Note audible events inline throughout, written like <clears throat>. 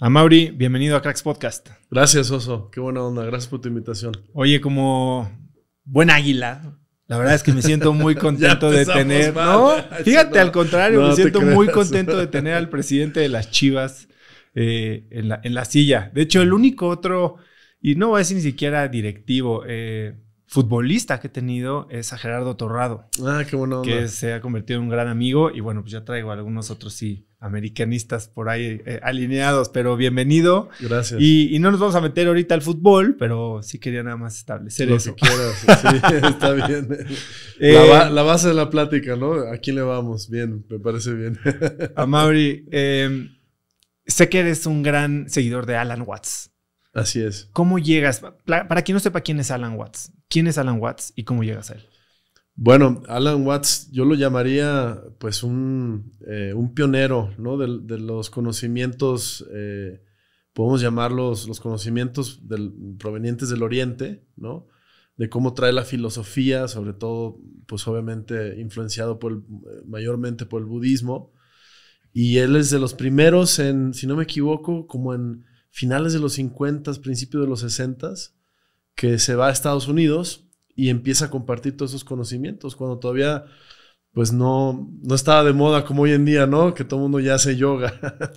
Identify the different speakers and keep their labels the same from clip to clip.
Speaker 1: A Mauri, bienvenido a Cracks Podcast. Gracias, Oso. Qué buena onda. Gracias por tu invitación.
Speaker 2: Oye, como buen águila, la verdad es que me siento muy <laughs> <laughs> contento de tener. No, <laughs> fíjate, al contrario, me siento muy contento de tener al presidente de las Chivas eh, en, la, en, la, silla. De hecho, el único otro, y no voy a decir ni siquiera directivo, eh, futbolista que he tenido es a Gerardo Torrado. Ah, qué bueno. Que se ha convertido en un gran amigo y bueno, pues ya traigo a algunos otros sí americanistas por ahí eh, alineados, pero bienvenido. Gracias. Y, no nos vamos a meter ahorita al fútbol, pero sí quería nada más
Speaker 1: establecer eso. <laughs> está bien. Eh, la, base de la plática, ¿no? Aquí le vamos, bien, me parece bien. a Mauri, eh, sé que
Speaker 2: eres un gran seguidor de Alan Watts. Así es. ¿Cómo llegas? Para quien no sepa quién es Alan Watts, ¿quién es Alan Watts y cómo llegas a él?
Speaker 1: Bueno, Alan Watts yo lo llamaría pues un, eh, pionero ¿no? de, los conocimientos, eh, podemos llamarlos los conocimientos del, provenientes del Oriente, ¿no? de cómo trae la filosofía, sobre todo pues obviamente influenciado por mayormente por el budismo. Y él es de los primeros en, si no me equivoco, como en finales de los 50, principios de los 60, que se va a Estados Unidos y empieza a compartir todos esos conocimientos cuando todavía pues no, no estaba de moda como hoy en día, ¿no? Que todo el mundo ya hace yoga.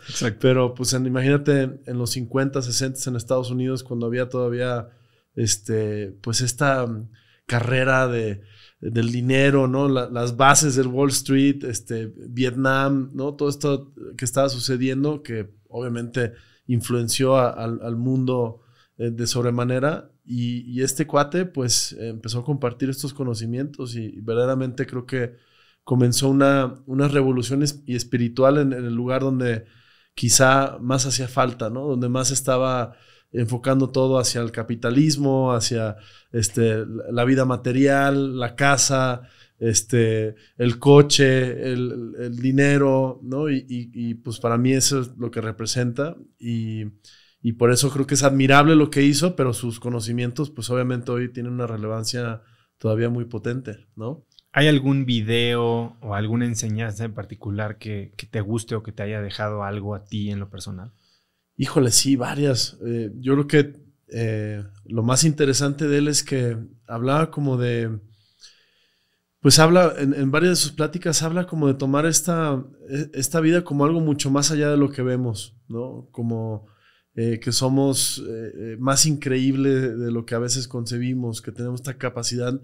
Speaker 1: Exacto. <laughs> Pero pues imagínate en los 50, 60 en Estados Unidos cuando había todavía este, pues esta um, carrera de, del dinero, ¿no? las bases del Wall Street, este, Vietnam, ¿no? Todo esto que estaba sucediendo que obviamente influenció al mundo eh, de sobremanera. Y, este cuate, pues, empezó a compartir estos conocimientos y, verdaderamente creo que comenzó una, revolución y espiritual en, el lugar donde quizá más hacía falta, ¿no? Donde más estaba enfocando todo hacia el capitalismo, hacia este, la vida material, la casa, este, el coche, el, dinero, ¿no? Y, pues para mí eso es lo que representa y, por eso creo que es admirable lo que hizo, pero sus conocimientos pues obviamente hoy tienen una relevancia todavía muy potente, ¿no? ¿Hay algún video
Speaker 2: o alguna enseñanza en particular que, te guste o que te haya dejado algo a ti en lo personal?
Speaker 1: Híjole, sí, varias. Eh, yo creo que eh, lo más interesante de él es que hablaba como de pues habla, en, varias de sus pláticas habla como de tomar esta, e, esta vida como algo mucho más allá de lo que vemos, ¿no? Como eh, que somos eh, eh, más increíble de lo que a veces concebimos, que tenemos esta capacidad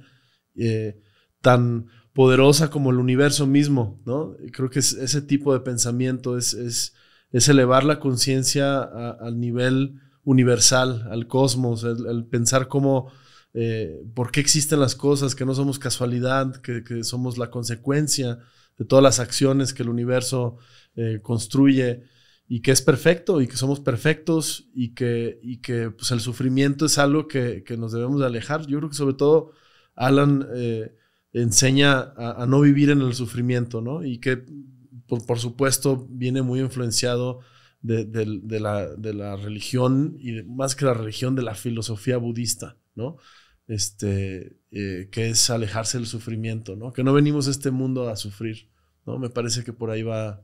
Speaker 1: tan poderosa como el universo mismo, ¿no? creo que ese tipo de pensamiento es, es, es elevar la conciencia al nivel universal, al cosmos, al el pensar como eh, por qué existen las cosas, que no somos casualidad, que, somos la consecuencia de todas las acciones que el universo eh, construye y que es perfecto y que somos perfectos y que, que pues, el sufrimiento es algo que, nos debemos alejar. Yo creo que sobre todo Alan eh, enseña a, no vivir en el sufrimiento, ¿no? Y que por, supuesto viene muy influenciado de, la, religión y más que la religión de la filosofía budista, ¿no? este, eh, que es alejarse del sufrimiento, ¿no? Que no venimos a este mundo a sufrir, ¿no? Me parece que por ahí va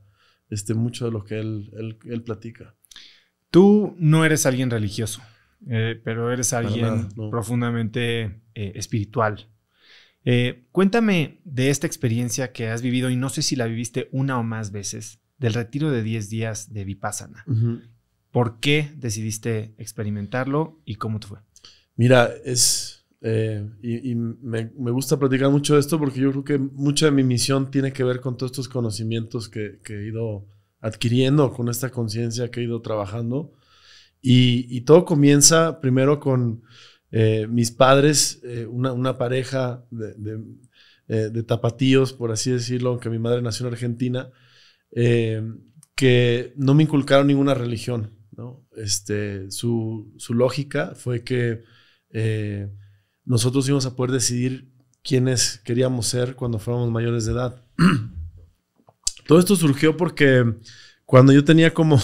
Speaker 1: este, mucho de lo que él, platica.
Speaker 2: Tú no eres alguien religioso,
Speaker 1: eh, pero eres alguien profundamente
Speaker 2: eh, espiritual. cuéntame de esta experiencia que has vivido, y no sé si la viviste una o más veces, del retiro de 10 días de Vipassana. ¿Por qué decidiste experimentarlo y cómo te fue?
Speaker 1: Mira, es, eh, y, me, gusta platicar mucho de esto porque yo creo que mucha de mi misión tiene que ver con todos estos conocimientos que, he ido adquiriendo, con esta conciencia que he ido trabajando. Y, todo comienza primero con eh, mis padres, eh, una, pareja de, tapatíos, por así decirlo, aunque mi madre nació en Argentina, que no me inculcaron ninguna religión. ¿no? Este, su, su lógica fue que nosotros íbamos a poder decidir quiénes queríamos ser cuando fuéramos mayores de edad. <clears throat> Todo esto surgió porque cuando yo tenía como,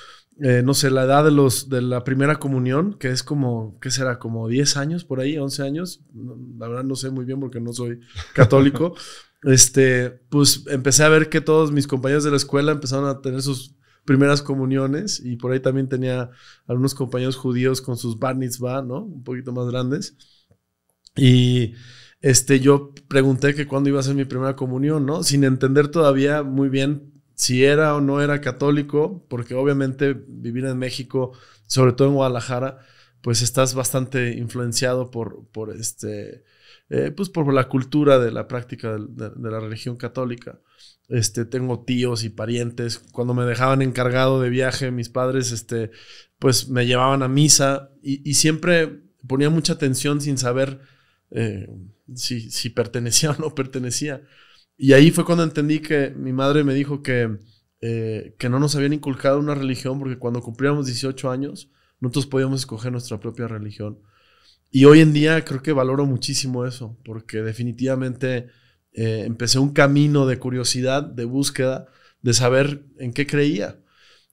Speaker 1: <laughs> eh, no sé, la edad de, los, de la primera comunión, que es como, ¿qué será? Como 10 años por ahí, 11 años. La verdad no sé muy bien porque no soy <laughs> católico. este, pues empecé a ver que todos mis compañeros de la escuela empezaron a tener sus primeras comuniones y por ahí también tenía algunos compañeros judíos con sus bar mitzvah, ¿no? Un poquito más grandes. Y este, yo pregunté que cuándo iba a ser mi primera comunión, ¿no? Sin entender todavía muy bien si era o no era católico, porque obviamente vivir en México, sobre todo en Guadalajara, pues estás bastante influenciado por, por este, eh, pues por la cultura de la práctica de, la religión católica. Este, tengo tíos y parientes. Cuando me dejaban encargado de viaje, mis padres, este, pues me llevaban a misa y, y siempre ponía mucha atención sin saber eh, si, si pertenecía <laughs> o no pertenecía. Y ahí fue cuando entendí que mi madre me dijo que, eh, que no nos habían inculcado una religión porque cuando cumplíamos 18 años nosotros podíamos escoger nuestra propia religión. Y hoy en día creo que valoro muchísimo eso porque definitivamente eh, empecé un camino de curiosidad, de búsqueda, de saber en qué creía.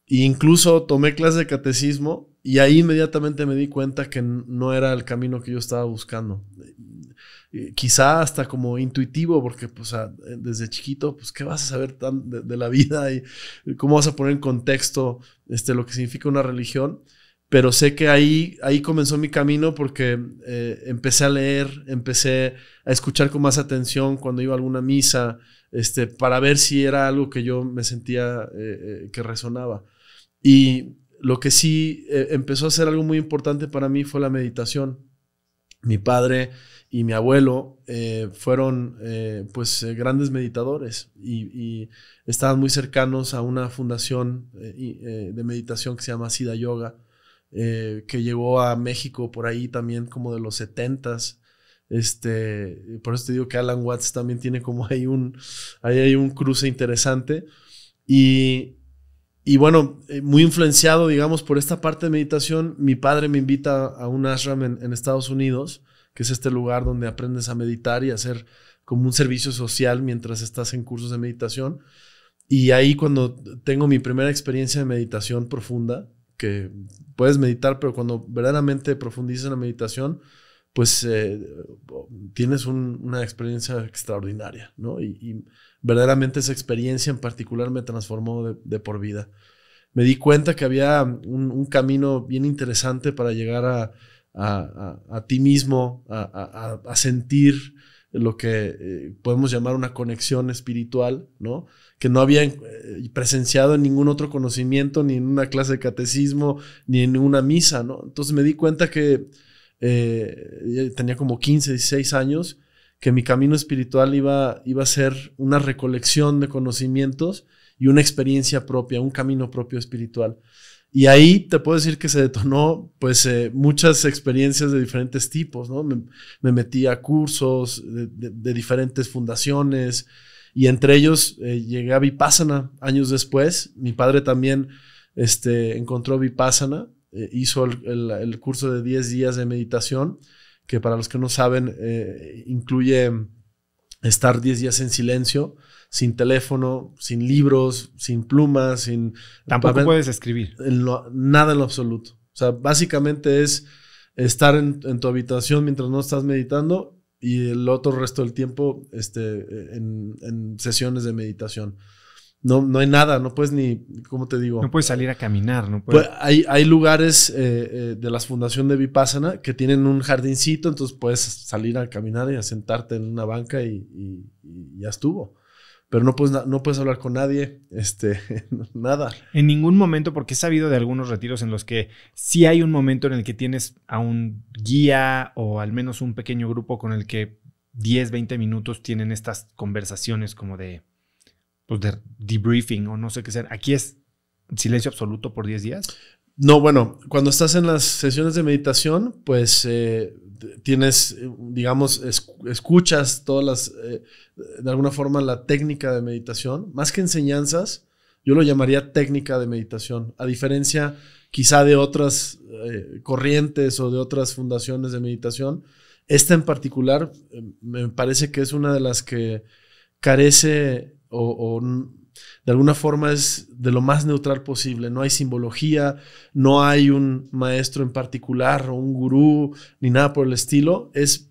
Speaker 1: E incluso tomé clases de catecismo y ahí inmediatamente me di cuenta que no era el camino que yo estaba buscando. quizá hasta como intuitivo, porque pues, desde chiquito, pues, ¿qué vas a saber tan de, la vida y cómo vas a poner en contexto este, lo que significa una religión? Pero sé que ahí, ahí comenzó mi camino porque eh, empecé a leer, empecé a escuchar con más atención cuando iba a alguna misa, este, para ver si era algo que yo me sentía eh, eh, que resonaba. Y lo que sí eh, empezó a ser algo muy importante para mí fue la meditación. Mi padre y mi abuelo eh, fueron eh, pues grandes meditadores y, estaban muy cercanos a una fundación de meditación que se llama Sida Yoga, que llegó a México por ahí también como de los setentas. Este, por eso te digo que Alan Watts también tiene como ahí un, hay un cruce interesante. Y, y bueno, eh, muy influenciado, digamos, por esta parte de meditación, mi padre me invita a un ashram en, Estados Unidos, que es este lugar donde aprendes a meditar y a hacer como un servicio social mientras estás en cursos de meditación. Y ahí cuando tengo mi primera experiencia de meditación profunda, que puedes meditar, pero cuando verdaderamente profundizas en la meditación, pues eh, tienes una experiencia extraordinaria, ¿no? y, verdaderamente esa experiencia en particular me transformó de, por vida. Me di cuenta que había un, camino bien interesante para llegar a, ti mismo, a, sentir lo que eh, podemos llamar una conexión espiritual, ¿no? Que no había eh, presenciado en ningún otro conocimiento, ni en una clase de catecismo, ni en una misa, Entonces me di cuenta que eh, tenía como 15, 16 años que mi camino espiritual iba, iba a ser una recolección de conocimientos y una experiencia propia, un camino propio espiritual. Y ahí te puedo decir que se detonó pues eh, muchas experiencias de diferentes tipos, ¿no? Me, metí a cursos de, diferentes fundaciones y entre ellos eh, llegué a Vipassana años después. Mi padre también este, encontró Vipassana, eh, hizo el, el, curso de 10 días de meditación que para los que no saben eh, incluye estar 10 días en silencio, sin teléfono, sin libros, sin plumas, sin... Tampoco puedes escribir. nada en lo absoluto. O sea, básicamente es estar en, tu habitación mientras no estás meditando y el otro resto del tiempo este, en sesiones de meditación no, no hay nada, no puedes ni, ¿cómo te digo? No
Speaker 2: puedes salir a caminar, no puedes.
Speaker 1: Pues, hay, hay, lugares eh, eh, de las fundación de Vipassana que tienen un jardincito, entonces puedes salir a caminar y a sentarte en una banca y, ya estuvo. Pero no puedes, no puedes hablar con nadie, este, <laughs> nada. En ningún momento, porque he sabido de algunos
Speaker 2: retiros en los que sí hay un momento en el que tienes a un guía o al menos un pequeño grupo con el que 10, 20 minutos tienen estas conversaciones como de pues, de debriefing o no sé qué ser. Aquí es silencio absoluto por 10 días.
Speaker 1: No, bueno, cuando estás en las sesiones de meditación, pues eh, tienes, digamos, escuchas todas las, eh, de alguna forma, la técnica de meditación, más que enseñanzas, yo lo llamaría técnica de meditación, a diferencia quizá de otras eh, corrientes o de otras fundaciones de meditación. Esta en particular me parece que es una de las que carece o, de alguna forma es de lo más neutral posible. No hay simbología, no hay un maestro en particular o un gurú ni nada por el estilo. Es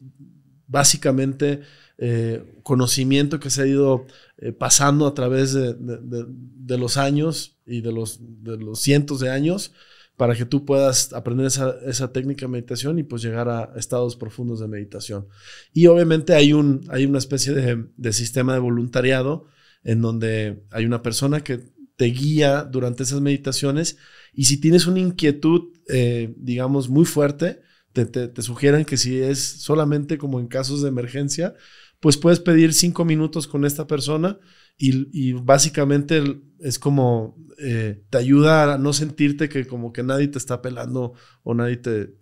Speaker 1: básicamente eh, conocimiento que se ha ido eh, pasando a través de, de, los años y de los, de los cientos de años para que tú puedas aprender esa, esa, técnica de meditación y pues llegar a estados profundos de meditación. Y obviamente hay, un, hay una especie de, sistema de voluntariado en donde hay una persona que te guía durante esas meditaciones y si tienes una inquietud, eh, digamos, muy fuerte, te, sugieran que si es solamente como en casos de emergencia, pues puedes pedir cinco minutos con esta persona y, básicamente es como eh, te ayuda a no sentirte que como que nadie te está pelando o nadie te,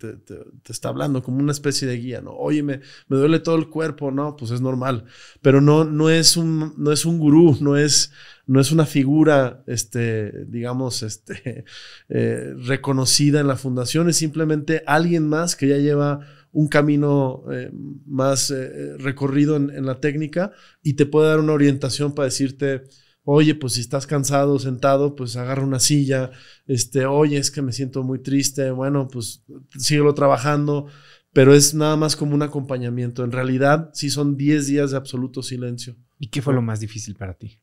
Speaker 1: está hablando, como una especie de guía, ¿no? Oye, me, duele todo el cuerpo, no, pues es normal, pero no, no, es, un, no es un gurú, no es, no es una figura, este, digamos, este, <laughs> eh, reconocida en la fundación, es simplemente alguien más que ya lleva un camino eh, más eh, recorrido en, la técnica y te puede dar una orientación para decirte, oye, pues si estás cansado, sentado, pues agarra una silla, este, oye, es que me siento muy triste, bueno, pues síguelo trabajando, pero es nada más como un acompañamiento. En realidad, sí son 10 días de absoluto silencio. ¿Y qué fue lo más difícil para ti?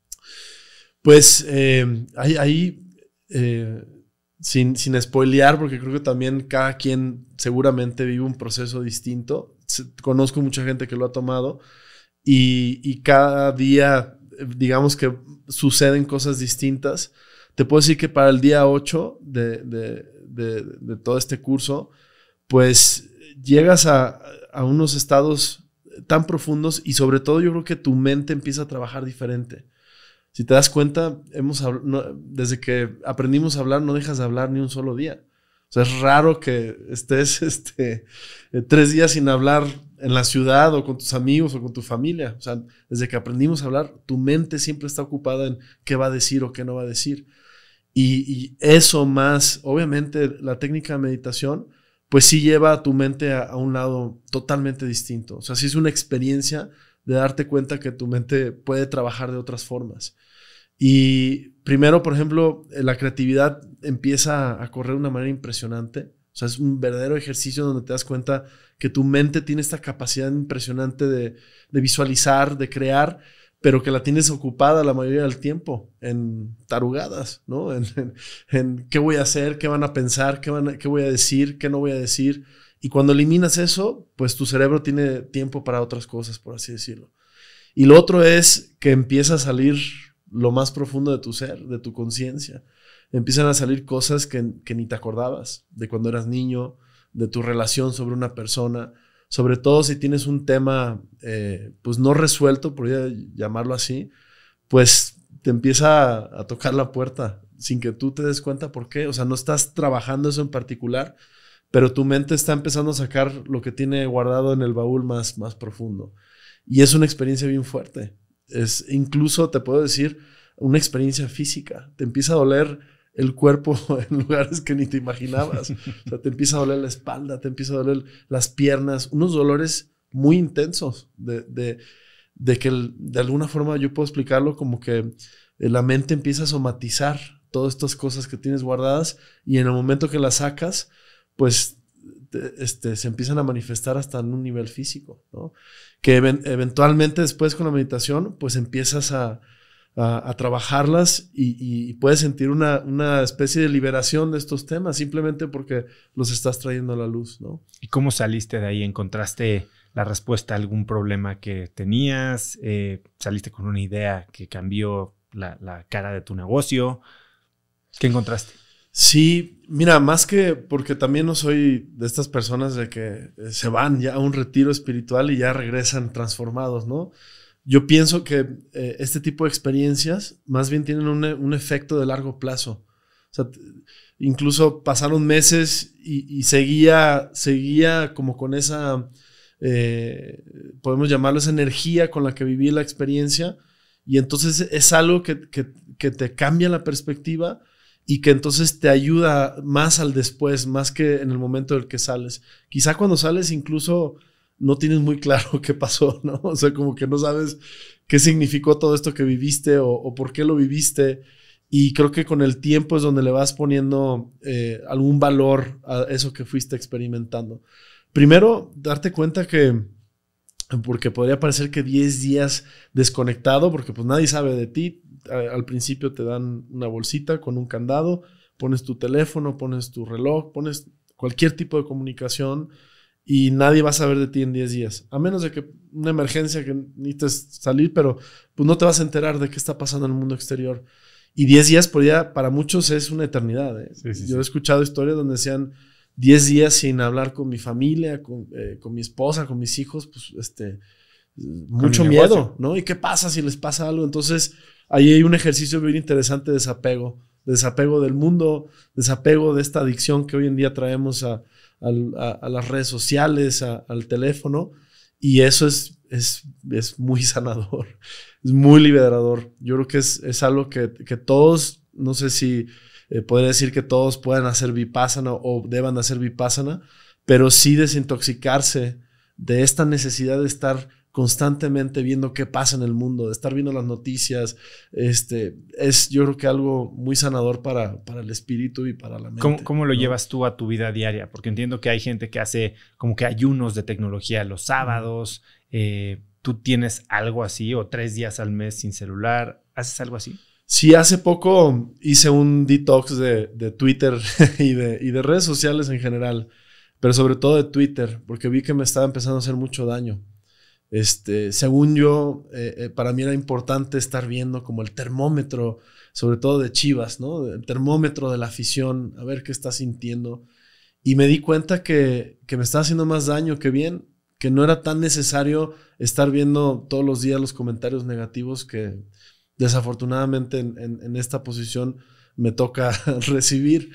Speaker 1: Pues eh, ahí sin, sin spoilear, porque creo que también cada quien seguramente vive un proceso distinto. Conozco mucha gente que lo ha tomado y, cada día, digamos que suceden cosas distintas. Te puedo decir que para el día 8 de, todo este curso, pues llegas a unos estados tan profundos y sobre todo yo creo que tu mente empieza a trabajar diferente. Si te das cuenta, hemos desde que aprendimos a hablar, no dejas de hablar ni un solo día. O sea, es raro que estés <laughs> este, eh, tres días sin hablar en la ciudad o con tus amigos o con tu familia. O sea, desde que aprendimos a hablar, tu mente siempre está ocupada en qué va a decir o qué no va a decir. Y, eso más, obviamente, la técnica de meditación, pues sí lleva a tu mente a, a un lado totalmente distinto. O sea, sí es una experiencia de darte cuenta que tu mente puede trabajar de otras formas. Y primero, por ejemplo, eh, la creatividad empieza a correr de una manera impresionante. O sea, es un verdadero ejercicio donde te das cuenta que tu mente tiene esta capacidad impresionante de, visualizar, de crear, pero que la tienes ocupada la mayoría del tiempo en tarugadas, ¿no? <laughs> En, qué voy a hacer, qué van a pensar, qué, van qué voy a decir, qué no voy a decir. Y cuando eliminas eso, pues tu cerebro tiene tiempo para otras cosas, por así decirlo. Y lo otro es que empieza a salir lo más profundo de tu ser, de tu conciencia. Empiezan a salir cosas que, ni te acordabas, de cuando eras niño, de tu relación sobre una persona, sobre todo si tienes un tema, eh, pues no resuelto, podría llamarlo así, pues te empieza a tocar la puerta sin que tú te des cuenta por qué. O sea, no estás trabajando eso en particular, pero tu mente está empezando a sacar lo que tiene guardado en el baúl más, más profundo. Y es una experiencia bien fuerte. Es incluso, te puedo decir, una experiencia física. Te empieza a doler el cuerpo <laughs> en lugares que ni te imaginabas. <laughs> O sea, te empieza a doler la espalda, te empieza a doler las piernas, unos dolores muy intensos de, de, que de alguna forma yo puedo explicarlo como que eh, la mente empieza a somatizar todas estas cosas que tienes guardadas y en el momento que las sacas, pues este, se empiezan a manifestar hasta en un nivel físico, ¿no? Que eventualmente después con la meditación, pues empiezas a, trabajarlas y, puedes sentir una, especie de liberación de estos temas, simplemente porque los estás trayendo a la luz, ¿no? ¿Y cómo saliste de ahí? ¿Encontraste
Speaker 2: la respuesta a algún problema que tenías? Eh, ¿Saliste con una idea que cambió
Speaker 1: la, la cara de tu negocio? ¿Qué encontraste? Sí, mira, más que porque también no soy de estas personas de que eh, se van ya a un retiro espiritual y ya regresan transformados, ¿no? Yo pienso que eh, este tipo de experiencias más bien tienen un, efecto de largo plazo. O sea, incluso pasaron meses y, seguía, seguía como con esa, eh, podemos llamarlo esa energía con la que viví la experiencia. Y entonces es algo que, que te cambia la perspectiva y que entonces te ayuda más al después, más que en el momento del que sales. Quizá cuando sales incluso no tienes muy claro <laughs> qué pasó, ¿no? O sea, como que no sabes qué significó todo esto que viviste o, por qué lo viviste. Y creo que con el tiempo es donde le vas poniendo eh, algún valor a eso que fuiste experimentando. Primero, darte cuenta que, porque podría parecer que 10 días desconectado, porque pues nadie sabe de ti, al principio te dan una bolsita con un candado, pones tu teléfono, pones tu reloj, pones cualquier tipo de comunicación y nadie va a saber de ti en 10 días. A menos de que una emergencia que necesites salir, pero pues no te vas a enterar de qué está pasando en el mundo exterior. Y 10 días por pues, día para muchos es una eternidad. ¿eh? Yo he escuchado historias donde decían 10 días sin hablar con mi familia, eh, con, mi esposa, con mis hijos, pues este, mucho miedo, ¿no? ¿Y qué pasa si les pasa algo? Entonces, ahí hay un ejercicio bien interesante de desapego, desapego del mundo, desapego de esta adicción que hoy en día traemos a, las redes sociales, al teléfono, y eso es, es, muy <laughs> sanador, es muy liberador. Yo creo que es, algo que, todos, no sé si eh, podría decir que todos puedan hacer vipassana o deban hacer vipassana, pero sí desintoxicarse de esta necesidad de estar constantemente viendo qué pasa en el mundo, de estar viendo las noticias, este, es yo creo que algo muy sanador para, para el espíritu y para la mente. ¿Cómo, lo
Speaker 2: llevas tú a tu vida diaria? Porque entiendo que hay gente que hace como que ayunos de tecnología los sábados, eh, tú tienes algo así o tres días al mes sin celular, ¿haces
Speaker 1: algo así? Sí, hace poco hice un detox de, Twitter <laughs> y de, y de redes sociales en general, pero sobre todo de Twitter, porque vi que me estaba empezando a hacer mucho daño. Este, según yo, eh, eh, para mí era importante estar viendo como el termómetro, sobre todo de Chivas, El termómetro de la afición, a ver qué está sintiendo. Y me di cuenta que, me estaba haciendo más daño que bien, que no era tan necesario estar viendo todos los días los comentarios negativos que desafortunadamente en, esta posición me toca <laughs> recibir.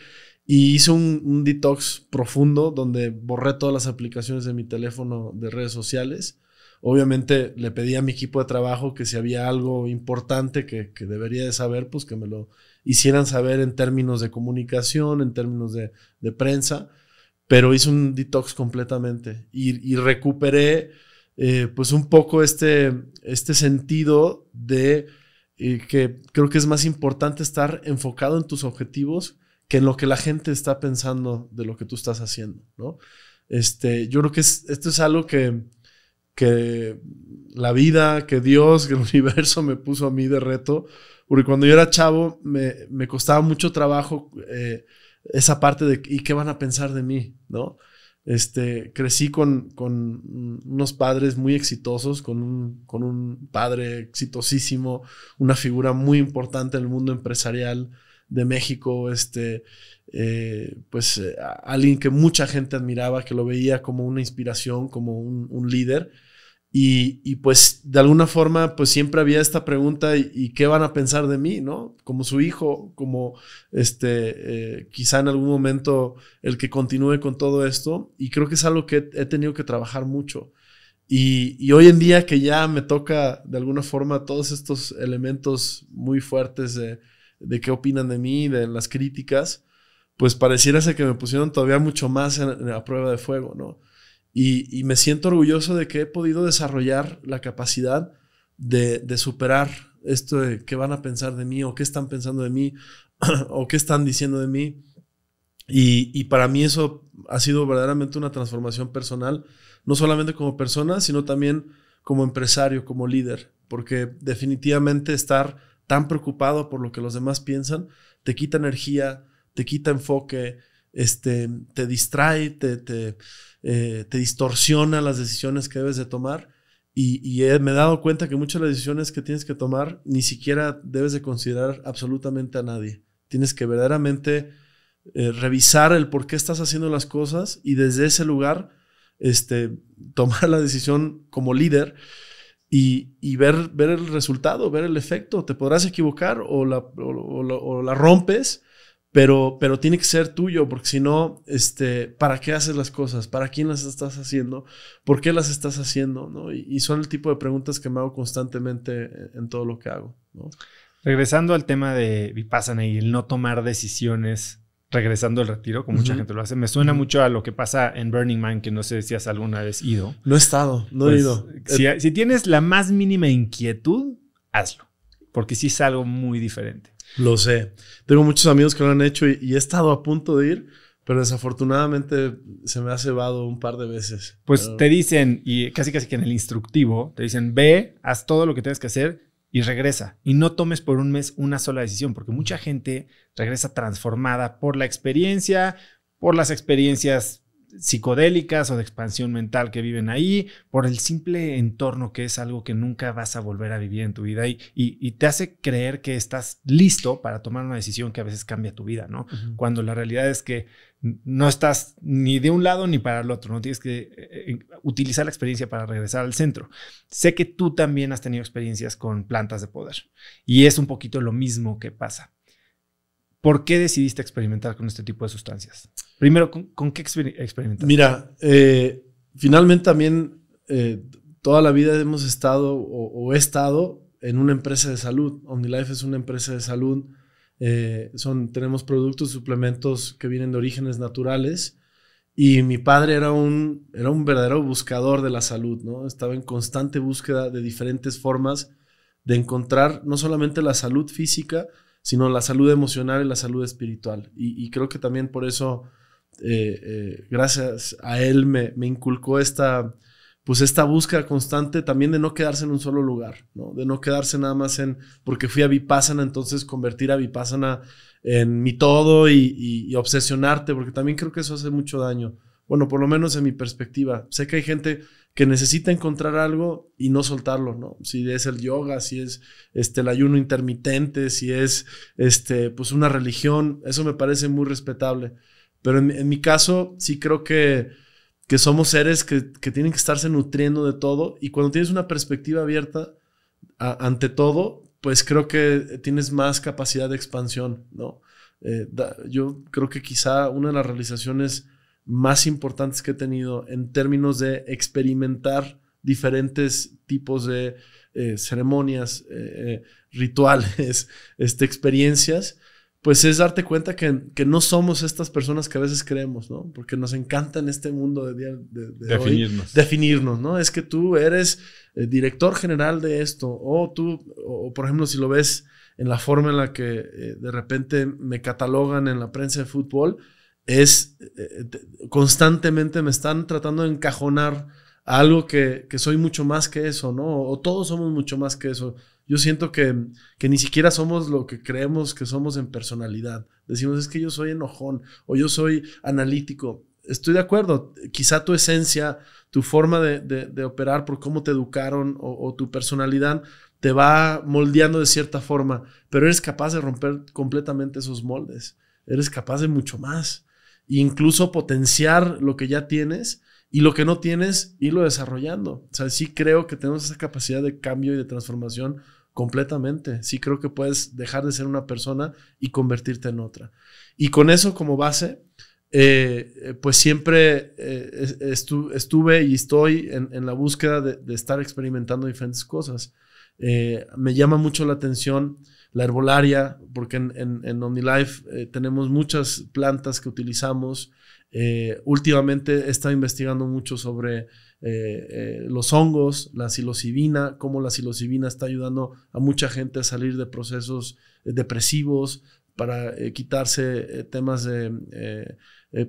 Speaker 1: Y hice un, detox profundo donde borré todas las aplicaciones de mi teléfono de redes sociales Obviamente le pedí a mi equipo de trabajo que si había algo importante que, debería de saber, pues que me lo hicieran saber en términos de comunicación, en términos de, prensa, pero hice un detox completamente y, recuperé eh, pues un poco este, este sentido de eh, que creo que es más importante estar enfocado en tus objetivos que en lo que la gente está pensando de lo que tú estás haciendo, ¿no? Este, yo creo que esto es algo que, que la vida, que Dios, que el <laughs> universo me puso a mí de reto, porque cuando yo era chavo me, costaba mucho trabajo eh, esa parte de, ¿y qué van a pensar de mí? ¿No? Este, crecí con, unos padres muy exitosos, con un, con un, padre exitosísimo, una figura muy importante en el mundo empresarial de México, este, eh, pues eh, alguien que mucha gente admiraba, que lo veía como una inspiración, como un, un líder y, pues de alguna forma, pues siempre había esta pregunta, ¿y, qué van a pensar de mí, no? Como su hijo, como este, eh, quizá en algún momento el que continúe con todo esto. Y creo que es algo que he tenido que trabajar mucho. Y, hoy en día que ya me toca de alguna forma todos estos elementos muy fuertes de, qué opinan de mí, de las críticas, pues pareciera ser que me pusieron todavía mucho más en, la prueba de fuego, ¿no? Y, me siento orgulloso de que he podido desarrollar la capacidad de, superar esto de qué van a pensar de mí o qué están pensando de mí <clears throat> o qué están diciendo de mí. y, para mí eso ha sido verdaderamente una transformación personal, no solamente como persona, sino también como empresario, como líder, porque definitivamente estar tan preocupado por lo que los demás piensan te quita energía, te quita enfoque, este, te distrae, eh, te, distorsiona las decisiones que debes de tomar. Y, me he dado cuenta que muchas de las decisiones que tienes que tomar ni siquiera debes de considerar absolutamente a nadie. Tienes que verdaderamente eh, revisar el por qué estás haciendo las cosas y desde ese lugar este, <laughs> tomar la decisión como líder y, ver, ver el resultado, ver el efecto. Te podrás equivocar o la rompes pero, tiene que ser tuyo, porque si no, este, ¿para qué haces las cosas? ¿Para quién las estás haciendo? ¿Por qué las estás haciendo? ¿no? Y, son el tipo de preguntas que me hago constantemente en, todo lo que hago.
Speaker 2: Regresando al tema de Vipassana y el no tomar decisiones regresando al retiro, como mucha gente lo hace. Me suena mucho a lo que pasa en Burning Man, que no sé si has alguna vez ido.
Speaker 1: No he estado, no he pues, ido. Si, eh,
Speaker 2: si, tienes la más mínima inquietud, hazlo, porque sí es algo
Speaker 1: muy diferente. Lo sé. Tengo muchos amigos que lo han hecho y, he estado a punto de ir, pero desafortunadamente se me ha cebado un par de veces. Pues te dicen, y casi casi
Speaker 2: que en el instructivo, te dicen, ve, haz todo lo que tienes que hacer y regresa. Y no tomes por un mes una sola decisión, porque mucha gente regresa transformada por la experiencia, por las experiencias psicodélicas o de expansión mental que viven ahí, por el simple entorno que es algo que nunca vas a volver a vivir en tu vida y, te hace creer que estás listo para tomar una decisión que a veces cambia tu vida, ¿no? Cuando la realidad es que no estás ni de un lado ni para el otro, no tienes que eh, eh, utilizar la experiencia para regresar al centro. Sé que tú también has tenido experiencias con plantas de poder y es un poquito lo mismo que pasa. ¿Por qué decidiste experimentar con este tipo de sustancias? Primero, ¿con, qué experimentaste? Mira,
Speaker 1: eh, finalmente también eh, toda la vida hemos estado o, he estado en una empresa de salud. OmniLife es una empresa de salud. Eh, son, tenemos productos, suplementos que vienen de orígenes naturales. Y mi padre era un, era un verdadero buscador de la salud, ¿no? Estaba en constante búsqueda de diferentes formas de encontrar no solamente la salud física, sino la salud emocional y la salud espiritual. Y, creo que también por eso, eh, eh, gracias a él, me, inculcó esta, pues esta búsqueda constante también de no quedarse en un solo lugar, ¿no? de no quedarse nada más en, porque fui a Vipassana, entonces convertir a Vipassana en mi todo y, y obsesionarte, porque también creo que eso hace mucho daño. Bueno, por lo menos en mi perspectiva. Sé que hay gente que necesita encontrar algo y no soltarlo, ¿no? Si es el yoga, si es este, el ayuno intermitente, si es este, pues una religión, eso me parece muy respetable. Pero en, mi caso, sí creo que, que somos seres que, tienen que estarse nutriendo de todo y cuando tienes una perspectiva abierta ante todo, pues creo que tienes más capacidad de expansión, ¿no? Eh, yo creo que quizá una de las realizaciones más importantes que he tenido en términos de experimentar diferentes tipos de eh, ceremonias, eh, eh, rituales, <laughs> este, experiencias, pues es darte cuenta que, no somos estas personas que a veces creemos, ¿no? Porque nos encanta en este mundo de, de, definirnos. definirnos, ¿no? Es que tú eres director general de esto, o tú, o, por ejemplo, si lo ves en la forma en la que de repente me catalogan en la prensa de fútbol, es eh, constantemente me están tratando de encajonar algo que, soy mucho más que eso, ¿no? O todos somos mucho más que eso. Yo siento que, que, ni siquiera somos lo que creemos que somos en personalidad. Decimos, es que yo soy enojón o yo soy analítico. Estoy de acuerdo, quizá tu esencia, tu forma de, operar por cómo te educaron o tu personalidad te va moldeando de cierta forma, pero eres capaz de romper completamente esos moldes. Eres capaz de mucho más incluso potenciar lo que ya tienes y lo que no tienes, irlo desarrollando. O sea, sí creo que tenemos esa capacidad de cambio y de transformación completamente. Sí creo que puedes dejar de ser una persona y convertirte en otra. Y con eso como base, eh, eh, pues siempre eh, estuve y estoy en, la búsqueda de, estar experimentando diferentes cosas. me llama mucho la atención la herbolaria, porque en, en, OmniLife eh, tenemos muchas plantas que utilizamos. Eh, últimamente he estado investigando mucho sobre eh, los hongos, la psilocibina, cómo la psilocibina está ayudando a mucha gente a salir de procesos depresivos, para quitarse temas de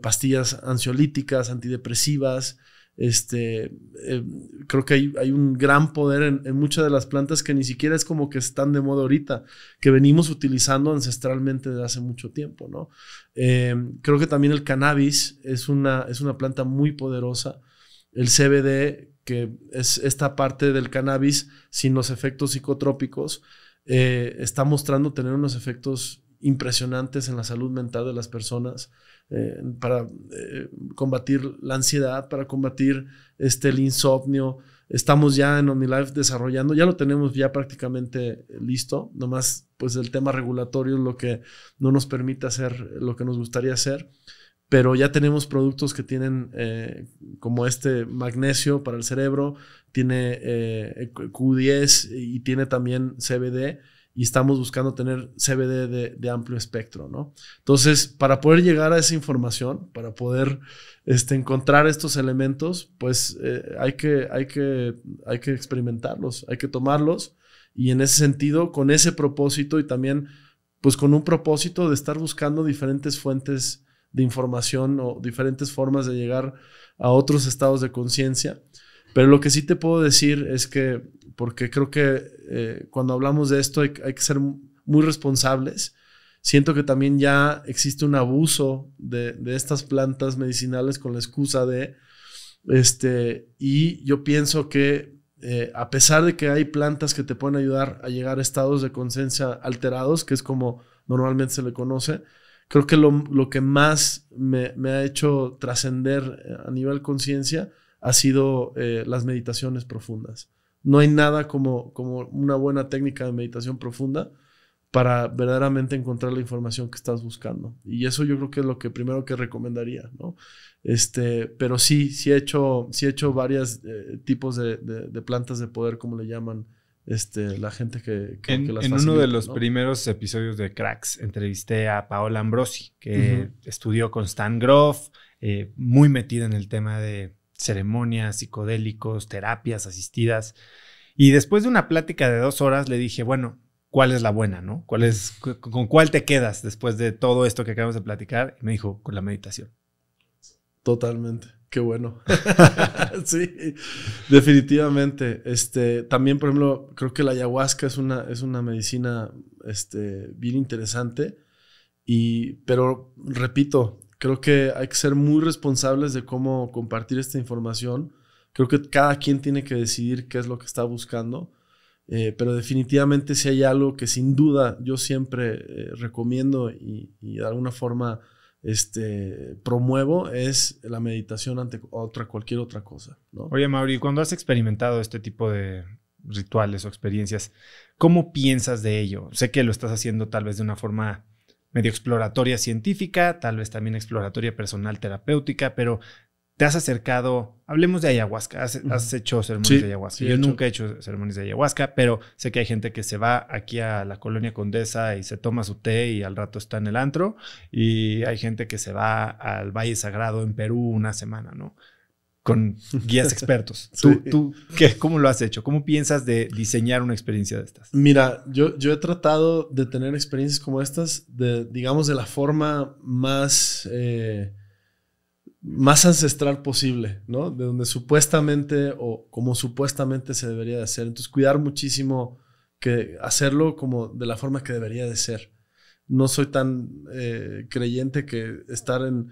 Speaker 1: pastillas ansiolíticas, antidepresivas. Este, eh, creo que hay, un gran poder en, muchas de las plantas que ni siquiera es como que están de moda ahorita, que venimos utilizando ancestralmente desde hace mucho tiempo, ¿no? Eh, creo que también el cannabis es una, es una planta muy poderosa. El CBD, que es esta parte del cannabis sin los efectos psicotrópicos, eh, está mostrando tener unos efectos impresionantes en la salud mental de las personas, eh, para eh, combatir la ansiedad, para combatir este, el insomnio. Estamos ya en OmniLife desarrollando, ya lo tenemos ya prácticamente eh, listo, nomás pues el tema regulatorio es lo que no nos permite hacer lo que nos gustaría hacer, pero ya tenemos productos que tienen como este magnesio para el cerebro, tiene Q10 y tiene también CBD y estamos buscando tener CBD de, amplio espectro, ¿no? Entonces, para poder llegar a esa información, para poder este, encontrar estos elementos, pues eh, hay, que, hay, que, hay que experimentarlos, hay que tomarlos y en ese sentido, con ese propósito y también pues con un propósito de estar buscando diferentes fuentes de información o diferentes formas de llegar a otros estados de conciencia. Pero lo que sí te puedo decir es que, porque creo que eh, cuando hablamos de esto hay, que ser muy responsables, siento que también ya existe un abuso de, estas plantas medicinales con la excusa de, este, y yo pienso que eh, a pesar de que hay plantas que te pueden ayudar a llegar a estados de conciencia alterados, que es como normalmente se le conoce, creo que lo, que más me, me ha hecho trascender eh, a nivel conciencia ha sido eh, las meditaciones profundas. No hay nada como, como una buena técnica de meditación profunda para verdaderamente encontrar la información que estás buscando. Y eso yo creo que es lo que primero que recomendaría, ¿no? Este, pero sí, sí he hecho, sí he hecho varios eh, tipos de, de, plantas de poder, como le llaman este, la gente que, que, en, En uno de los primeros
Speaker 2: episodios de Cracks entrevisté a Paola Ambrosi, que estudió con Stan Groff, eh, muy metida en el tema de ceremonias, psicodélicos, terapias asistidas. Y después de una plática de dos horas le dije, bueno, ¿cuál es la buena, no? ¿Cuál es, ¿Con cuál te quedas después de todo esto que acabamos de platicar? Y me dijo, con la meditación.
Speaker 1: Totalmente. Qué bueno. <laughs> sí, definitivamente. Este, también, por ejemplo, creo que la ayahuasca es una, es una medicina este, bien interesante. Y, pero repito, Creo que hay que ser muy responsables de cómo compartir esta información. Creo que cada quien tiene que decidir qué es lo que está buscando. Eh, pero definitivamente si hay algo que sin duda yo siempre eh, recomiendo y, de alguna forma este, promuevo es la meditación ante otra, cualquier otra cosa.
Speaker 2: Oye, Mauri, cuando has experimentado este tipo de rituales o experiencias, ¿cómo piensas de ello? Sé que lo estás haciendo tal vez de una forma medio exploratoria científica, tal vez también exploratoria personal terapéutica, pero te has acercado, hablemos de ayahuasca, has, hecho ceremonias de ayahuasca. Yo nunca he hecho ceremonias de ayahuasca, pero sé que hay gente que se va aquí a la colonia Condesa y se toma su té y al rato está en el antro, y hay gente que se va al Valle Sagrado en Perú una semana, ¿no? con <laughs> guías expertos. tú ¿qué? cómo lo has hecho? ¿Cómo piensas de diseñar una experiencia de estas?
Speaker 1: Mira, yo, yo he tratado de tener experiencias como estas, de, digamos, de la forma más, eh, más ancestral posible, ¿no? De donde supuestamente o como supuestamente se debería de hacer. Entonces, cuidar muchísimo que hacerlo como de la forma que debería de ser no soy tan eh, creyente que estar en,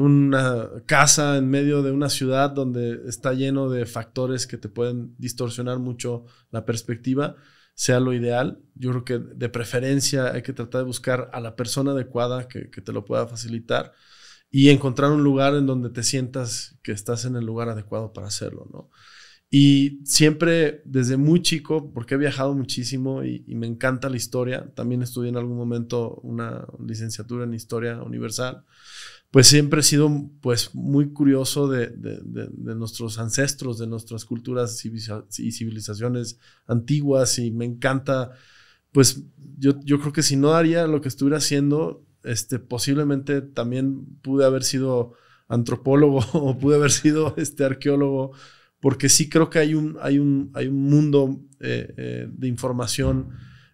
Speaker 1: una casa en medio de una ciudad donde está lleno de factores que te pueden distorsionar mucho la perspectiva sea lo ideal. Yo creo que de preferencia hay que tratar de buscar a la persona adecuada que, que te lo pueda facilitar y encontrar un lugar en donde te sientas que estás en el lugar adecuado para hacerlo, ¿no? Y siempre, desde muy chico, porque he viajado muchísimo y, me encanta la historia, también estudié en algún momento una licenciatura en Historia Universal, pues siempre he sido pues, muy curioso de, de, de, nuestros ancestros, de nuestras culturas y civilizaciones antiguas y me encanta, pues yo, yo creo que si no haría lo que estuviera haciendo, este, posiblemente también pude haber sido antropólogo <laughs> o pude haber sido este, arqueólogo porque sí creo que hay un, hay un, hay un mundo eh, eh, de información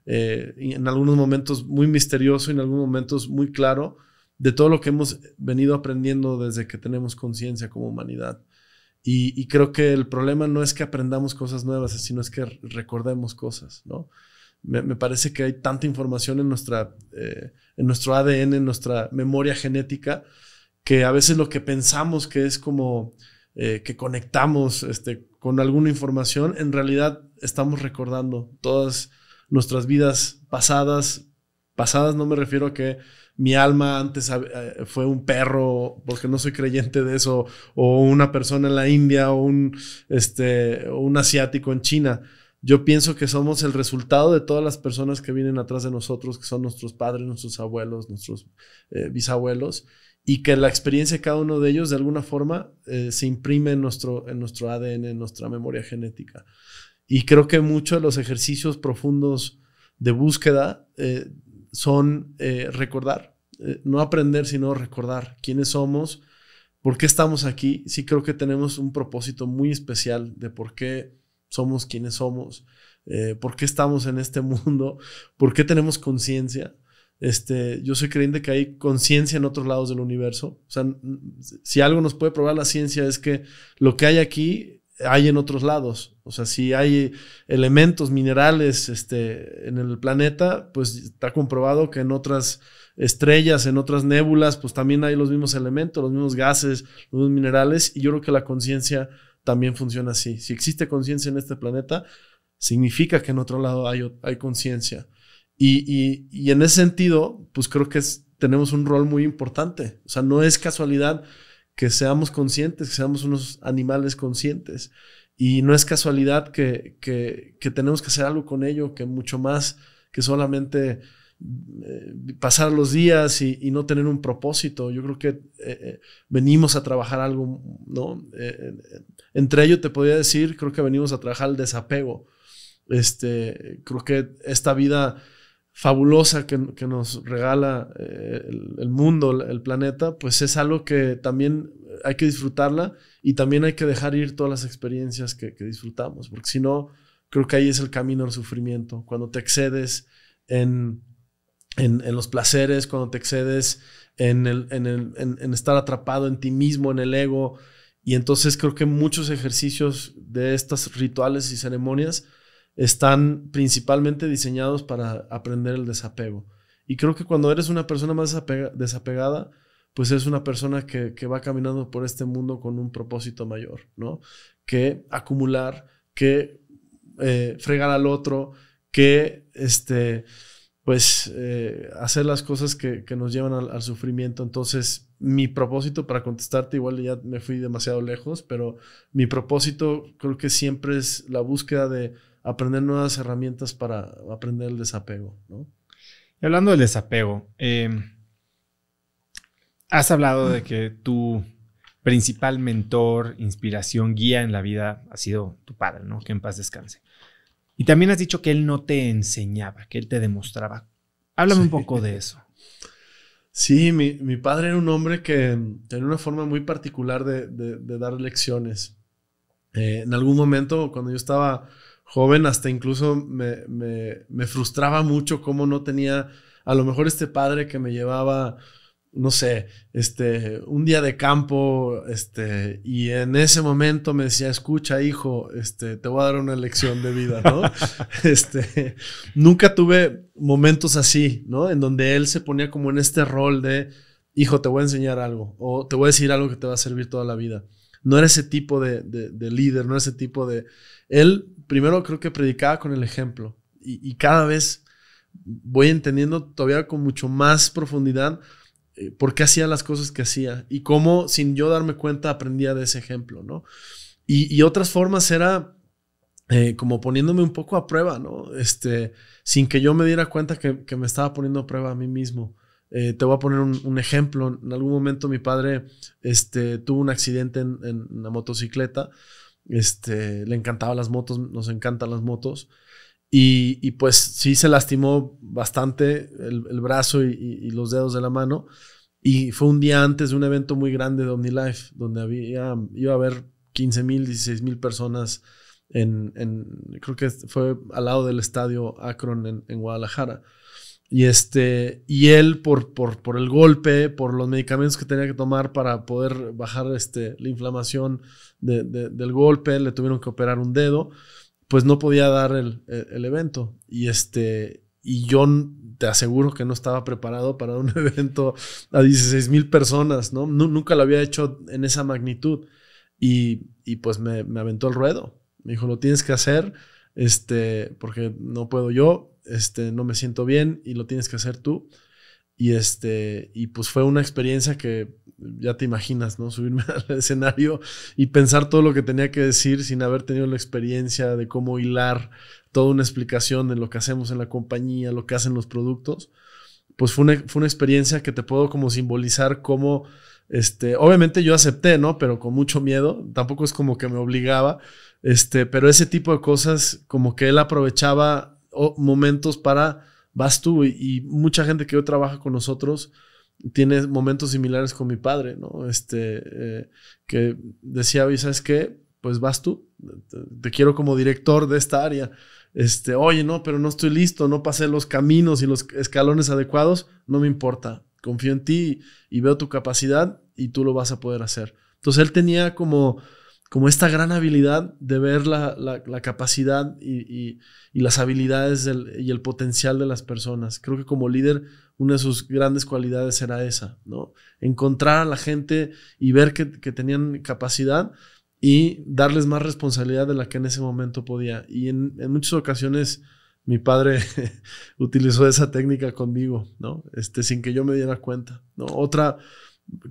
Speaker 1: eh, en algunos momentos muy misterioso y en algunos momentos muy claro de todo lo que hemos venido aprendiendo desde que tenemos conciencia como humanidad. Y, creo que el problema no es que aprendamos cosas nuevas, sino es que recordemos cosas, ¿no? Me, me parece que hay tanta información en, nuestra, eh, en nuestro ADN, en nuestra memoria genética, que a veces lo que pensamos que es como eh, que conectamos este, con alguna información, en realidad estamos recordando todas nuestras vidas pasadas. Pasadas no me refiero a que mi alma antes eh, fue un perro, porque no soy creyente de eso, o una persona en la India, o un, este, un asiático en China. Yo pienso que somos el resultado de todas las personas que vienen atrás de nosotros, que son nuestros padres, nuestros abuelos, nuestros eh, bisabuelos, y que la experiencia de cada uno de ellos de alguna forma eh, se imprime en nuestro, en nuestro ADN, en nuestra memoria genética. Y creo que muchos de los ejercicios profundos de búsqueda eh, son eh, recordar, no aprender, sino recordar quiénes somos, por qué estamos aquí. Sí creo que tenemos un propósito muy especial de por qué somos quienes somos, por qué estamos en este <laughs> mundo, por qué tenemos conciencia. Este, yo soy creyente que hay conciencia en otros lados del universo. O sea, si algo nos puede probar la ciencia es que lo que hay aquí hay en otros lados. O sea, si hay elementos, minerales este, en el planeta, pues está comprobado que en otras estrellas, en otras nébulas, pues también hay los mismos elementos, los mismos gases, los mismos minerales. Y yo creo que la conciencia también funciona así. Si existe conciencia en este planeta, significa que en otro lado hay conciencia. Y, y, y, en ese sentido, pues creo que tenemos un rol muy importante. O sea, no es casualidad que seamos conscientes, que seamos unos animales conscientes. Y no es casualidad que, que, que tenemos que hacer algo con ello, que mucho más que solamente eh, pasar los días y, y, no tener un propósito. Yo creo que eh, eh, venimos a trabajar algo, ¿no? entre ello te podría decir, creo que venimos a trabajar el desapego. Este, creo que esta vida fabulosa que, nos regala eh, el, mundo, el planeta, pues es algo que también hay que disfrutarla y también hay que dejar ir todas las experiencias que, disfrutamos, porque si no, creo que ahí es el camino al sufrimiento, cuando te excedes en, los placeres, cuando te excedes en, en, en estar atrapado en ti mismo, en el ego, y entonces creo que muchos ejercicios de estos rituales y ceremonias, están principalmente diseñados para aprender el desapego. Y creo que cuando eres una persona más desapegada, pues eres una persona que, va caminando por este mundo con un propósito mayor, ¿no? Que acumular, que eh, fregar al otro, que este, pues eh, hacer las cosas que, nos llevan al, al, sufrimiento. Entonces, mi propósito para contestarte, igual ya me fui demasiado lejos, pero mi propósito creo que siempre es la búsqueda de aprender nuevas herramientas para aprender el desapego, ¿no?
Speaker 2: Y hablando del desapego, eh, has hablado de que tu principal mentor, inspiración, guía en la vida ha sido tu padre, ¿no? Que en paz descanse. Y también has dicho que él no te enseñaba, que él te demostraba.
Speaker 1: Háblame un poco de eso. Sí, mi, padre era un hombre que tenía una forma muy particular de, dar lecciones. Eh, en algún momento, cuando yo estaba joven hasta incluso me, frustraba mucho cómo no tenía a lo mejor este padre que me llevaba no sé, este, un día de campo, este, y en ese momento me decía, escucha, hijo, este, te voy a dar una lección de vida, ¿no? <laughs> este, nunca tuve momentos así, ¿no? En donde él se ponía como en este rol de, hijo, te voy a enseñar algo, o te voy a decir algo que te va a servir toda la vida. No era ese tipo de, de líder, no era ese tipo de... Él primero creo que predicaba con el ejemplo y, cada vez voy entendiendo todavía con mucho más profundidad eh, por qué hacía las cosas que hacía y cómo sin yo darme cuenta aprendía de ese ejemplo, ¿no? Y, otras formas era eh, como poniéndome un poco a prueba, ¿no? Este, sin que yo me diera cuenta que, me estaba poniendo a prueba a mí mismo. Eh, te voy a poner un, ejemplo. En algún momento mi padre este, tuvo un accidente en, en una motocicleta este, le encantaban las motos, nos encantan las motos. Y, pues sí se lastimó bastante el, brazo y, los dedos de la mano. Y fue un día antes de un evento muy grande de OmniLife, donde había, iba a haber 15 mil, 16 mil personas en, creo que fue al lado del estadio Akron en Guadalajara. Y, este, y él, por, por, por, el golpe, por los medicamentos que tenía que tomar para poder bajar este, la inflamación del golpe, le tuvieron que operar un dedo, pues no podía dar el, e, evento. Y, este, y yo te aseguro que no estaba preparado para un <laughs> evento a 16 mil personas, ¿no? Nunca lo había hecho en esa magnitud. Y, pues me, aventó el ruedo. Me dijo, lo tienes que hacer, este, porque no puedo yo, este, no me siento bien y lo tienes que hacer tú. Y, este, y pues fue una experiencia que ya te imaginas, ¿no? <laughs> Subirme al escenario y pensar todo lo que tenía que decir sin haber tenido la experiencia de cómo hilar toda una explicación de lo que hacemos en la compañía, lo que hacen los productos. Pues fue una, experiencia que te puedo como simbolizar cómo, este, obviamente yo acepté, ¿no? Pero con mucho miedo, tampoco es como que me obligaba, este, pero ese tipo de cosas como que él aprovechaba momentos para, vas tú y, mucha gente que hoy trabaja con nosotros tiene momentos similares con mi padre, ¿no? Este, eh, que decía, oye, ¿sabes qué? Pues vas tú, te, quiero como director de esta área. Este, oye, no, pero no estoy listo, no pasé los caminos y los escalones adecuados, no me importa, confío en ti y veo tu capacidad y tú lo vas a poder hacer. Entonces él tenía como como esta gran habilidad de ver la, capacidad y, las habilidades y el potencial de las personas. Creo que como líder una de sus grandes cualidades era esa, ¿no? Encontrar a la gente y ver que, tenían capacidad y darles más responsabilidad de la que en ese momento podía. Y en, muchas ocasiones mi padre <laughs> utilizó esa técnica conmigo, ¿no? Este, sin que yo me diera cuenta, ¿no? Otra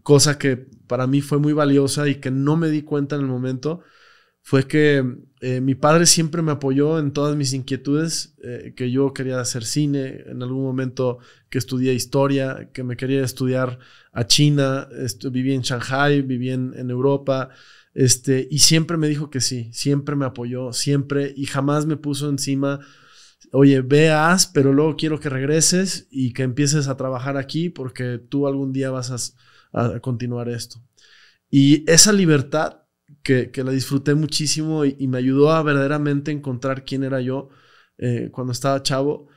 Speaker 1: cosa que para mí fue muy valiosa y que no me di cuenta en el momento, fue que eh, mi padre siempre me apoyó en todas mis inquietudes, eh, que yo quería hacer cine, en algún momento que estudié historia, que me quería estudiar a China, viví en Shanghai, viví en, Europa, este, y siempre me dijo que sí, siempre me apoyó, siempre, y jamás me puso encima oye, veas, pero luego quiero que regreses y que empieces a trabajar aquí porque tú algún día vas a, a continuar esto. Y esa libertad que, la disfruté muchísimo y, me ayudó a verdaderamente encontrar quién era yo eh, cuando estaba chavo,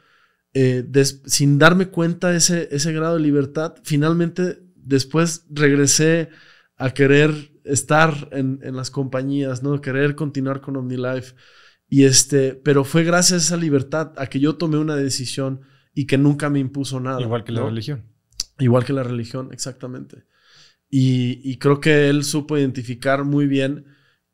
Speaker 1: eh, sin darme cuenta ese, ese grado de libertad, finalmente después regresé a querer estar en, las compañías, ¿no? Querer continuar con OmniLife. Y este, pero fue gracias a esa libertad a que yo tomé una decisión y que nunca me impuso nada. Igual que la religión. Igual que la religión, exactamente. Y, creo que él supo identificar muy bien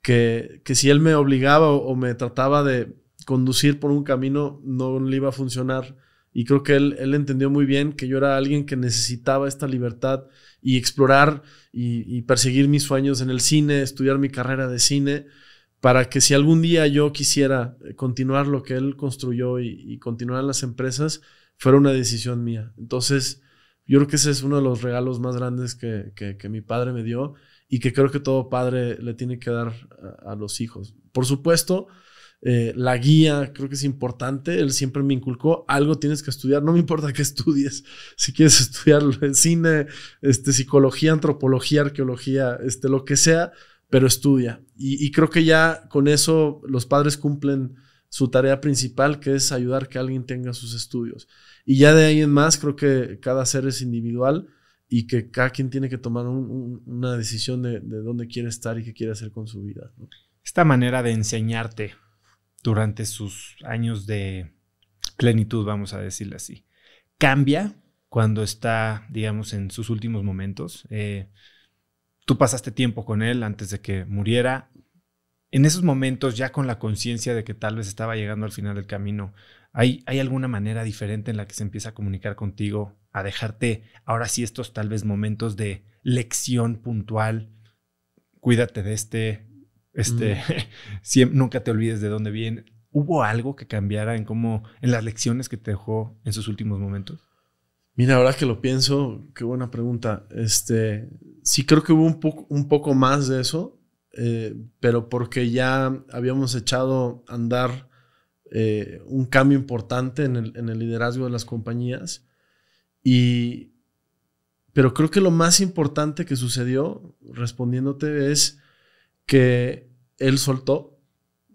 Speaker 1: que, si él me obligaba o, me trataba de conducir por un camino, no le iba a funcionar. Y creo que él, él entendió muy bien que yo era alguien que necesitaba esta libertad y explorar y, perseguir mis sueños en el cine, estudiar mi carrera de cine, para que si algún día yo quisiera eh, continuar lo que él construyó y, y continuar en las empresas, fuera una decisión mía. Entonces, yo creo que ese es uno de los regalos más grandes que, mi padre me dio y que creo que todo padre le tiene que dar a, los hijos. Por supuesto, eh, la guía creo que es importante. Él siempre me inculcó algo tienes que estudiar. No me importa que estudies. <laughs> Si quieres estudiar cine, este, psicología, antropología, arqueología, este, lo que sea, pero estudia. Y, y, creo que ya con eso los padres cumplen su tarea principal, que es ayudar que alguien tenga sus estudios. Y ya de ahí en más, creo que cada ser es individual y que cada quien tiene que tomar una decisión de, dónde quiere estar y qué quiere hacer con su vida. Esta manera de enseñarte
Speaker 2: durante sus años de plenitud, vamos a decirle así, cambia cuando está, digamos, en sus últimos momentos. Eh, tú pasaste tiempo con él antes de que muriera. En esos momentos, ya con la conciencia de que tal vez estaba llegando al final del camino, ¿Hay, alguna manera diferente en la que se empieza a comunicar contigo, a dejarte ahora sí estos tal vez momentos de lección puntual? Cuídate de este, este, mm. <laughs> nunca te olvides de dónde viene. ¿Hubo algo que cambiara en cómo, en las lecciones que te dejó en sus últimos momentos?
Speaker 1: Mira, ahora que lo pienso, qué buena pregunta. Este, sí creo que hubo un, poco, más de eso, eh, pero porque ya habíamos echado a andar eh, un cambio importante en el, liderazgo de las compañías. Y, pero creo que lo más importante que sucedió, respondiéndote, es que él soltó.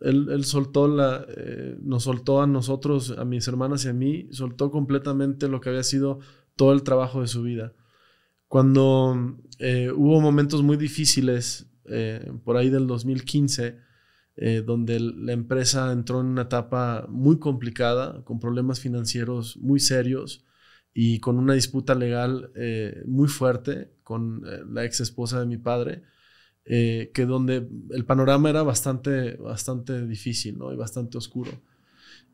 Speaker 1: Él, soltó eh, nos soltó a nosotros, a mis hermanas y a mí, soltó completamente lo que había sido todo el trabajo de su vida. Cuando eh, hubo momentos muy difíciles, por ahí del 2015, eh, donde la empresa entró en una etapa muy complicada, con problemas financieros muy serios y con una disputa legal eh, muy fuerte con eh, la ex esposa de mi padre, que donde el panorama era bastante, bastante difícil y bastante oscuro.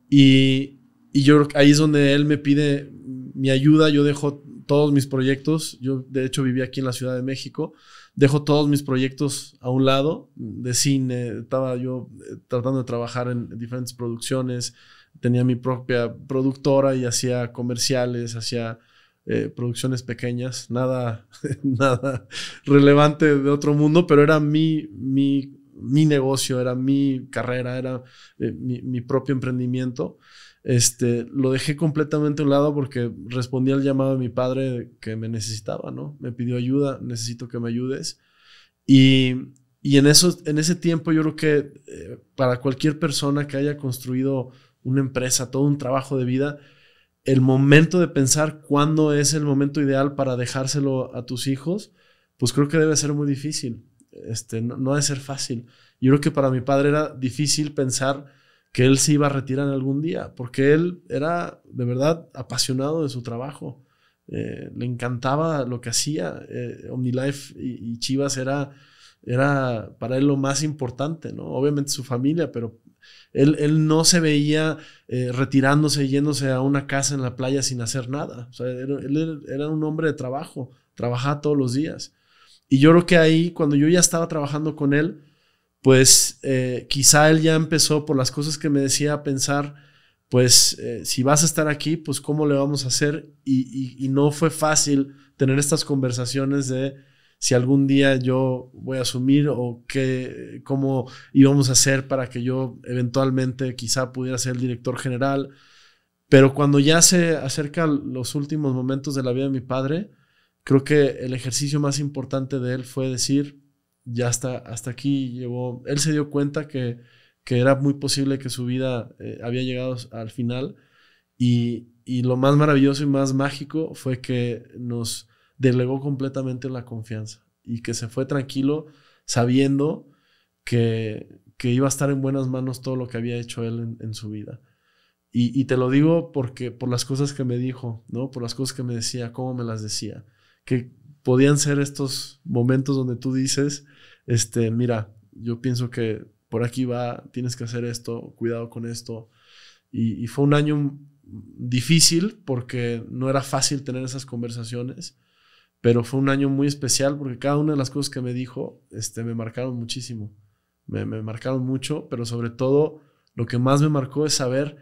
Speaker 1: Y, yo ahí es donde él me pide mi ayuda, yo dejo todos mis proyectos, yo de hecho vivía aquí en la Ciudad de México, dejo todos mis proyectos a un lado, de cine, estaba yo eh, tratando de trabajar en diferentes producciones, tenía mi propia productora y hacía comerciales, hacía eh, producciones pequeñas, nada, <laughs> nada relevante de otro mundo, pero era mi, mi, mi negocio, era mi carrera, era eh, mi, mi propio emprendimiento este, lo dejé completamente a un lado porque respondí al llamado de mi padre que me necesitaba, ¿no? Me pidió ayuda, necesito que me ayudes. Y, en, eso, en ese tiempo yo creo que eh, para cualquier persona que haya construido una empresa, todo un trabajo de vida, el momento de pensar cuándo es el momento ideal para dejárselo a tus hijos, pues creo que debe ser muy difícil. Este, no debe ser fácil. Yo creo que para mi padre era difícil pensar que él se iba a retirar algún día, porque él era de verdad apasionado de su trabajo. Eh, le encantaba lo que hacía. Eh, OmniLife y, Chivas era, era para él lo más importante, ¿no? Obviamente su familia, pero él, no se veía eh, retirándose, yéndose a una casa en la playa sin hacer nada. él, era un hombre de trabajo, trabajaba todos los días. Y yo creo que ahí, cuando yo ya estaba trabajando con él, pues eh, quizá él ya empezó por las cosas que me decía a pensar, pues eh, si vas a estar aquí, pues cómo le vamos a hacer. Y, no fue fácil tener estas conversaciones de si algún día yo voy a asumir o qué, cómo íbamos a hacer para que yo eventualmente quizá pudiera ser el director general. Pero cuando ya se acerca los últimos momentos de la vida de mi padre, creo que el ejercicio más importante de él fue decir, ya hasta, aquí llevó, él se dio cuenta que, era muy posible que su vida eh, había llegado al final y, lo más maravilloso y más mágico fue que nos delegó completamente la confianza y que se fue tranquilo sabiendo que, iba a estar en buenas manos todo lo que había hecho él en, su vida. Y, y, te lo digo porque por las cosas que me dijo, ¿no? Por las cosas que me decía, cómo me las decía. Que podían ser estos momentos donde tú dices, este, mira, yo pienso que por aquí va, tienes que hacer esto, cuidado con esto. Y, fue un año difícil porque no era fácil tener esas conversaciones, pero fue un año muy especial porque cada una de las cosas que me dijo este, me marcaron muchísimo, me marcaron mucho, pero sobre todo lo que más me marcó es saber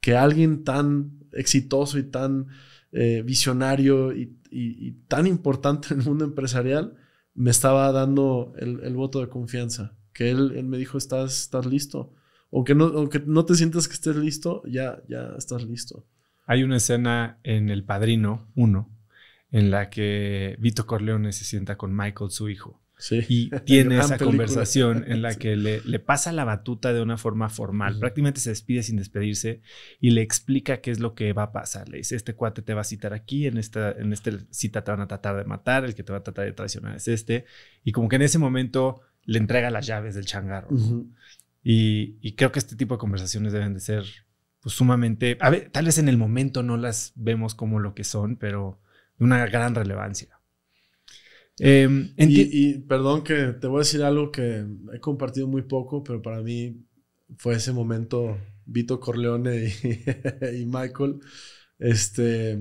Speaker 1: que alguien tan exitoso y tan eh, visionario y, tan importante en el mundo empresarial, me estaba dando el, voto de confianza. Que él, me dijo, estás, listo. Aunque no, no te sientas que estés listo, ya, ya estás listo.
Speaker 2: Hay una escena en El Padrino 1 en la que Vito Corleone se sienta con Michael, su hijo, y <laughs> tiene esa conversación en la que le, le, pasa la batuta de una forma formal. Prácticamente se despide sin despedirse y le explica qué es lo que va a pasar. Le dice, este cuate te va a citar aquí, en esta, en este cita te van a tratar de matar, el que te va a tratar de traicionar es este. Y como que en ese momento le entrega las llaves del changarro. y, creo que este tipo de conversaciones deben de ser pues, sumamente, a ver, tal vez en el momento no las vemos como lo que son,
Speaker 1: pero de una gran
Speaker 2: relevancia.
Speaker 1: Em, y, perdón que te voy a decir algo que he compartido muy poco, pero para mí fue ese momento Vito Corleone <laughs> y, Michael. Este,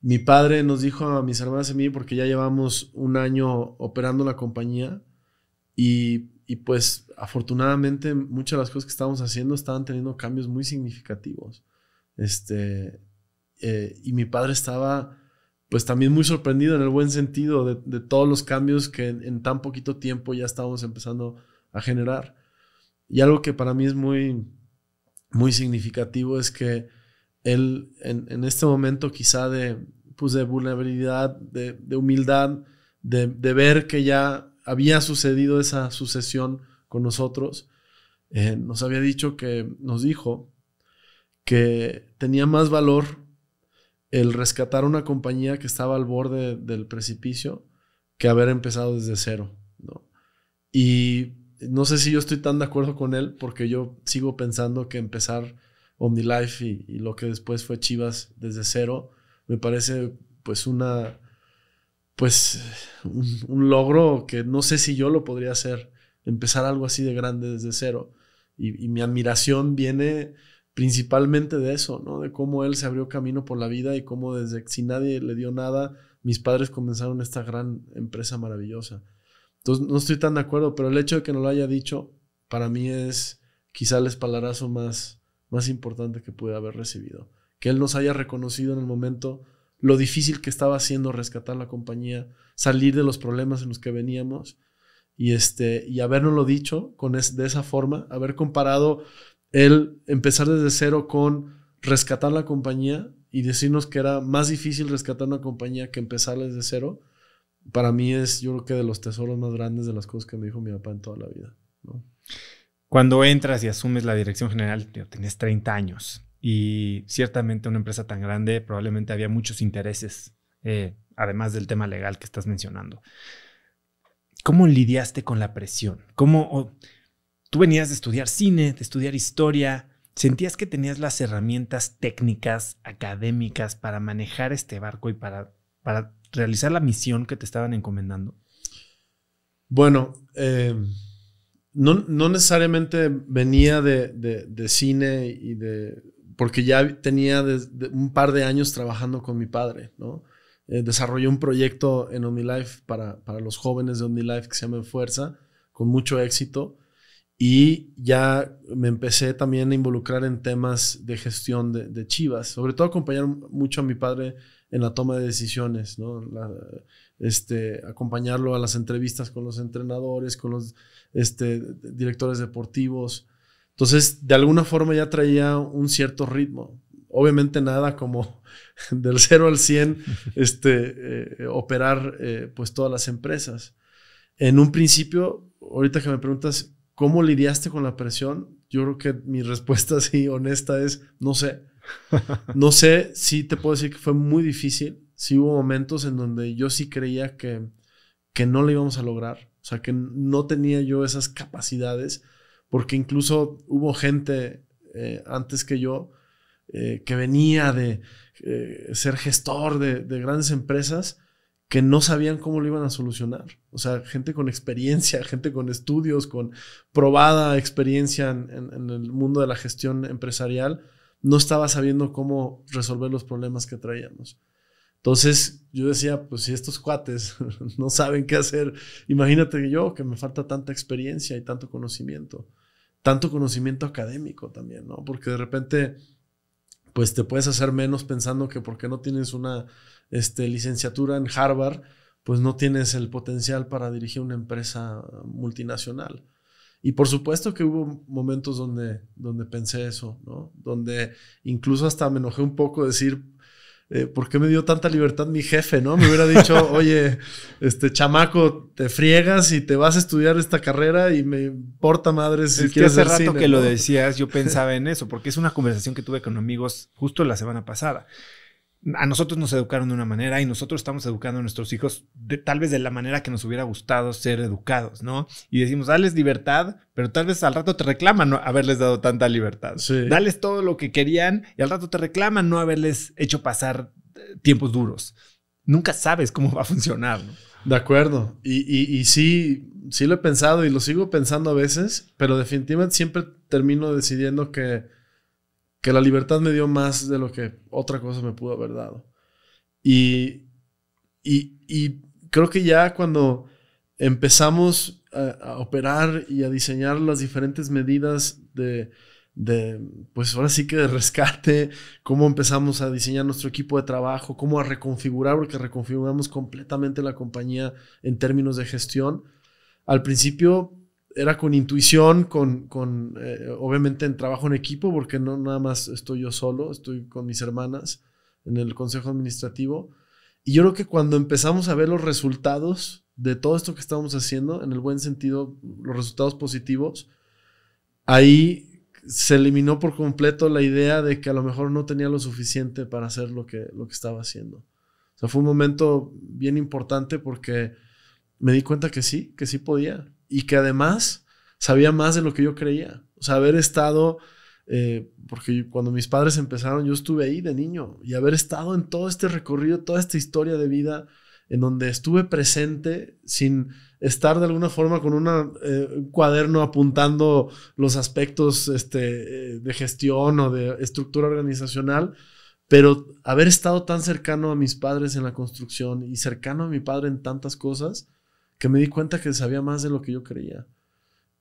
Speaker 1: mi padre nos dijo a mis hermanas y a mí, porque ya llevamos un año operando la compañía y, y pues afortunadamente muchas de las cosas que estábamos haciendo estaban teniendo cambios muy significativos. Este, eh, y mi padre estaba pues también muy sorprendido en el buen sentido de, todos los cambios que en, tan poquito tiempo ya estamos empezando a generar. Y algo que para mí es muy, muy significativo es que él en, este momento quizá de, pues de vulnerabilidad, de, humildad, de, ver que ya había sucedido esa sucesión con nosotros, eh, nos había dicho que, nos dijo que tenía más valor el rescatar una compañía que estaba al borde del precipicio que haber empezado desde cero, ¿no? Y no sé si yo estoy tan de acuerdo con él porque yo sigo pensando que empezar OmniLife y, y lo que después fue Chivas desde cero me parece pues una pues un, logro que no sé si yo lo podría hacer, empezar algo así de grande desde cero. y mi admiración viene principalmente de eso, ¿no? De cómo él se abrió camino por la vida y cómo desde si nadie le dio nada, mis padres comenzaron esta gran empresa maravillosa. Entonces, no estoy tan de acuerdo, pero el hecho de que no lo haya dicho, para mí es quizá el espalarazo más, más importante que pude haber recibido. Que él nos haya reconocido en el momento lo difícil que estaba haciendo rescatar la compañía, salir de los problemas en los que veníamos y, este, y habernoslo dicho con de esa forma, haber comparado el empezar desde cero con rescatar la compañía y decirnos que era más difícil rescatar una compañía que empezar desde cero, para mí es yo creo que de los tesoros más grandes de las cosas que me dijo mi papá en toda la vida.
Speaker 2: Cuando entras y asumes la dirección general, tienes 30 años y ciertamente una empresa tan grande probablemente había muchos intereses, eh, además del tema legal que estás mencionando. ¿Cómo lidiaste con la presión? ¿Cómo... Tú venías de estudiar cine, de estudiar historia, sentías que tenías las herramientas técnicas, académicas para manejar este
Speaker 1: barco y para, para realizar la misión que te estaban encomendando. Bueno, eh, no, necesariamente venía de, cine y de... porque ya tenía un par de años trabajando con mi padre, ¿no? Eh, desarrollé un proyecto en OmniLife para, para los jóvenes de OmniLife que se llama Fuerza, con mucho éxito. Y ya me empecé también a involucrar en temas de gestión de, Chivas, sobre todo acompañar mucho a mi padre en la toma de decisiones, ¿no? este, acompañarlo a las entrevistas con los entrenadores, con los este, directores deportivos. Entonces, de alguna forma ya traía un cierto ritmo. Obviamente nada como <laughs> del 0 al 100 <laughs> este, eh, operar eh, pues todas las empresas. En un principio, ahorita que me preguntas, ¿Cómo lidiaste con la presión? Yo creo que mi respuesta <laughs> así honesta es, no sé. No sé si te puedo decir que fue muy difícil. si hubo momentos en donde yo sí creía que, que no lo íbamos a lograr. O sea, que no tenía yo esas capacidades. Porque incluso hubo gente eh, antes que yo eh, que venía de eh, ser gestor de grandes empresas que no sabían cómo lo iban a solucionar. O sea, gente con experiencia, gente con estudios, con probada experiencia en, el mundo de la gestión empresarial, no estaba sabiendo cómo resolver los problemas que traíamos. Entonces yo decía, pues si estos cuates <laughs> no saben qué hacer, imagínate que yo, que me falta tanta experiencia y tanto conocimiento, tanto conocimiento académico también, ¿no? Porque de repente, pues te puedes hacer menos pensando que porque no tienes una este, licenciatura en Harvard, pues no tienes el potencial para dirigir una empresa multinacional. Y por supuesto que hubo momentos donde, donde pensé eso, ¿no? Donde incluso hasta me enojé un poco decir, eh, ¿por qué me dio tanta libertad mi jefe, no? Me hubiera dicho, <laughs> oye, este chamaco, te friegas y te vas a estudiar esta carrera y me importa madre si es quieres que hace rato que lo decías, yo <laughs> pensaba
Speaker 2: en eso, porque es una conversación que tuve con amigos justo la semana pasada a nosotros nos educaron de una manera y nosotros estamos educando a nuestros hijos tal vez de la manera que nos hubiera gustado ser educados, ¿no? Y decimos, dales libertad, pero tal vez al rato te reclaman no haberles dado tanta libertad. Sí. Dales todo lo que querían y al rato te reclaman no haberles hecho pasar eh, tiempos duros. Nunca sabes cómo va a funcionar, ¿no? De acuerdo.
Speaker 1: Y, y, y, sí, sí lo he pensado y lo sigo pensando a veces, pero definitivamente siempre termino decidiendo que que la libertad me dio más de lo que otra cosa me pudo haber dado. Y, creo que ya cuando empezamos a, operar y a diseñar las diferentes medidas de, de, pues ahora sí que de rescate, cómo empezamos a diseñar nuestro equipo de trabajo, cómo a reconfigurar, porque reconfiguramos completamente la compañía en términos de gestión. Al principio era con intuición, con, eh, obviamente en trabajo en equipo, porque no nada más estoy yo solo, estoy con mis hermanas en el consejo administrativo. Y yo creo que cuando empezamos a ver los resultados de todo esto que estábamos haciendo, en el buen sentido, los resultados positivos, ahí se eliminó por completo la idea de que a lo mejor no tenía lo suficiente para hacer lo que, lo que estaba haciendo. O sea, fue un momento bien importante porque me di cuenta que sí, que sí podía, y que además sabía más de lo que yo creía. O sea, haber estado, eh, porque cuando mis padres empezaron, yo estuve ahí de niño y haber estado en todo este recorrido, toda esta historia de vida, en donde estuve presente sin estar de alguna forma con eh, un cuaderno apuntando los aspectos este, eh, de gestión o de estructura organizacional, pero haber estado tan cercano a mis padres en la construcción y cercano a mi padre en tantas cosas, que me di cuenta que sabía más de lo que yo creía.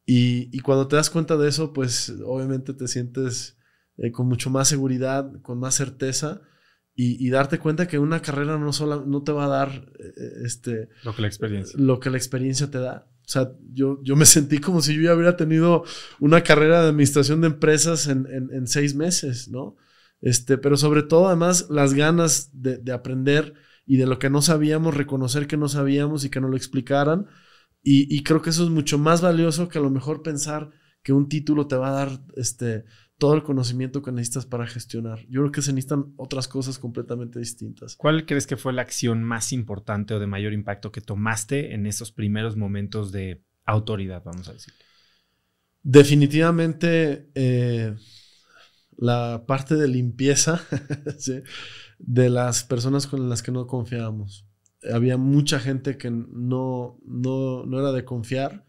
Speaker 1: Y, cuando te das cuenta de eso, pues obviamente te sientes eh, con mucho más seguridad, con más certeza. Y, darte cuenta que una carrera no, sola, no te va a dar eh, este,
Speaker 2: lo, que la experiencia.
Speaker 1: lo que la experiencia te da. O sea, yo, yo me sentí como si yo ya hubiera tenido una carrera de administración de empresas en, seis meses, ¿no? Este, pero sobre todo, además, las ganas de, de aprender y de lo que no sabíamos, reconocer que no sabíamos y que no lo explicaran. Y, creo que eso es mucho más valioso que a lo mejor pensar que un título te va a dar este, todo el conocimiento que necesitas para gestionar. Yo creo que se necesitan otras cosas completamente distintas. ¿Cuál
Speaker 2: crees que fue la acción más importante o de mayor impacto que tomaste en esos primeros momentos de autoridad, vamos a decir?
Speaker 1: Definitivamente eh, la parte de limpieza. <laughs> sí de las personas con las que no confiábamos. Había mucha gente que no, no, era de confiar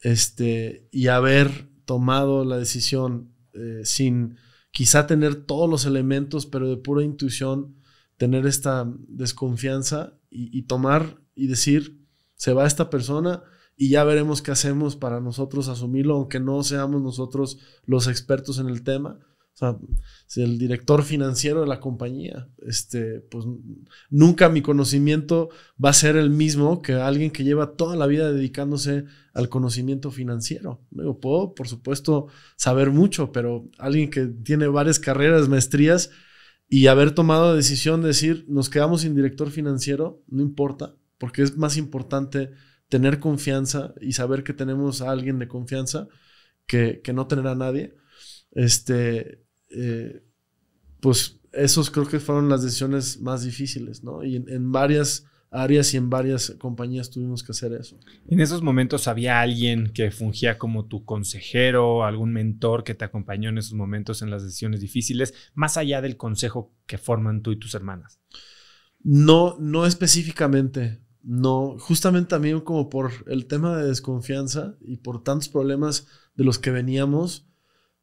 Speaker 1: este, y haber tomado la decisión eh, sin quizá tener todos los elementos, pero de pura intuición, tener esta desconfianza y, y tomar y decir, se va esta persona, y ya veremos qué hacemos para nosotros asumirlo, aunque no seamos nosotros los expertos en el tema, o sea, el director financiero de la compañía, este, pues nunca mi conocimiento va a ser el mismo que alguien que lleva toda la vida dedicándose al conocimiento financiero. puedo, por supuesto, saber mucho, pero alguien que tiene varias carreras, maestrías y haber tomado la decisión de decir, nos quedamos sin director financiero, no importa, porque es más importante tener confianza y saber que tenemos a alguien de confianza que, que no tener a nadie. Este, eh, pues esos creo que fueron las decisiones más difíciles, ¿no? Y en, en, varias áreas y en varias compañías tuvimos que hacer eso. ¿En esos momentos
Speaker 2: había alguien que fungía como tu consejero, algún mentor que te acompañó en esos momentos en las decisiones difíciles, más allá del consejo que forman tú y tus hermanas?
Speaker 1: No, no específicamente. No, justamente también como por el tema de desconfianza y por tantos problemas de los que veníamos,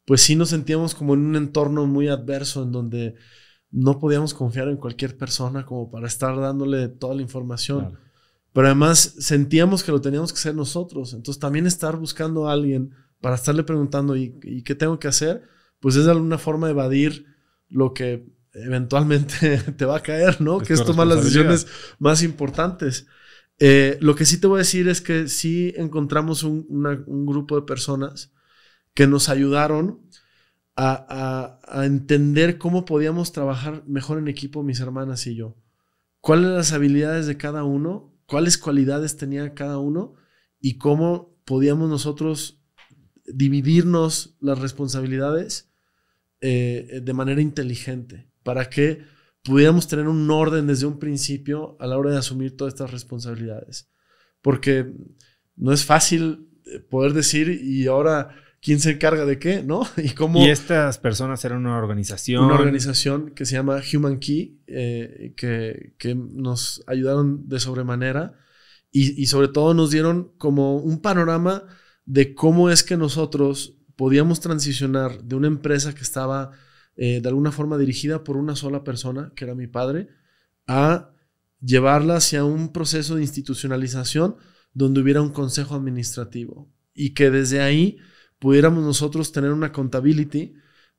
Speaker 1: pues sí nos sentíamos como en un entorno muy adverso en donde no podíamos confiar en cualquier persona como para estar dándole toda la información. Pero además sentíamos que lo teníamos que hacer nosotros. Entonces también estar buscando a alguien para estarle preguntando ¿y, qué tengo que hacer? Pues es de alguna forma evadir lo que eventualmente <laughs> te va a caer, ¿no? que es tomar las decisiones más importantes. Eh, lo que sí te voy a decir es que sí encontramos un grupo de personas que nos ayudaron a, entender cómo podíamos trabajar mejor en equipo mis hermanas y yo. ¿Cuáles eran las habilidades de cada uno? ¿Cuáles cualidades tenía cada uno? Y cómo podíamos nosotros dividirnos las responsabilidades eh, de manera inteligente para que pudiéramos tener un orden desde un principio a la hora de asumir todas estas responsabilidades. Porque no es fácil eh, poder decir y ahora quién se encarga de qué, ¿no? <laughs> Y cómo. Y estas personas eran una organización. Una organización que se llama Human Key, eh, que, que, nos ayudaron de sobremanera y, sobre todo nos dieron como un panorama de cómo es que nosotros podíamos transicionar de una empresa que estaba eh, de alguna forma dirigida por una sola persona, que era mi padre, a llevarla hacia un proceso de institucionalización donde hubiera un consejo administrativo y que desde ahí pudiéramos nosotros tener una contabilidad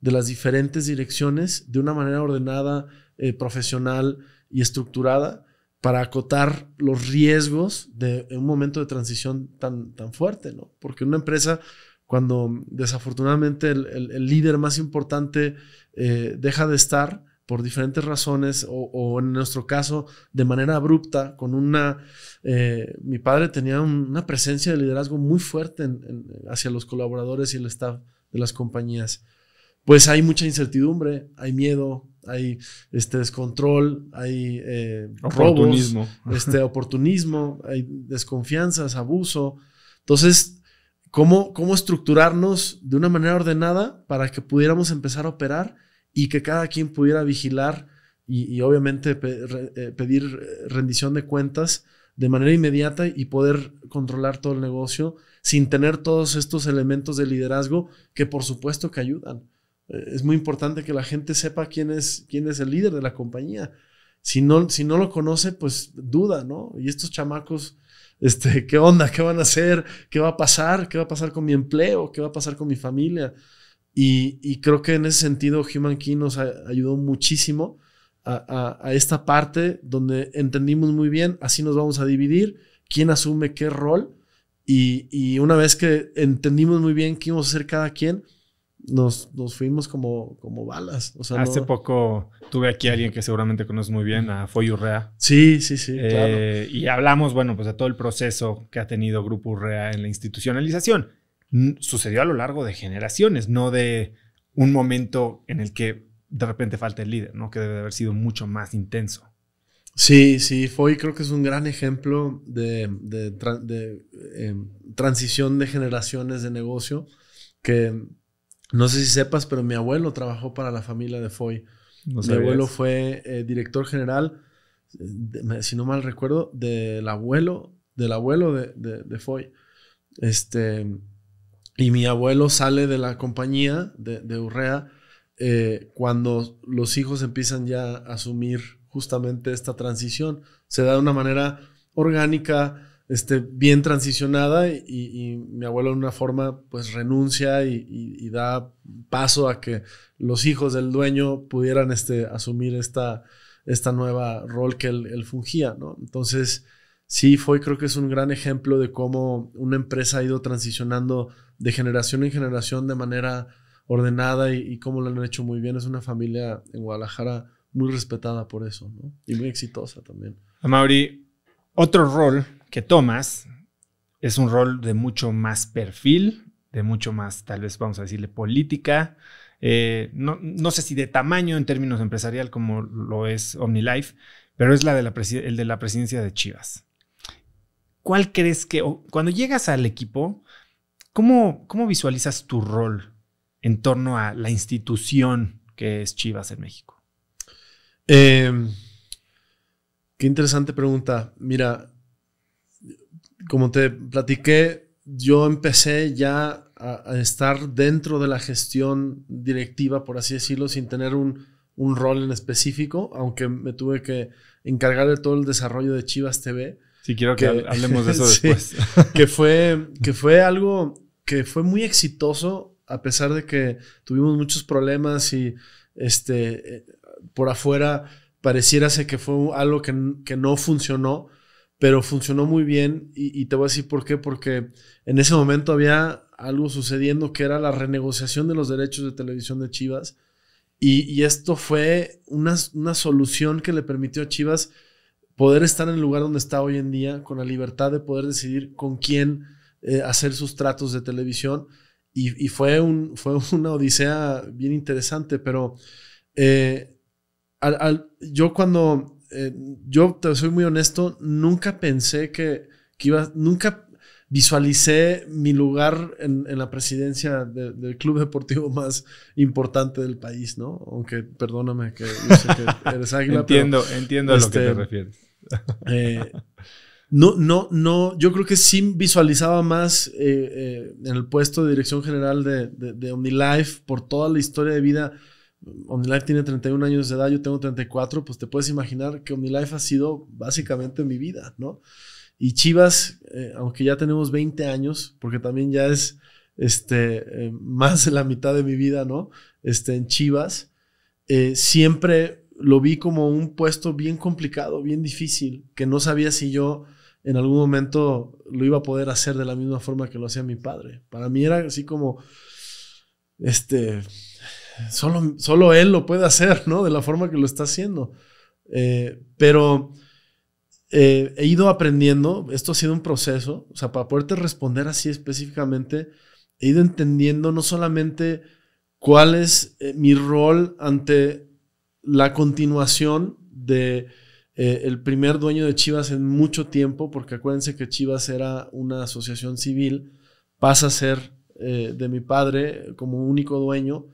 Speaker 1: de las diferentes direcciones de una manera ordenada, eh, profesional y estructurada para acotar los riesgos de un momento de transición tan, tan fuerte, ¿no? Porque una empresa, cuando desafortunadamente el, líder más importante eh, deja de estar, por diferentes razones o, en nuestro caso de manera abrupta con una... Eh, mi padre tenía una presencia de liderazgo muy fuerte hacia los colaboradores y el staff de las compañías. Pues hay mucha incertidumbre, hay miedo, hay este descontrol, hay eh, oportunismo. este oportunismo, hay desconfianzas, abuso. Entonces, ¿cómo, ¿cómo estructurarnos de una manera ordenada para que pudiéramos empezar a operar? y que cada quien pudiera vigilar y, obviamente eh, pedir eh, rendición de cuentas de manera inmediata y poder controlar todo el negocio sin tener todos estos elementos de liderazgo que por supuesto que ayudan. Eh, es muy importante que la gente sepa quién es, quién es el líder de la compañía. Si no, si no lo conoce, pues duda, ¿no? Y estos chamacos, este, ¿qué onda? ¿Qué van a hacer? ¿Qué va a pasar? ¿Qué va a pasar con mi empleo? ¿Qué va a pasar con mi familia? Y, creo que en ese sentido Human Key nos ayudó muchísimo a, esta parte donde entendimos muy bien, así nos vamos a dividir, quién asume qué rol. Y, una vez que entendimos muy bien qué íbamos a hacer cada quien, nos, fuimos como, como balas. O sea, Hace poco
Speaker 2: tuve aquí a alguien que seguramente conoces muy bien, a Foy Urrea.
Speaker 1: Sí, sí, sí. Eh,
Speaker 2: y hablamos, bueno, pues de todo el proceso que ha tenido Grupo Urrea en la institucionalización sucedió a lo largo de generaciones, no de un momento en el que de repente falta el líder, ¿no? Que debe haber sido mucho más intenso.
Speaker 1: Sí, sí, Foy creo que es un gran ejemplo de, em, transición de generaciones de negocio que no sé si sepas, pero mi abuelo trabajó para la familia de Foy. mi abuelo fue eh, director general, si no mal recuerdo, del abuelo, del abuelo de, de Foy. Este, y mi abuelo sale de la compañía de, Urrea eh, cuando los hijos empiezan ya a asumir justamente esta transición. Se da de una manera orgánica, este, bien transicionada y, mi abuelo de una forma pues renuncia y, da paso a que los hijos del dueño pudieran este, asumir esta, esta nueva rol que él, fungía, ¿no? Entonces, Sí, fue creo que es un gran ejemplo de cómo una empresa ha ido transicionando de generación en generación de manera ordenada y, cómo lo han hecho muy bien. Es una familia en Guadalajara muy respetada por eso, Y muy exitosa también.
Speaker 2: Amaury, otro rol que tomas es un rol de mucho más perfil, de mucho más, tal vez vamos a decirle, política. Eh, no, sé si de tamaño en términos empresarial como lo es OmniLife, pero es la de la el de la presidencia de Chivas. ¿cuál crees que, cuando llegas al equipo, ¿cómo, cómo visualizas tu rol en torno a la
Speaker 1: institución que es Chivas en México? Em, qué interesante pregunta. Mira, como te platiqué, yo empecé ya a, estar dentro de la gestión directiva, por así decirlo, sin tener un, un, rol en específico, aunque me tuve que encargar de todo el desarrollo de Chivas TV. Si quiero que, hablemos de <laughs> eso después. que, fue, que fue algo que fue muy exitoso, a pesar de que tuvimos muchos problemas y este, por afuera pareciérase que fue algo que, no funcionó, pero funcionó muy bien. Y, te voy a decir por qué, porque en ese momento había algo sucediendo que era la renegociación de los derechos de televisión de Chivas. Y, esto fue una, una solución que le permitió a Chivas poder estar en el lugar donde está hoy en día, con la libertad de poder decidir con quién eh, hacer sus tratos de televisión. Y, fue, un, fue una odisea bien interesante, pero eh, yo cuando, eh, yo te soy muy honesto, nunca pensé que, iba, nunca visualicé mi lugar en, la presidencia del club deportivo más importante del país, ¿no? Aunque perdóname que, eres <laughs> águila. entiendo, entiendo a lo que te este, refieres. Eh, no, no, no, yo creo que sí visualizaba más eh, eh, en el puesto de dirección general de, OmniLife por toda la historia de vida. OmniLife tiene 31 años de edad, yo tengo 34, pues te puedes imaginar que OmniLife ha sido básicamente mi vida, ¿no? Y Chivas, aunque ya tenemos 20 años, porque también ya es este, más de la mitad de mi vida, ¿no? Este, en Chivas, siempre lo vi como un puesto bien complicado, bien difícil, que no sabía si yo en algún momento lo iba a poder hacer de la misma forma que lo hacía mi padre. Para mí era así como, este, solo, solo él lo puede hacer, ¿no? De la forma que lo está haciendo. Eh, pero eh, he ido aprendiendo, esto ha sido un proceso, o sea, para poderte responder así específicamente, he ido entendiendo no solamente cuál es eh, mi rol ante la continuación de eh, el primer dueño de Chivas en mucho tiempo, porque acuérdense que Chivas era una asociación civil, pasa a ser eh, de mi padre como único dueño,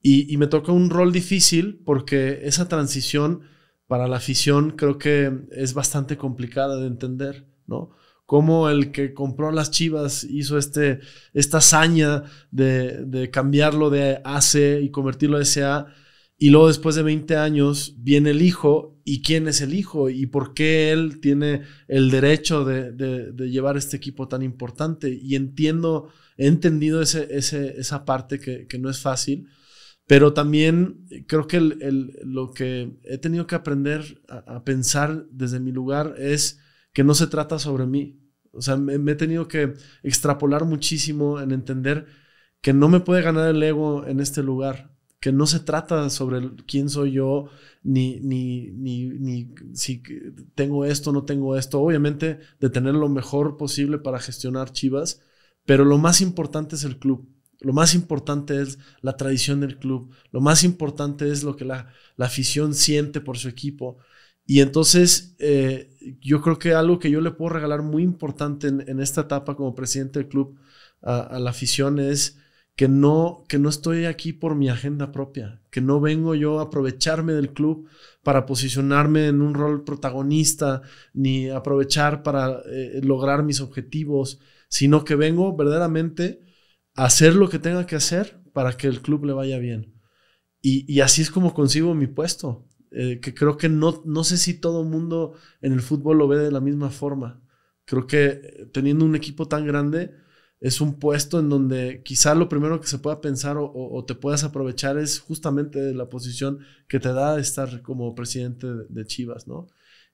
Speaker 1: y, me toca un rol difícil porque esa transición para la afición creo que es bastante complicada de entender, ¿no? Cómo el que compró las Chivas hizo este, esta hazaña de, de cambiarlo de AC y convertirlo a SA y luego después de 20 años viene el hijo y quién es el hijo y por qué él tiene el derecho de, llevar este equipo tan importante. Y entiendo, he entendido ese, esa parte que, no es fácil, pero también creo que lo que he tenido que aprender a, pensar desde mi lugar es que no se trata sobre mí. O sea, me he tenido que extrapolar muchísimo en entender que no me puede ganar el ego en este lugar que no se trata sobre quién soy yo, ni, ni, ni, ni, si tengo esto, no tengo esto. Obviamente, de tener lo mejor posible para gestionar Chivas, pero lo más importante es el club. Lo más importante es la tradición del club. Lo más importante es lo que la, afición siente por su equipo. Y entonces, eh, yo creo que algo que yo le puedo regalar muy importante en, esta etapa como presidente del club a la afición es que no, que no estoy aquí por mi agenda propia, que no vengo yo a aprovecharme del club para posicionarme en un rol protagonista, ni aprovechar para eh, lograr mis objetivos, sino que vengo verdaderamente a hacer lo que tenga que hacer para que el club le vaya bien. Y, así es como consigo mi puesto, eh, que creo que no, no sé si todo el mundo en el fútbol lo ve de la misma forma. Creo que eh, teniendo un equipo tan grande, es un puesto en donde quizá lo primero que se pueda pensar o, te puedas aprovechar es justamente la posición que te da estar como presidente de, Chivas, ¿no?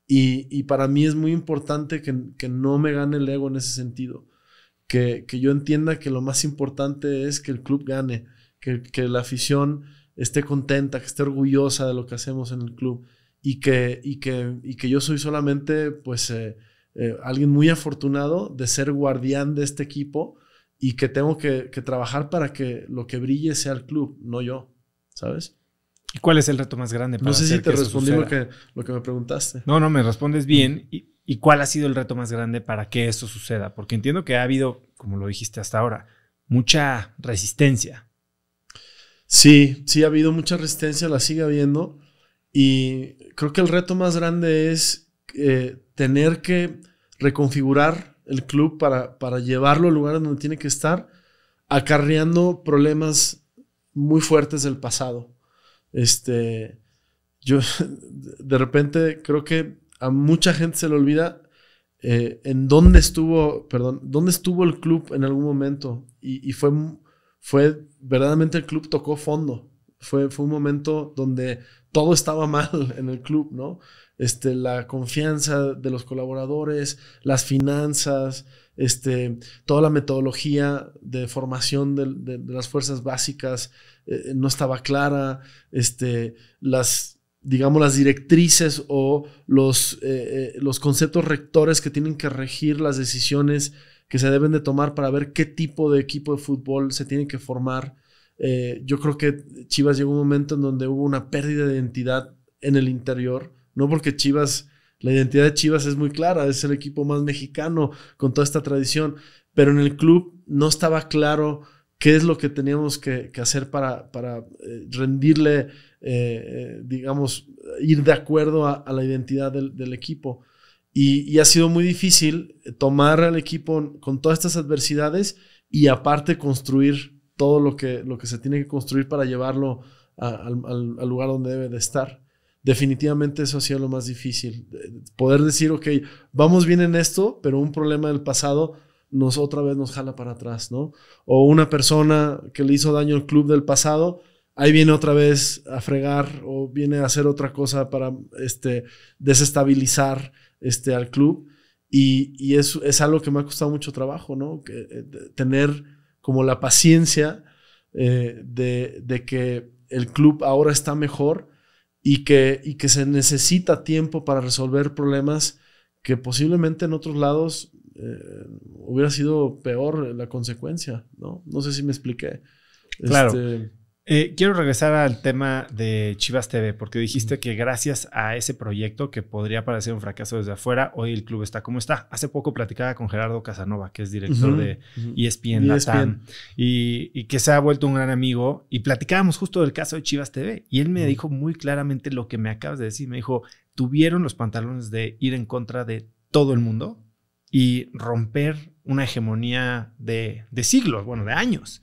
Speaker 1: Y, para mí es muy importante que, no me gane el ego en ese sentido, que, yo entienda que lo más importante es que el club gane, que, la afición esté contenta, que esté orgullosa de lo que hacemos en el club y que, y que, que yo soy solamente pues... Eh, eh, alguien muy afortunado de ser guardián de este equipo y que tengo que, trabajar para que lo que brille sea el club, no yo, ¿sabes?
Speaker 2: ¿Y cuál es el reto más grande para No sé si te respondí lo
Speaker 1: que, lo que me preguntaste. No, no,
Speaker 2: me respondes bien. ¿Y, cuál ha sido el reto más grande para que esto suceda? Porque entiendo que ha habido, como
Speaker 1: lo dijiste hasta ahora, mucha resistencia. Sí, sí ha habido mucha resistencia, la sigue habiendo. Y creo que el reto más grande es eh, tener que reconfigurar el club para, para llevarlo al lugar donde tiene que estar, acarreando problemas muy fuertes del pasado. Este, yo <laughs> de repente creo que a mucha gente se le olvida eh, en dónde estuvo, perdón, dónde estuvo el club en algún momento y, y fue, fue verdaderamente el club tocó fondo. Fue, fue un momento donde todo estaba <laughs> mal en el club, ¿no? Este, la confianza de los colaboradores, las finanzas, este, toda la metodología de formación de, las fuerzas básicas eh, eh, no estaba clara, este, las, digamos, las directrices o los, eh, los conceptos rectores que tienen que regir las decisiones que se deben de tomar para ver qué tipo de equipo de fútbol se tiene que formar. yo creo que Chivas llegó a un momento en donde hubo una pérdida de identidad en el interior no porque Chivas, la identidad de Chivas es muy clara, es el equipo más mexicano con toda esta tradición, pero en el club no estaba claro qué es lo que teníamos que, hacer para, para eh, rendirle, eh, eh, digamos, ir de acuerdo a, la identidad del, equipo. Y, ha sido muy difícil tomar al equipo con todas estas adversidades y aparte construir todo lo que, lo que se tiene que construir para llevarlo al lugar donde debe de estar definitivamente eso ha sido lo más difícil. Poder decir, ok, vamos bien en esto, pero un problema del pasado nos otra vez nos jala para atrás, ¿no? O una persona que le hizo daño al club del pasado, ahí viene otra vez a fregar o viene a hacer otra cosa para este, desestabilizar este, al club. Y, y es, algo que me ha costado mucho trabajo, ¿no? Que, eh, tener como la paciencia eh, de, de que el club ahora está mejor, y que, y que se necesita tiempo para resolver problemas que posiblemente en otros lados eh, hubiera sido peor la consecuencia, ¿no? No sé si me expliqué. Claro. Este, eh, quiero regresar
Speaker 2: al tema de Chivas TV, porque dijiste que gracias a ese proyecto que podría parecer un fracaso desde afuera, hoy el club está como está. Hace poco platicaba con Gerardo Casanova, que es director de ESPN, e y, que se ha vuelto un gran amigo, y platicábamos justo del caso de Chivas TV, y él me dijo muy claramente lo que me acabas de decir, me dijo, tuvieron los pantalones de ir en contra de todo el mundo y romper una hegemonía de, de siglos, bueno, de años.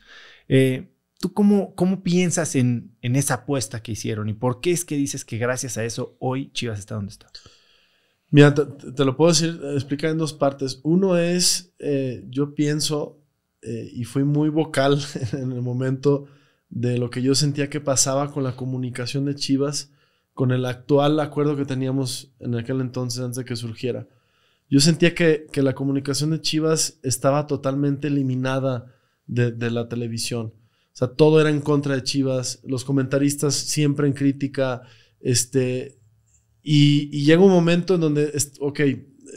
Speaker 2: Eh, ¿Tú cómo, piensas en, esa apuesta que hicieron y por qué es que dices que gracias a eso hoy Chivas está donde está?
Speaker 1: Mira, te, lo puedo decir, eh, explicar en dos partes. Uno es, eh, yo pienso, eh, y fui muy vocal <laughs> en el momento de lo que yo sentía que pasaba con la comunicación de Chivas, con el actual acuerdo que teníamos en aquel entonces antes de que surgiera. Yo sentía que, la comunicación de Chivas estaba totalmente eliminada de, de la televisión o sea, todo era en contra de Chivas, los comentaristas siempre en crítica, este, y, llega un momento en donde, ok,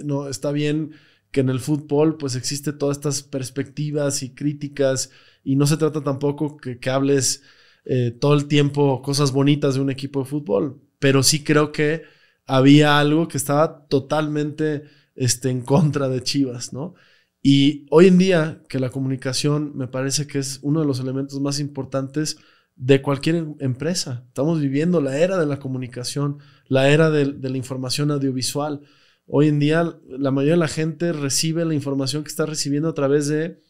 Speaker 1: no, está bien que en el fútbol pues existe todas estas perspectivas y críticas y no se trata tampoco que, que hables eh, todo el tiempo cosas bonitas de un equipo de fútbol, pero sí creo que había algo que estaba totalmente este, en contra de Chivas, ¿no? Y hoy en día que la comunicación me parece que es uno de los elementos más importantes de cualquier em-, empresa. Estamos viviendo la era de la comunicación, la era de, la información audiovisual. Hoy en día la mayoría de la gente recibe la información que está recibiendo a través de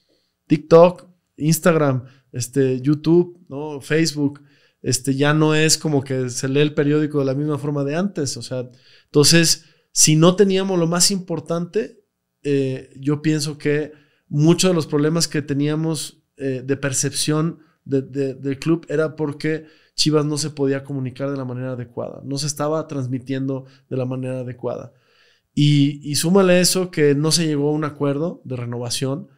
Speaker 1: TikTok, Instagram, este, YouTube, ¿no? Facebook. Este, ya no es como que se lee el periódico de la misma forma de antes. O sea, entonces, si no teníamos lo más importante, eh, yo pienso que muchos de los problemas que teníamos eh, de percepción del club era porque Chivas no se podía comunicar de la manera adecuada, no se estaba transmitiendo de la manera adecuada. Y, y súmale eso que no se llegó a un acuerdo de renovación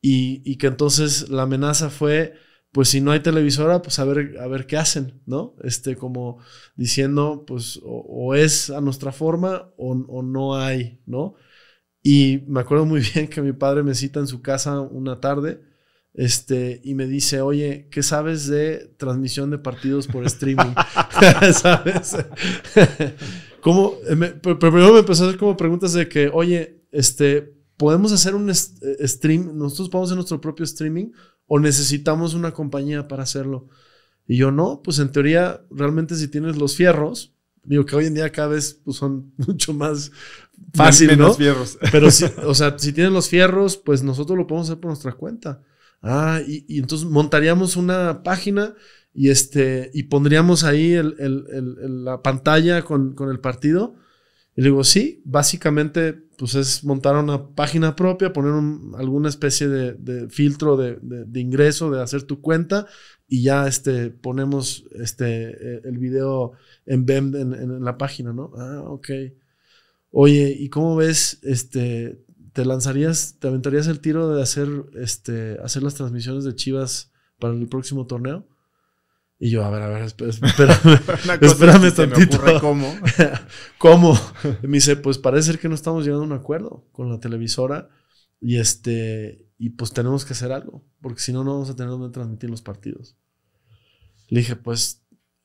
Speaker 1: y, y, que entonces la amenaza fue, pues si no hay televisora, pues a ver, a ver qué hacen, ¿no? Este, como diciendo, pues o, es a nuestra forma o, o no hay, ¿no? Y me acuerdo muy <laughs> bien que mi padre me cita en su casa una tarde este, y me dice, oye, ¿qué sabes de transmisión de partidos por streaming? <laughs> <laughs> ¿Sabes? ¿Cómo? Eh, pero primero me empezó a hacer como preguntas de que, oye, este, ¿podemos hacer un eh, stream? ¿Nosotros podemos hacer nuestro propio streaming o necesitamos una compañía para hacerlo? Y yo no, pues en teoría, realmente si tienes los fierros, digo que hoy en día cada vez pues, son mucho más <laughs> fácil, ¿no? fierros. <laughs> Pero, si, o sea, si tienen los fierros, pues nosotros lo podemos hacer por nuestra cuenta. Ah, y, entonces montaríamos una página y, este, y pondríamos ahí el, la pantalla con, el partido. Y digo, sí, básicamente, pues es montar una página propia, poner alguna especie de, filtro de, de, ingreso, de hacer tu cuenta, y ya este, ponemos este, e, el video en en, la página, ¿no? Ah, ok. Oye, ¿y cómo ves, este, te lanzarías, te aventarías el tiro de hacer, este, hacer las transmisiones de Chivas para el próximo torneo? Y yo, a ver, a ver, <laughs> espérame, espérame Me ¿Cómo? <laughs> ¿Cómo? Me dice, pues parece ser que no estamos llegando a un acuerdo con la televisora y este, y pues tenemos que hacer algo, porque si no, no vamos a tener donde transmitir los partidos. Le dije, pues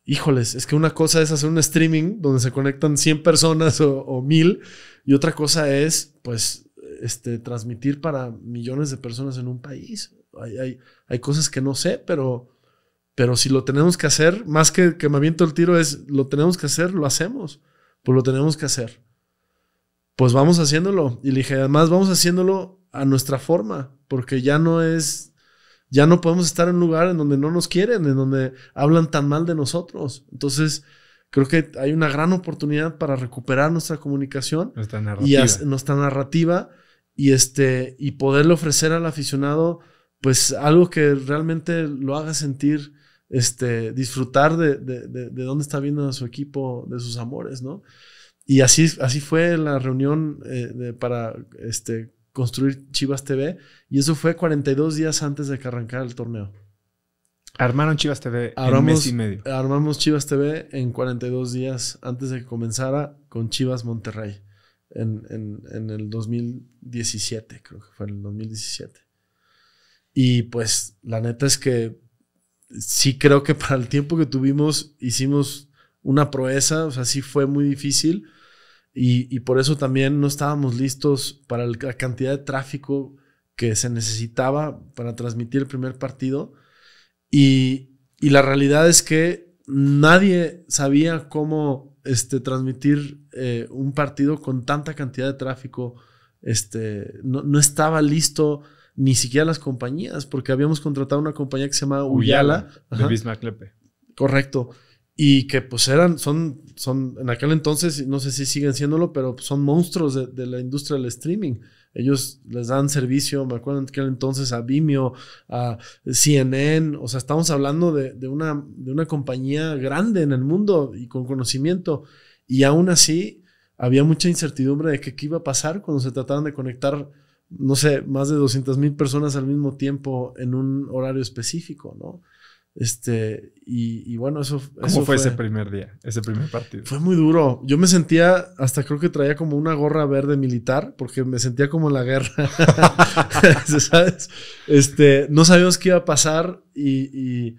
Speaker 1: híjoles, es que una cosa es hacer un streaming donde se conectan 100 personas o, 1000 y otra cosa es, pues, este, transmitir para millones de personas en un país. Hay, hay, cosas que no sé, pero, pero si lo tenemos que hacer, más que que me aviento el tiro es, lo tenemos que hacer, lo hacemos, pues lo tenemos que hacer. Pues vamos haciéndolo. Y le dije, además vamos haciéndolo a nuestra forma, porque ya no es ya no podemos estar en un lugar en donde no nos quieren, en donde hablan tan mal de nosotros. Entonces, creo que hay una gran oportunidad para recuperar nuestra comunicación nuestra narrativa. y nuestra narrativa y este y poderle ofrecer al aficionado pues algo que realmente lo haga sentir este disfrutar de, de, dónde está viendo a su equipo de sus amores no y así así fue la reunión eh, para este construir Chivas TV y eso fue 42 días antes de que arrancara el torneo. Armaron Chivas TV
Speaker 2: en mes y medio.
Speaker 1: Armamos Chivas TV en 42 días antes de que comenzara con Chivas Monterrey en, en el 2017, creo que fue en el 2017. Y pues la neta es que sí creo que para el tiempo que tuvimos hicimos una proeza, o sea, sí fue muy difícil y, por eso también no estábamos listos para la cantidad de tráfico que se necesitaba para transmitir el primer partido. Y, la realidad es que nadie sabía cómo este, transmitir eh, un partido con tanta cantidad de tráfico. Este, no, estaba listo ni siquiera las compañías, porque habíamos contratado una compañía que se llama Uyala. de Correcto y que pues eran, son, son, en aquel entonces, no sé si siguen siéndolo, pero son monstruos de, la industria del streaming. Ellos les dan servicio, me acuerdo en aquel entonces, a Vimeo, a CNN, o sea, estamos hablando de, de, una, de compañía grande en el mundo y con conocimiento. Y aún así, había mucha incertidumbre de qué iba a pasar cuando se trataban de conectar, no sé, más de 200 mil personas al mismo tiempo en un horario específico, ¿no? Este, y, bueno, eso, ¿Cómo fue, ese primer día, ese primer partido? Fue muy duro. Yo me sentía, hasta creo que traía como una gorra verde militar, porque me sentía como en la guerra. <laughs> Este, no sabíamos qué iba a pasar y,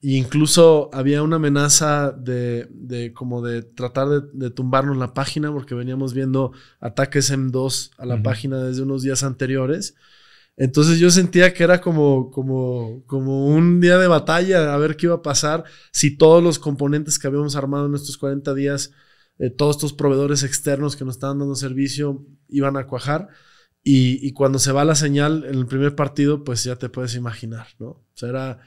Speaker 1: incluso había una amenaza de, como de tratar de, de, tumbarnos la página, porque veníamos viendo ataques M2 a la página desde unos días anteriores. Entonces yo sentía que era como, como, como un día de batalla, a ver qué iba a pasar si todos los componentes que habíamos armado en estos 40 días, eh, todos estos proveedores externos que nos estaban dando servicio, iban a cuajar. Y, y, cuando se va la señal en el primer partido, pues ya te puedes imaginar, ¿no? O sea, era,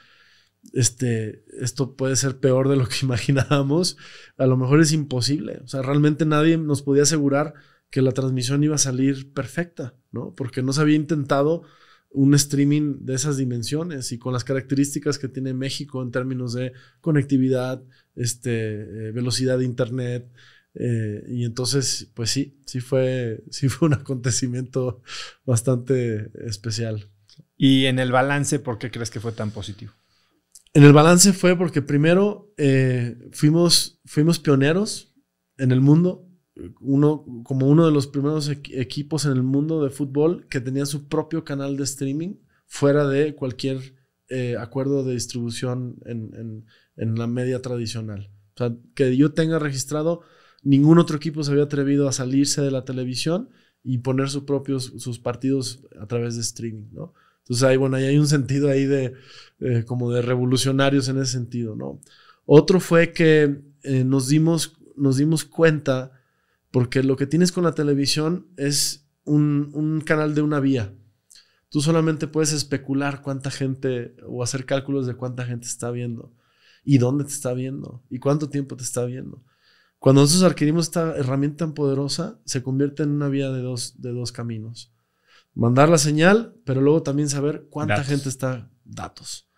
Speaker 1: este, esto puede ser peor de lo que <laughs> imaginábamos. A lo mejor es imposible. O sea, realmente nadie nos podía asegurar que la transmisión iba a salir perfecta, ¿no? Porque no se había intentado un streaming de esas dimensiones y con las características que tiene México en términos de conectividad, este, eh, velocidad de internet. Eh, y entonces, pues sí, sí fue, <laughs> sí fue un acontecimiento bastante especial.
Speaker 2: ¿Y en el balance, por qué crees que fue tan positivo?
Speaker 1: En el balance fue porque primero eh, fuimos, fuimos pioneros en el mundo uno, como uno de los primeros equipos en el mundo de fútbol que tenía su propio canal de streaming fuera de cualquier eh, acuerdo de distribución en, en, en, la media tradicional. O sea, que yo tenga registrado, ningún otro equipo se había atrevido a salirse de la televisión y poner sus propios, sus partidos a través de streaming, ¿no? Entonces, ahí, bueno, ahí hay un sentido ahí de, eh, como de revolucionarios en ese sentido, ¿no? Otro fue que eh, nos, dimos, nos dimos cuenta porque lo que tienes con la televisión es un, canal de una vía. Tú solamente puedes especular cuánta gente o hacer cálculos de cuánta gente está viendo y dónde te está viendo y cuánto tiempo te está viendo. Cuando nosotros adquirimos esta herramienta tan poderosa, se convierte en una vía de dos, de dos caminos. Mandar la señal, pero luego también saber cuánta gente está datos.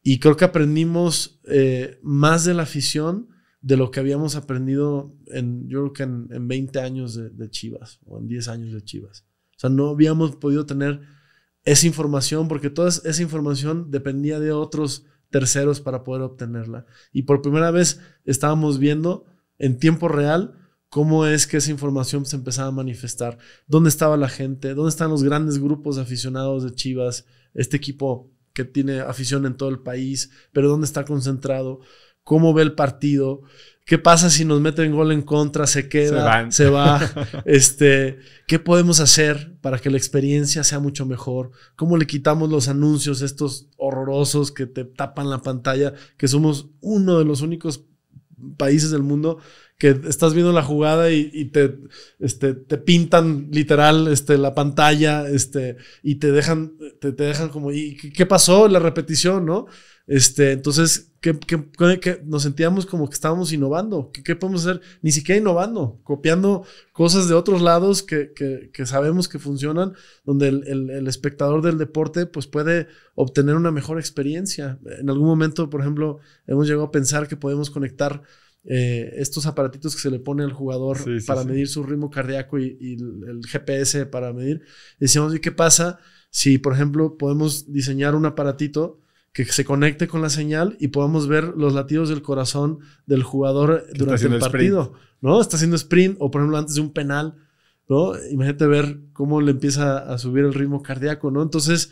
Speaker 1: Y creo que aprendimos eh, más de la afición de lo que habíamos aprendido en, yo creo que en, 20 años de, Chivas o en 10 años de Chivas. O sea, no habíamos podido tener esa información porque toda esa información dependía de otros terceros para poder obtenerla. Y por primera vez estábamos viendo en tiempo real cómo es que esa información se empezaba a manifestar, dónde estaba la gente, dónde están los grandes grupos de aficionados de Chivas, este equipo que tiene afición en todo el país, pero dónde está concentrado cómo ve el partido, qué pasa si nos meten gol en contra, se queda, se, va, <laughs> este, qué podemos hacer para que la experiencia sea mucho mejor, cómo le quitamos los anuncios estos horrorosos que te tapan la pantalla, que somos uno de los únicos países del mundo que estás viendo la jugada y, te, este, te pintan literal este, la pantalla este, y te dejan, te, te dejan como, ¿y qué pasó? La repetición, ¿no? Este, entonces, nos sentíamos como que estábamos innovando. ¿Qué, podemos hacer? Ni siquiera innovando, copiando cosas de otros lados que, sabemos que funcionan, donde el, espectador del deporte pues, puede obtener una mejor experiencia. En algún momento, por ejemplo, hemos llegado a pensar que podemos conectar eh, estos aparatitos que se le pone al jugador para medir su ritmo cardíaco y, el, GPS para medir. Decíamos, ¿y qué pasa si, por ejemplo, podemos diseñar un aparatito que se conecte con la señal y podamos ver los latidos del corazón del jugador durante el partido? ¿No? Está haciendo sprint o, por ejemplo, antes de un penal, ¿no? Imagínate ver cómo le empieza a subir el ritmo cardíaco, ¿no? Entonces,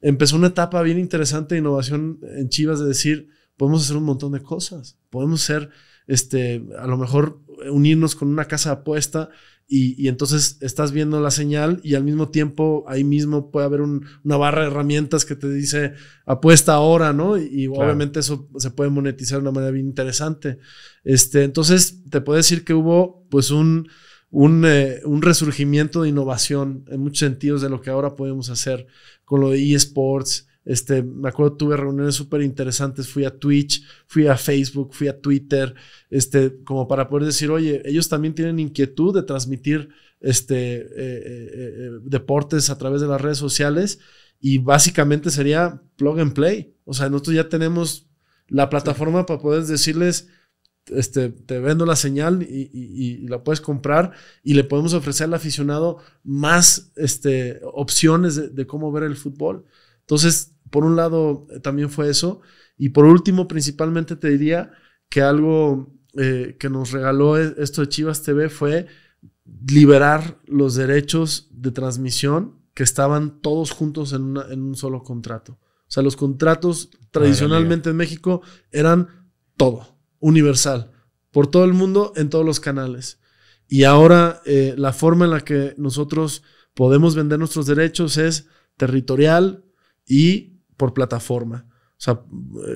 Speaker 1: empezó una etapa bien interesante de innovación en Chivas de decir, podemos hacer un montón de cosas, podemos ser... Hacer este, a lo mejor eh, unirnos con una casa apuesta y, entonces estás viendo la señal y al mismo tiempo ahí mismo puede haber una barra de herramientas que te dice apuesta ahora, ¿no? Y, obviamente eso se puede monetizar de una manera bien interesante. Este, entonces te puedo decir que hubo pues un, un, eh, resurgimiento de innovación en muchos sentidos de lo que ahora podemos hacer con lo de eSports, este, me acuerdo, tuve reuniones súper interesantes, fui a Twitch, fui a Facebook, fui a Twitter, este, como para poder decir, oye, ellos también tienen inquietud de transmitir este, eh, eh, eh, deportes a través de las redes sociales y básicamente sería plug and play. O sea, nosotros ya tenemos la plataforma para poder decirles, este, te vendo la señal y, la puedes comprar y le podemos ofrecer al aficionado más este, opciones de cómo ver el fútbol. Entonces, por un lado, eh, también fue eso. Y por último, principalmente te diría que algo eh, que nos regaló e, esto de Chivas TV fue liberar los derechos de transmisión que estaban todos juntos en, un solo contrato. O sea, los contratos tradicionalmente en México eran todo, universal, por todo el mundo, en todos los canales. Y ahora eh, la forma en la que nosotros podemos vender nuestros derechos es territorial, y por plataforma. O sea,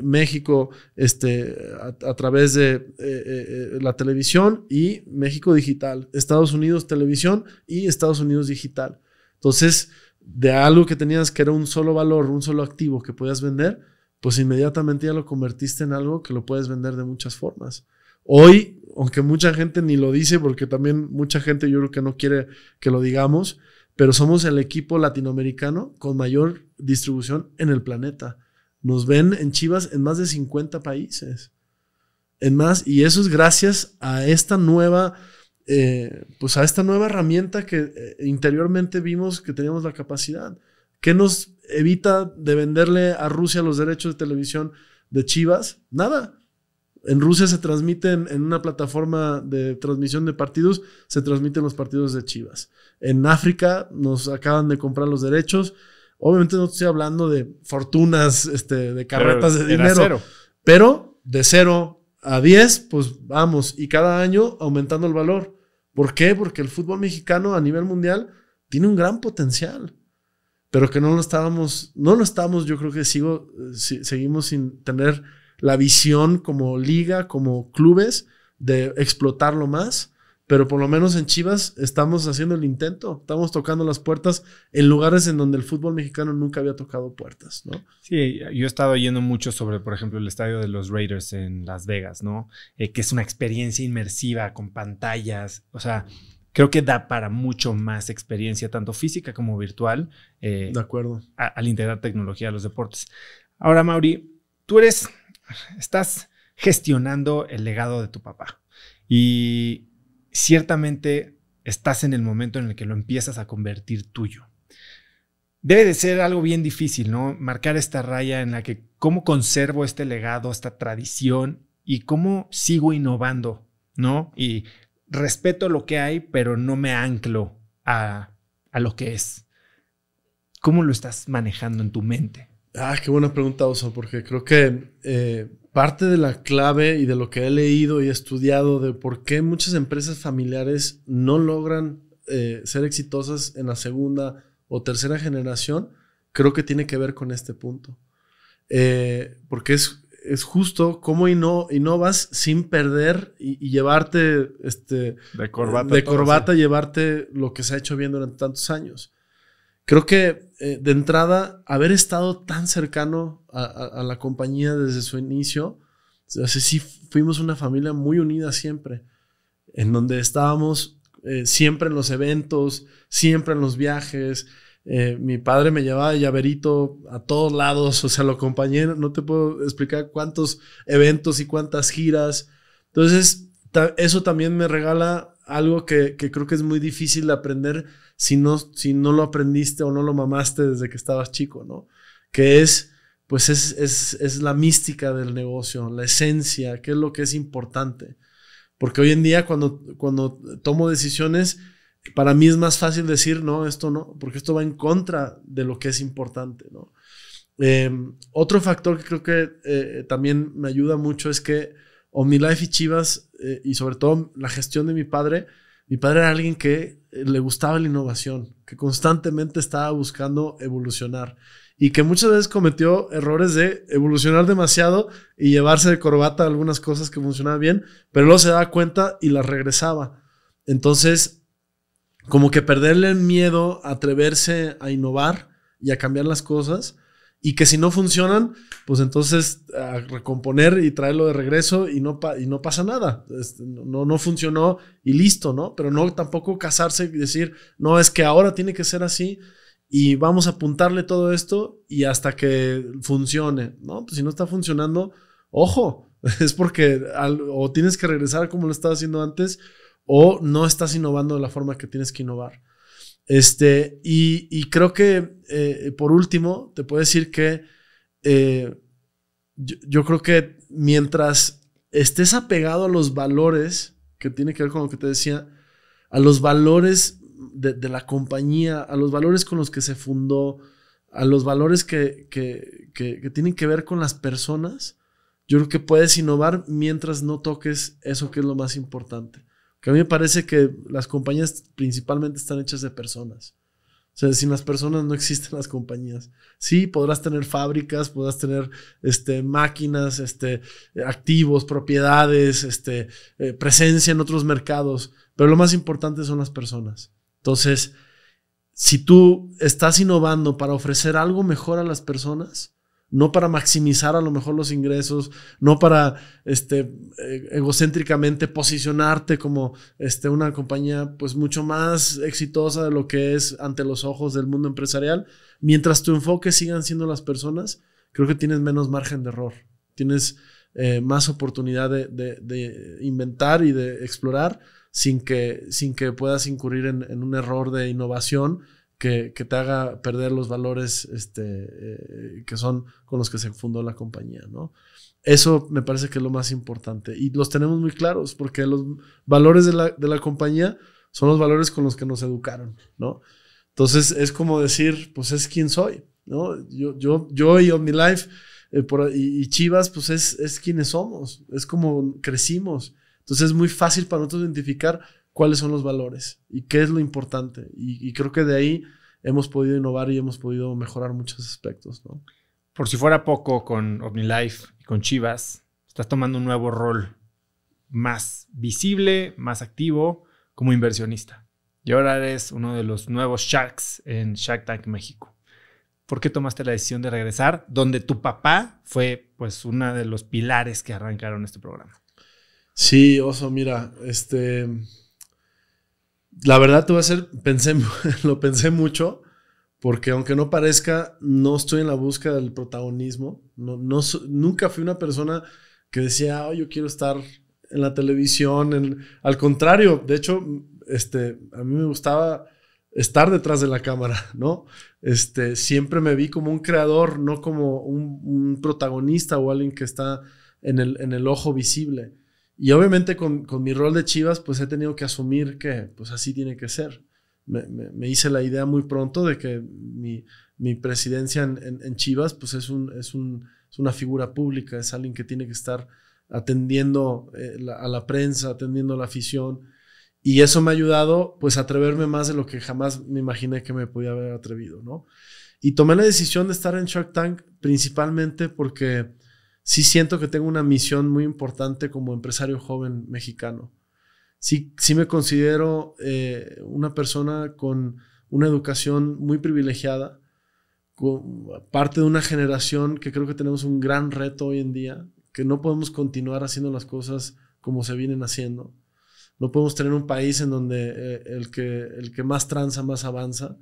Speaker 1: México este, a, través de eh, eh, la televisión y México digital. Estados Unidos televisión y Estados Unidos digital. Entonces, de algo que tenías que era un solo valor, un solo activo que podías vender, pues inmediatamente ya lo convertiste en algo que lo puedes vender de muchas formas. Hoy, aunque mucha gente ni lo dice, porque también mucha gente yo creo que no quiere que lo digamos, pero somos el equipo latinoamericano con mayor distribución en el planeta. Nos ven en Chivas en más de 50 países. En más, y eso es gracias a esta nueva, eh, pues a esta nueva herramienta que eh, interiormente vimos que teníamos la capacidad. ¿Qué nos evita de venderle a Rusia los derechos de televisión de Chivas? Nada en Rusia se transmiten en una plataforma de transmisión de partidos, se transmiten los partidos de Chivas. En África nos acaban de comprar los derechos. Obviamente no estoy hablando de fortunas, este, de carretas de dinero, pero de 0 a 10, pues vamos, y cada año aumentando el valor. ¿Por qué? Porque el fútbol mexicano a nivel mundial tiene un gran potencial, pero que no lo estábamos, no lo estamos, yo creo que sigo, eh, seguimos sin tener la visión como liga, como clubes, de explotarlo más. Pero por lo menos en Chivas estamos haciendo el intento, estamos tocando las puertas en lugares en donde el fútbol mexicano nunca había tocado puertas, ¿no?
Speaker 2: Sí, yo he estado oyendo mucho sobre, por ejemplo, el estadio de los Raiders en Las Vegas, ¿no? Eh, que es una experiencia inmersiva con pantallas, o sea, creo que da para mucho más experiencia, tanto física como virtual. Eh, de acuerdo. al integrar tecnología a los deportes. Ahora, Mauri, tú eres estás gestionando el legado de tu papá. Y ciertamente estás en el momento en el que lo empiezas a convertir tuyo. Debe de ser algo bien difícil, ¿no? Marcar esta raya en la que cómo conservo este legado, esta tradición y cómo sigo innovando, ¿no? Y respeto lo que hay, pero no me anclo a, a lo que es. ¿Cómo lo estás manejando en tu mente?
Speaker 1: Ah, qué buena pregunta, Oso, porque creo que eh, parte de la clave y de lo que he leído y estudiado de por qué muchas empresas familiares no logran eh, ser exitosas en la segunda o tercera generación, creo que tiene que ver con este punto. Eh, porque es, es justo cómo innovas sin perder y, llevarte este, de corbata, de corbata llevarte lo que se ha hecho bien durante tantos años. Creo que eh, de entrada, haber estado tan cercano a, la compañía desde su inicio, así sí fuimos una familia muy unida siempre, en donde estábamos eh, siempre en los eventos, siempre en los viajes. Eh, mi padre me llevaba llaverito a todos lados, o sea, lo acompañé, no te puedo explicar cuántos eventos y cuántas giras. Entonces, eso también me regala algo que creo que es muy difícil de aprender si no, si no lo aprendiste o no lo mamaste desde que estabas chico, ¿no? Que es, pues es, es, es la mística del negocio, la esencia, qué es lo que es importante. Porque hoy en día cuando, cuando tomo decisiones, para mí es más fácil decir, no, esto no, porque esto va en contra de lo que es importante, ¿no? Em, otro factor que creo que eh, también me ayuda mucho es que OmniLife y Chivas, eh, y sobre todo la gestión de mi padre, mi padre era alguien que eh, le gustaba la innovación, que constantemente estaba buscando evolucionar y que muchas veces cometió errores de evolucionar demasiado y llevarse de corbata algunas cosas que funcionaban bien, pero luego se daba cuenta y las regresaba. Entonces, como que perderle el miedo a atreverse a innovar y a cambiar las cosas y que si no funcionan, pues entonces recomponer y traerlo de regreso y no, y no pasa nada. Este, no, no funcionó y listo, ¿no? Pero no tampoco casarse y decir, no, es que ahora tiene que ser así y vamos a apuntarle todo esto y hasta que funcione, ¿no? Pues si no está funcionando, ojo, <laughs> es porque o tienes que regresar como lo estaba haciendo antes o no estás innovando de la forma que tienes que innovar. Este, y, creo que, eh, por último, te puedo decir que eh, yo, creo que mientras estés apegado a los valores, que tiene que ver con lo que te decía, a los valores de, la compañía, a los valores con los que se fundó, a los valores que, que, tienen que ver con las personas, yo creo que puedes innovar mientras no toques eso que es lo más importante. Que a mí me parece que las compañías principalmente están hechas de personas. O sea, sin las personas no existen las compañías. Sí, podrás tener fábricas, podrás tener este, máquinas, este, activos, propiedades, este, eh, presencia en otros mercados, pero lo más importante son las personas. Entonces, si tú estás innovando para ofrecer algo mejor a las personas, no para maximizar a lo mejor los ingresos, no para este, eh, egocéntricamente posicionarte como este, una compañía pues mucho más exitosa de lo que es ante los ojos del mundo empresarial. Mientras tu enfoque sigan siendo las personas, creo que tienes menos margen de error, tienes eh, más oportunidad de, inventar y de explorar sin que, sin que puedas incurrir en un error de innovación que, te haga perder los valores este, eh, que son con los que se fundó la compañía, ¿no? Eso me parece que es lo más importante y los tenemos muy claros porque los valores de la, compañía son los valores con los que nos educaron, ¿no? Entonces es como decir, pues es quien soy, ¿no? Yo, yo, yo y On My Life eh, y, Chivas, pues es, es quienes somos, es como crecimos. Entonces es muy fácil para nosotros identificar cuáles son los valores y qué es lo importante. Y, creo que de ahí hemos podido innovar y hemos podido mejorar muchos aspectos.
Speaker 2: Por si fuera poco, con OmniLife y con Chivas, estás tomando un nuevo rol más visible, más activo como inversionista. Y ahora eres uno de los nuevos Sharks en Shark Tank México. ¿Por qué tomaste la decisión de regresar? Donde tu papá fue pues uno de los pilares que arrancaron este programa.
Speaker 1: Sí, Oso, mira, este, la verdad, te a ser, pensé, <laughs> lo pensé mucho, porque aunque no parezca, no estoy en la búsqueda del protagonismo. No, no, nunca fui una persona que decía, oh, yo quiero estar en la televisión. Al contrario, de hecho, este, a mí me gustaba estar detrás de la cámara, <laughs> ¿no? Este, siempre me vi como un creador, no como un, protagonista o alguien que está en en el ojo visible. Y obviamente con, mi rol de Chivas, pues he tenido que asumir que pues así tiene que ser. Me, hice la idea muy pronto de que mi, mi presidencia en, Chivas, pues es, un, es, una figura pública, es alguien que tiene que estar atendiendo eh, a la prensa, atendiendo a la afición. Y eso me ha ayudado pues a atreverme más de lo que jamás me imaginé que me podía haber atrevido, ¿no? Y tomé la decisión de estar en Shark Tank principalmente porque sí siento que tengo una misión muy importante como empresario joven mexicano. Sí, me considero eh, una persona con una educación muy privilegiada, parte de una generación que creo que tenemos un gran reto hoy en día, que no podemos continuar haciendo las cosas como se vienen haciendo. No podemos tener un país en donde eh, el, que, el que más tranza, más avanza.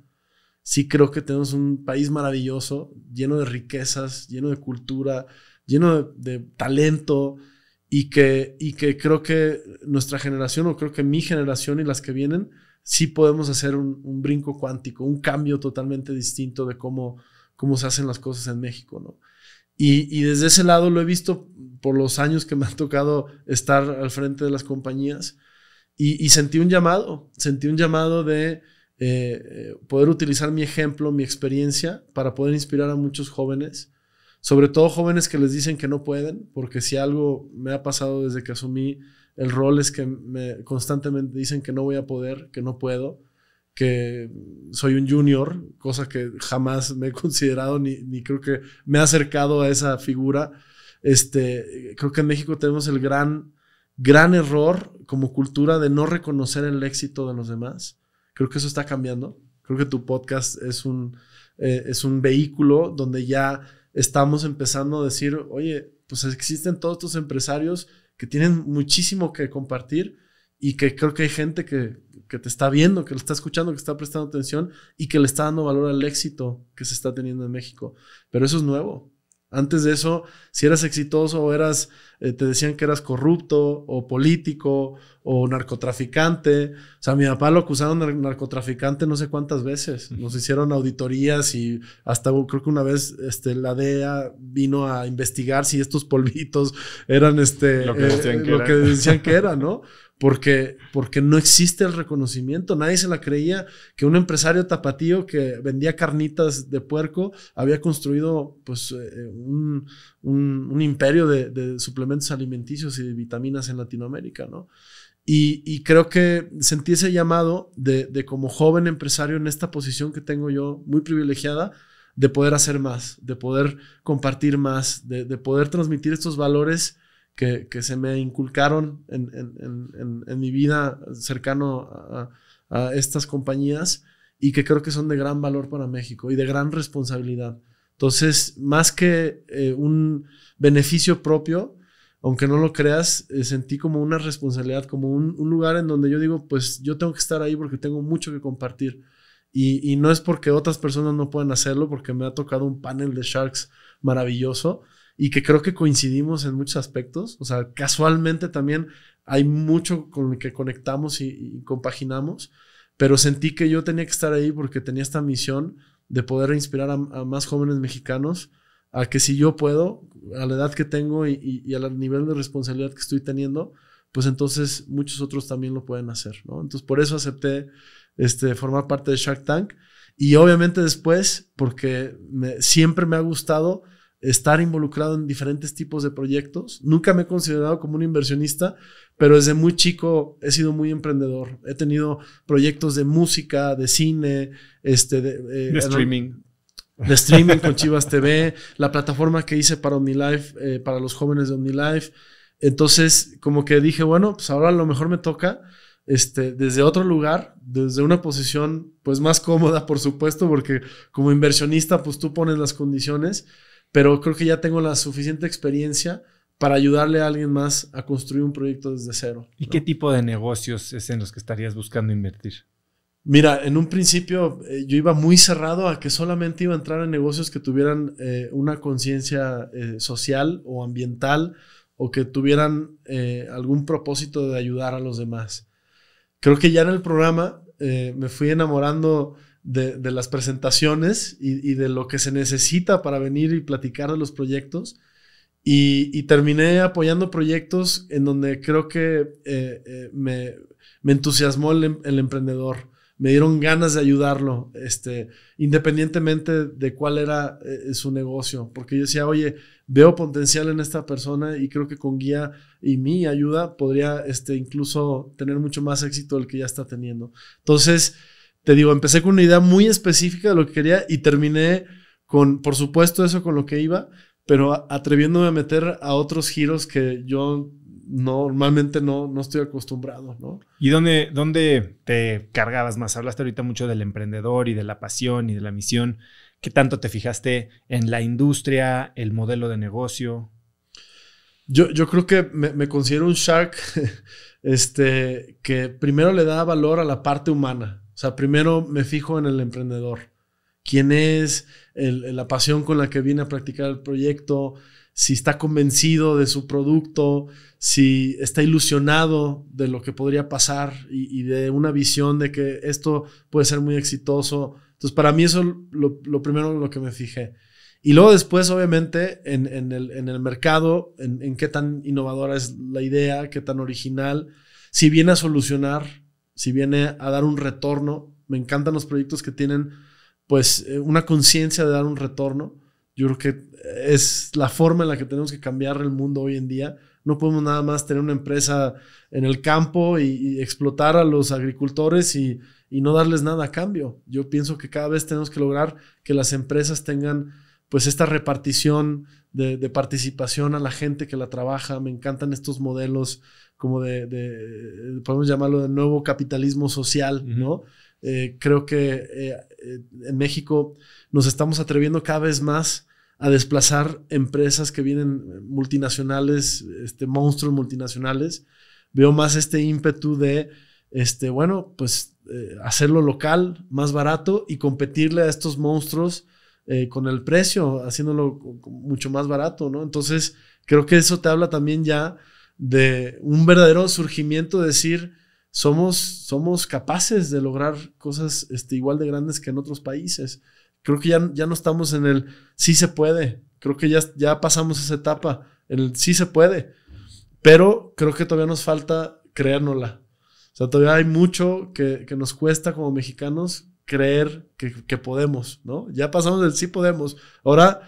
Speaker 1: Sí creo que tenemos un país maravilloso, lleno de riquezas, lleno de cultura, lleno de, talento y que, y que creo que nuestra generación o creo que mi generación y las que vienen, sí podemos hacer un, brinco cuántico, un cambio totalmente distinto de cómo, cómo se hacen las cosas en México, ¿no? Y, desde ese lado lo he visto por los años que me ha tocado estar al frente de las compañías y, sentí un llamado, sentí un llamado de eh, eh, poder utilizar mi ejemplo, mi experiencia para poder inspirar a muchos jóvenes sobre todo jóvenes que les dicen que no pueden, porque si algo me ha pasado desde que asumí el rol es que me constantemente dicen que no voy a poder, que no puedo, que soy un junior, cosa que jamás me he considerado ni, creo que me he acercado a esa figura. Este, creo que en México tenemos el gran, gran error como cultura de no reconocer el éxito de los demás. Creo que eso está cambiando. Creo que tu podcast es un, eh, es un vehículo donde ya estamos empezando a decir, oye, pues existen todos estos empresarios que tienen muchísimo que compartir y que creo que hay gente que, te está viendo, que lo está escuchando, que está prestando atención y que le está dando valor al éxito que se está teniendo en México. Pero eso es nuevo. Antes de eso, si eras exitoso o eras, eh, te decían que eras corrupto o político o narcotraficante. O sea, mi papá lo acusaron de narcotraficante no sé cuántas veces. Nos hicieron auditorías y hasta creo que una vez este, la DEA vino a investigar si estos <laughs> polvitos eran este, lo que eh, que, que, decían que era, ¿no? porque, porque no existe el reconocimiento. Nadie se la creía que un empresario tapatío que vendía carnitas de puerco había construido pues, eh, eh, un, imperio de, suplementos alimenticios y de vitaminas en Latinoamérica, ¿no? Y, creo que sentí ese llamado de, como joven empresario en esta posición que tengo yo muy privilegiada, de poder hacer más, de poder compartir más, de, de poder transmitir estos valores que, se me inculcaron en, mi vida cercano a, estas compañías y que creo que son de gran valor para México y de gran responsabilidad. Entonces, más que eh, un beneficio propio, aunque no lo creas, eh, sentí como una responsabilidad, como un, lugar en donde yo digo, pues yo tengo que estar ahí porque tengo mucho que compartir. Y, y, no es porque otras personas no puedan hacerlo, porque me ha tocado un panel de Sharks maravilloso, y que creo que coincidimos en muchos aspectos. O sea, casualmente también hay mucho con el que conectamos y, compaginamos, pero sentí que yo tenía que estar ahí porque tenía esta misión de poder inspirar a, más jóvenes mexicanos a que si yo puedo, a la edad que tengo y, al nivel de responsabilidad que estoy teniendo, pues entonces muchos otros también lo pueden hacer, ¿no? Entonces por eso acepté este, formar parte de Shark Tank y obviamente después, porque siempre me ha gustado estar involucrado en diferentes tipos de proyectos. Nunca me he considerado como un inversionista, pero desde muy chico he sido muy emprendedor. He tenido proyectos de música, de cine, este, de, eh, streaming. De streaming con Chivas TV, la plataforma que hice para OmniLife, eh, para los jóvenes de OmniLife. Entonces, como que dije, bueno, pues ahora a lo mejor me toca este, desde otro lugar, desde una posición pues más cómoda, por supuesto, porque como inversionista pues tú pones las condiciones pero creo que ya tengo la suficiente experiencia para ayudarle a alguien más a construir un proyecto desde cero.
Speaker 2: ¿Y qué tipo de negocios es en los que estarías buscando invertir?
Speaker 1: Mira, en un principio eh, yo iba muy cerrado a que solamente iba a entrar en negocios que tuvieran eh, una conciencia eh, social o ambiental o que tuvieran algún propósito de ayudar a los demás. Creo que ya en el programa me fui enamorando de, las presentaciones y, de lo que se necesita para venir y platicar de los proyectos. Y, terminé apoyando proyectos en donde creo que eh, eh, me, entusiasmó em-, el, emprendedor. Me dieron ganas de ayudarlo, este, independientemente de cuál era eh, su negocio. Porque yo decía, oye, veo potencial en esta persona y creo que con guía y mi ayuda podría este, incluso tener mucho más éxito del que ya está teniendo. Entonces, te digo, empecé con una idea muy específica de lo que quería y terminé con, por supuesto, eso con lo que iba, pero atreviéndome a meter a otros giros que yo normalmente no, no estoy acostumbrado, ¿no?
Speaker 2: ¿Y dónde, te cargabas más? Hablaste ahorita mucho del emprendedor y de la pasión y de la misión. ¿Qué tanto te fijaste en la industria,
Speaker 1: el modelo de negocio? Yo, yo creo que me, me considero un shark <laughs> este, que primero le da valor a la parte humana, o sea, primero me fijo en el emprendedor. ¿Quién es? la pasión con la que viene a practicar el proyecto. Si está convencido de su producto. Si está ilusionado de lo que podría pasar y, de una visión de que esto puede ser muy exitoso. Entonces, para mí eso lo, lo primero lo que me fijé. Y luego después, obviamente, en, el, mercado, en, qué tan innovadora es la idea, qué tan original, si viene a solucionar si viene a dar un retorno. Me encantan los proyectos que tienen pues eh, una conciencia de dar un retorno. Yo creo que es la forma en la que tenemos que cambiar el mundo hoy en día. No podemos nada más tener una empresa en el campo y, explotar a los agricultores y, no darles nada a cambio. Yo pienso que cada vez tenemos que lograr que las empresas tengan pues esta repartición de, de participación a la gente que la trabaja. Me encantan estos modelos como de, podemos llamarlo de nuevo capitalismo social, ¿no? Eh, creo que eh, eh, en México nos estamos atreviendo cada vez más a desplazar empresas que vienen multinacionales, este, monstruos multinacionales. Veo más este ímpetu de, este, bueno, pues hacerlo local, más barato y competirle a estos monstruos con el precio, haciéndolo mucho más barato, ¿no? Entonces, creo que eso te habla también ya de un verdadero surgimiento, decir, somos, somos capaces de lograr cosas este, igual de grandes que en otros países. Creo que ya, no estamos en el sí se puede, creo que ya, ya pasamos esa etapa, en el sí se puede, pero creo que todavía nos falta creérnosla. O sea, todavía hay mucho que, nos cuesta como mexicanos creer que, que, podemos, ¿no? Ya pasamos del sí podemos, ahora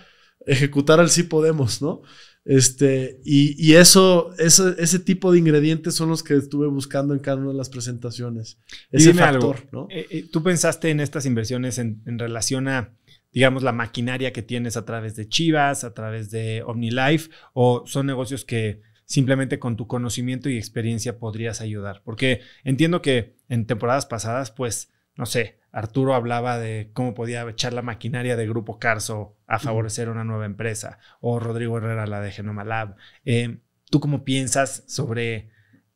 Speaker 1: ejecutar el sí podemos, ¿no? Este, y, eso, ese tipo de ingredientes son los que estuve buscando en cada una de las presentaciones. Ese factor,
Speaker 2: ¿no? Eh, eh, ¿Tú pensaste en estas inversiones en, en, relación a, digamos, la maquinaria que tienes a través de Chivas, a través de OmniLife, o son negocios que simplemente con tu conocimiento y experiencia podrías ayudar? Porque entiendo que en temporadas pasadas, pues, no sé, Arturo hablaba de cómo podía echar la maquinaria de Grupo Carso a favorecer una nueva empresa, o Rodrigo Herrera, la de Genoma Lab. Em, ¿Tú cómo piensas sobre,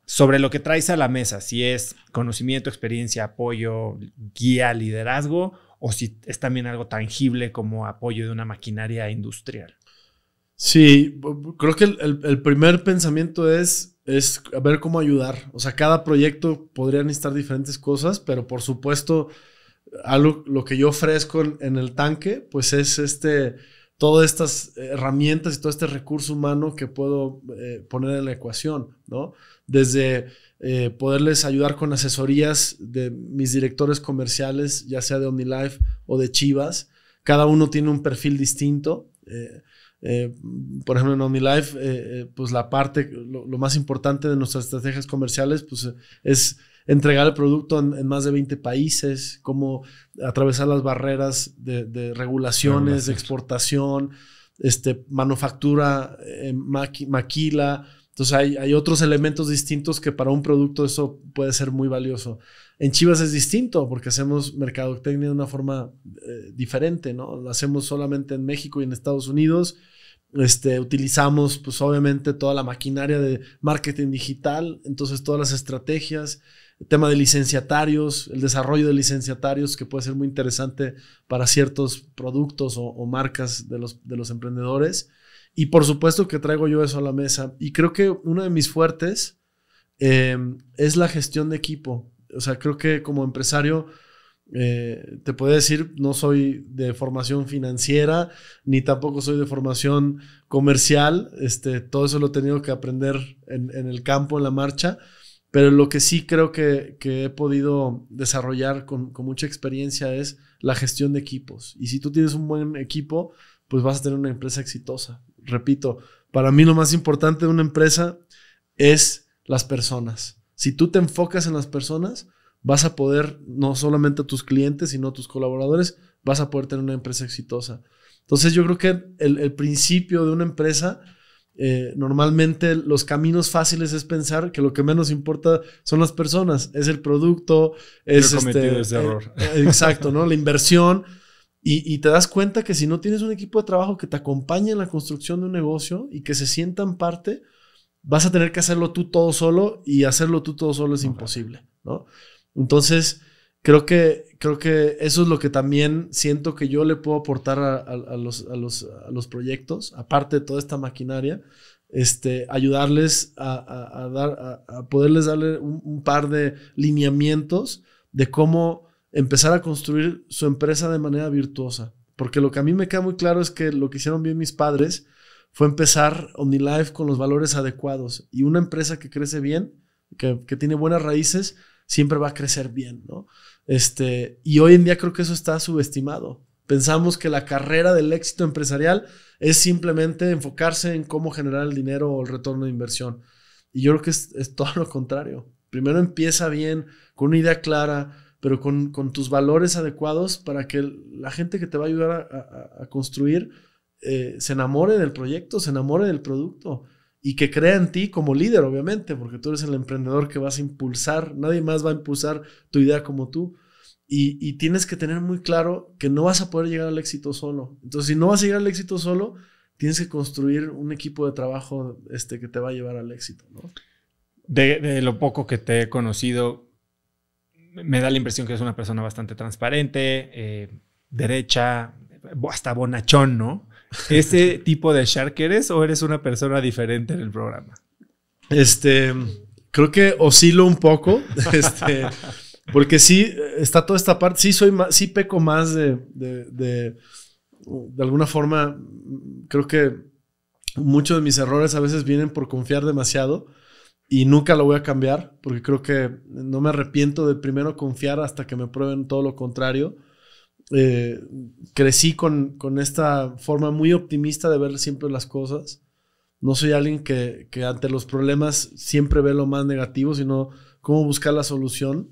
Speaker 2: sobre lo que traes a la mesa? Si es conocimiento, experiencia, apoyo, guía, liderazgo, o si es también algo tangible como apoyo de una maquinaria industrial.
Speaker 1: Sí, creo que el, primer pensamiento es, es ver cómo ayudar. O sea, cada proyecto podría necesitar diferentes cosas, pero por supuesto algo, lo que yo ofrezco en, el tanque, pues es este, todas estas herramientas y todo este recurso humano que puedo eh, poner en la ecuación, ¿no? Desde eh, poderles ayudar con asesorías de mis directores comerciales, ya sea de OmniLife o de Chivas. Cada uno tiene un perfil distinto. Eh, por ejemplo, en OmniLife, pues la parte, lo, lo, más importante de nuestras estrategias comerciales, pues es entregar el producto en, más de 20 países, cómo atravesar las barreras de, regulaciones, exportación, este, manufactura, eh, maquila. Entonces hay, otros elementos distintos que para un producto eso puede ser muy valioso. En Chivas es distinto porque hacemos mercadotecnia de una forma eh, diferente, ¿no? Lo hacemos solamente en México y en Estados Unidos. Este, utilizamos pues obviamente toda la maquinaria de marketing digital, entonces todas las estrategias tema de licenciatarios, el desarrollo de licenciatarios que puede ser muy interesante para ciertos productos o, marcas de los, emprendedores. Y por supuesto que traigo yo eso a la mesa. Y creo que uno de mis fuertes em, es la gestión de equipo. O sea, creo que como empresario, eh, te puedo decir, no soy de formación financiera, ni tampoco soy de formación comercial. Este, todo eso lo he tenido que aprender en el campo, en la marcha. Pero lo que sí creo que, he podido desarrollar con, mucha experiencia es la gestión de equipos. Y si tú tienes un buen equipo, pues vas a tener una empresa exitosa. Repito, para mí lo más importante de una empresa es las personas. Si tú te enfocas en las personas, vas a poder, no solamente a tus clientes, sino a tus colaboradores, vas a poder tener una empresa exitosa. Entonces yo creo que el, el principio de una empresa eh, normalmente los caminos fáciles es pensar que lo que menos importa son las personas, es el producto, es este, eh, eh, exacto, ¿no? La inversión. Y, te das cuenta que si no tienes un equipo de trabajo que te acompañe en la construcción de un negocio y que se sientan parte, vas a tener que hacerlo tú todo solo y hacerlo tú todo solo es imposible, ¿no? Entonces, creo que creo que eso es lo que también siento que yo le puedo aportar a, los, proyectos, aparte de toda esta maquinaria, este, ayudarles a, dar, a, poderles darle un, par de lineamientos de cómo empezar a construir su empresa de manera virtuosa. Porque lo que a mí me queda muy claro es que lo que hicieron bien mis padres fue empezar OmniLife con los valores adecuados. Y una empresa que crece bien, que, que tiene buenas raíces, siempre va a crecer bien, ¿no? Este, y hoy en día creo que eso está subestimado. Pensamos que la carrera del éxito empresarial es simplemente enfocarse en cómo generar el dinero o el retorno de inversión. Y yo creo que es, todo lo contrario. Primero empieza bien, con una idea clara, pero con, tus valores adecuados para que la gente que te va a ayudar a, construir eh, se enamore del proyecto, se enamore del producto y que crea en ti como líder, obviamente, porque tú eres el emprendedor que vas a impulsar, nadie más va a impulsar tu idea como tú. Y, tienes que tener muy claro que no vas a poder llegar al éxito solo. Entonces, si no vas a llegar al éxito solo, tienes que construir un equipo de trabajo este, que te va a llevar al éxito.
Speaker 2: De, lo poco que te he conocido, me da la impresión que es una persona bastante transparente, eh, derecha, hasta bonachón, ¿no? ¿Este tipo de
Speaker 1: Shark eres o eres una persona diferente en el programa? Este, creo que oscilo un poco, <laughs> este, porque sí, está toda esta parte, sí, soy más, sí peco más de, de, de, de alguna forma, creo que muchos de mis errores a veces vienen por confiar demasiado y nunca lo voy a cambiar, porque creo que no me arrepiento de primero confiar hasta que me prueben todo lo contrario. Eh, crecí con, con, esta forma muy optimista de ver siempre las cosas. No soy alguien que, que ante los problemas siempre ve lo más negativo, sino cómo buscar la solución.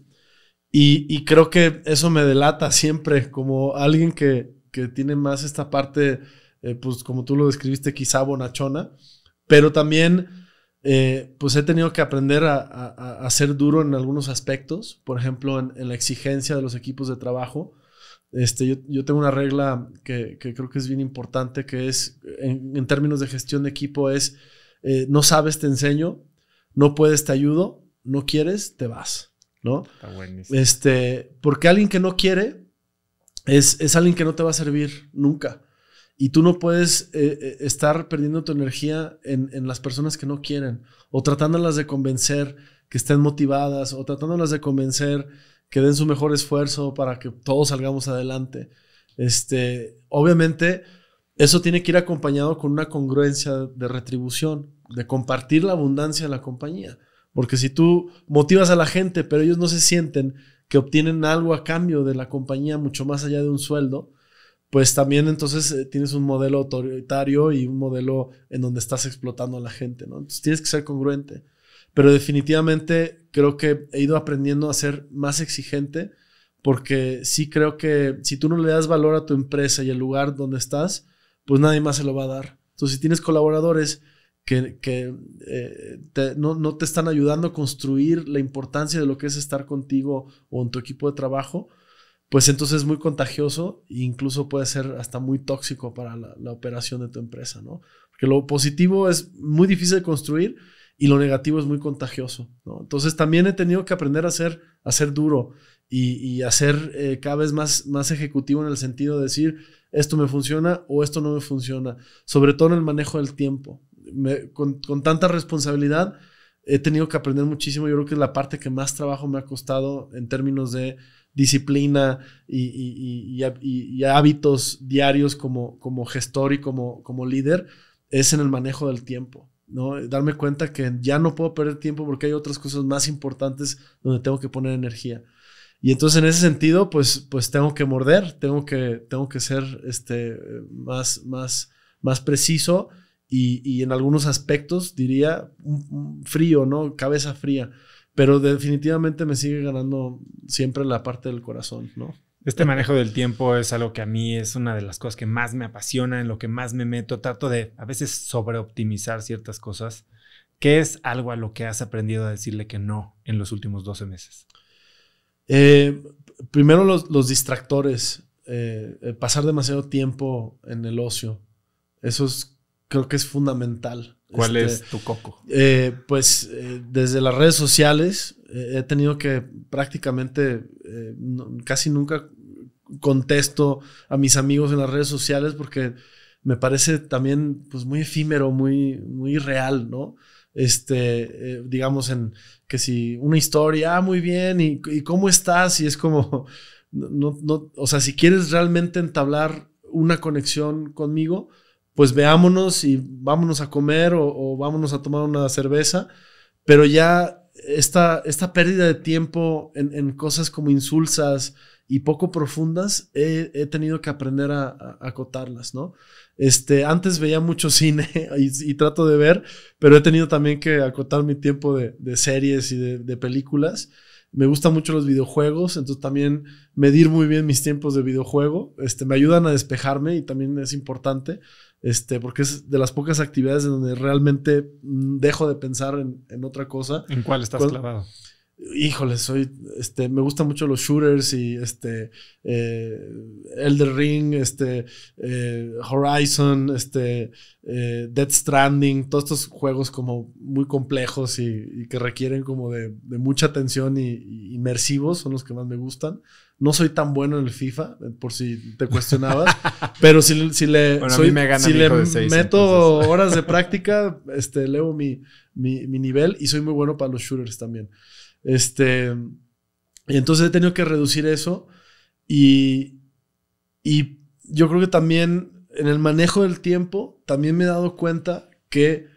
Speaker 1: Y, y, creo que eso me delata siempre como alguien que, que tiene más esta parte, eh, pues como tú lo describiste, quizá bonachona, pero también eh, pues he tenido que aprender a, a, ser duro en algunos aspectos, por ejemplo en, la exigencia de los equipos de trabajo, este, yo, tengo una regla que, creo que es bien importante, que es, en, términos de gestión de equipo, es, eh, no sabes, te enseño, no puedes, te ayudo, no quieres, te vas, ¿no? Está Este, porque alguien que no quiere es, alguien que no te va a servir nunca. Y tú no puedes eh, eh, estar perdiendo tu energía en, en las personas que no quieren o tratándolas de convencer que estén motivadas o tratándolas de convencer que den su mejor esfuerzo para que todos salgamos adelante. Este, obviamente, eso tiene que ir acompañado con una congruencia de retribución, de compartir la abundancia de la compañía. Porque si tú motivas a la gente, pero ellos no se sienten que obtienen algo a cambio de la compañía, mucho más allá de un sueldo, pues también entonces eh, tienes un modelo autoritario y un modelo en donde estás explotando a la gente, ¿no? Entonces tienes que ser congruente. Pero definitivamente creo que he ido aprendiendo a ser más exigente porque sí creo que si tú no le das valor a tu empresa y al lugar donde estás, pues nadie más se lo va a dar. Entonces, si tienes colaboradores que, eh, no, te están ayudando a construir la importancia de lo que es estar contigo o en tu equipo de trabajo, pues entonces es muy contagioso e incluso puede ser hasta muy tóxico para la, la operación de tu empresa, ¿no? Porque lo positivo es muy difícil de construir y lo negativo es muy contagioso. Entonces también he tenido que aprender a ser, a ser duro y, y a ser eh, cada vez más, más ejecutivo en el sentido de decir, esto me funciona o esto no me funciona, sobre todo en el manejo del tiempo. con, tanta responsabilidad he tenido que aprender muchísimo, yo creo que es la parte que más trabajo me ha costado en términos de disciplina y, hábitos diarios como, como gestor y como, como líder, es en el manejo del tiempo. ¿no? Darme cuenta que ya no puedo perder tiempo porque hay otras cosas más importantes donde tengo que poner energía. Y entonces en ese sentido, pues, pues tengo que morder, tengo que, tengo que ser este, más, más, más preciso y, en algunos aspectos diría frío, ¿no? Cabeza fría. Pero definitivamente me sigue ganando siempre la parte del corazón, ¿no?
Speaker 2: Este manejo del tiempo es algo que a mí es una de las cosas que más me apasiona, en lo que más me meto. Trato de a veces sobreoptimizar ciertas cosas. ¿Qué es algo a lo que has aprendido a decirle que no en los últimos 12 meses?
Speaker 1: Eh, primero los, distractores, eh, pasar demasiado tiempo en el ocio. Eso creo que es fundamental. ¿Cuál este, es tu coco? Eh, pues desde las redes sociales he tenido que prácticamente casi nunca contesto a mis amigos en las redes sociales porque me parece también pues muy efímero, muy, muy real, ¿no? Este, eh, digamos en que si una historia, ah, muy bien, y, cómo estás, y es como, no, o sea, si quieres realmente entablar una conexión conmigo, pues veámonos y vámonos a comer o, vámonos a tomar una cerveza, pero ya esta, esta pérdida de tiempo en, en cosas como insulsas, y poco profundas, he, tenido que aprender a, acotarlas, ¿no? Este, antes veía mucho cine <laughs> y, trato de ver, pero he tenido también que acotar mi tiempo de, series y de, películas. Me gustan mucho los videojuegos, entonces también medir muy bien mis tiempos de videojuego. Este, me ayudan a despejarme y también es importante, este, porque es de las pocas actividades en donde realmente mm, dejo de pensar en, en otra cosa. ¿En cuál estás clavado? híjole, soy, este, me gustan mucho los shooters y este, eh, Elder Ring, este, eh, Horizon, este, eh, Stranding, todos estos juegos como muy complejos y, que requieren como de, mucha atención y, inmersivos son los que más me gustan. No soy tan bueno en el FIFA, por si te cuestionabas, <laughs> pero si, le, soy, meto horas de <laughs> práctica, este, leo mi nivel y soy muy bueno para los shooters también. Este, y entonces he tenido que reducir eso y, y yo creo que también en el manejo del tiempo, también me he dado cuenta que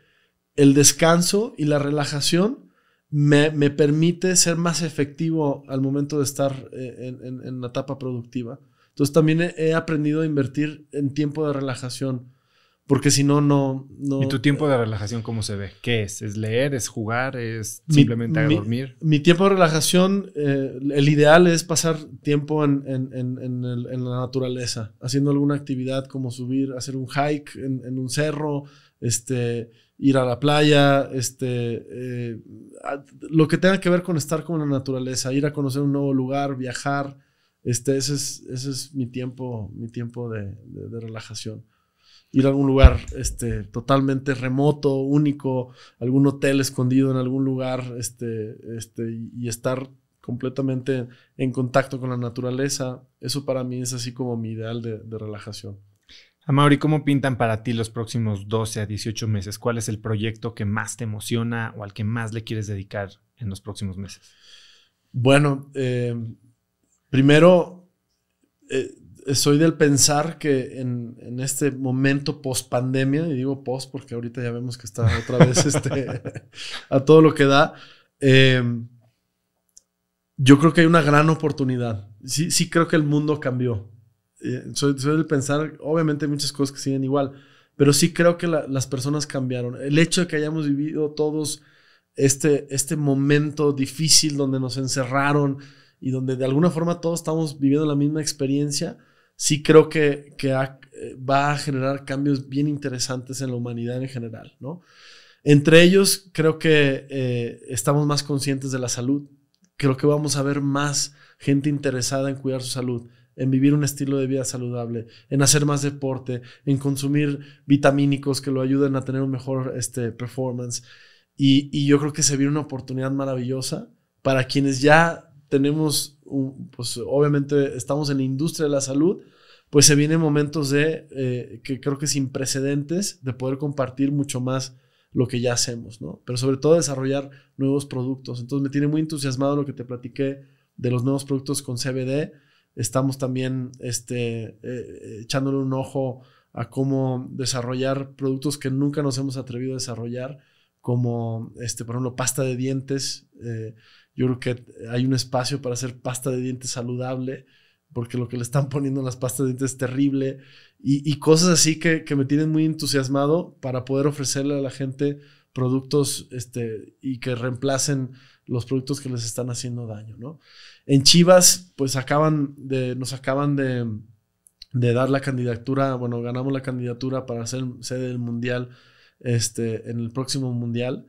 Speaker 1: el descanso y la relajación me, permite ser más efectivo al momento de estar eh, en, en la etapa productiva. Entonces también he aprendido a invertir en tiempo de relajación porque si no, no, ¿Y tu
Speaker 2: tiempo de relajación cómo se ve? ¿Qué es? ¿Es leer? ¿Es jugar? ¿Es simplemente dormir?
Speaker 1: Mi tiempo de relajación, eh, el ideal es pasar tiempo en, en, en, la naturaleza, haciendo alguna actividad como subir, hacer un hike en, un cerro, este, ir a la playa, este, eh, lo que tenga que ver con estar con la naturaleza, ir a conocer un nuevo lugar, viajar. Este, ese, es, ese es mi tiempo, mi tiempo de, de relajación ir a algún lugar este, totalmente remoto, único, algún hotel escondido en algún lugar este, este, y estar completamente en contacto con la naturaleza, eso para mí es así como mi ideal de, de relajación.
Speaker 2: Amauri, ¿cómo pintan para ti los próximos 12 a 18 meses? ¿Cuál es el proyecto que más te emociona o al que más le quieres dedicar en los próximos meses?
Speaker 1: Bueno, eh, primero, eh, soy del pensar que en, en, este momento post pandemia, y digo post porque ahorita ya vemos que está otra vez este, <laughs> a todo lo que da, em, yo creo que hay una gran oportunidad. Sí, sí creo que el mundo cambió. Eh, soy, soy, del pensar, obviamente hay muchas cosas que siguen igual, pero sí creo que las personas cambiaron. El hecho de que hayamos vivido todos este, este momento difícil donde nos encerraron y donde de alguna forma todos estamos viviendo la misma experiencia, sí creo que, que va a generar cambios bien interesantes en la humanidad en general, ¿no? Entre ellos, creo que eh, estamos más conscientes de la salud. Creo que vamos a ver más gente interesada en cuidar su salud, en vivir un estilo de vida saludable, en hacer más deporte, en consumir vitamínicos que lo ayuden a tener un mejor este, performance. Y, y yo creo que se viene una oportunidad maravillosa para quienes ya tenemos, pues obviamente estamos en la industria de la salud, pues se vienen momentos de, eh, que creo que sin precedentes, de poder compartir mucho más lo que ya hacemos, ¿no? Pero sobre todo desarrollar nuevos productos. Entonces me tiene muy entusiasmado lo que te platiqué de los nuevos productos con CBD. Estamos también este, eh, eh, echándole un ojo a cómo desarrollar productos que nunca nos hemos atrevido a desarrollar, como, este, por ejemplo, pasta de dientes. Yo creo que hay un espacio para hacer pasta de dientes saludable, porque lo que le están poniendo en las pastas de dientes es terrible, y, cosas así que, me tienen muy entusiasmado para poder ofrecerle a la gente productos este, y que reemplacen los productos que les están haciendo daño, En Chivas, pues acaban de, nos acaban de, dar la candidatura, bueno, ganamos la candidatura para ser sede del Mundial este, en el próximo Mundial.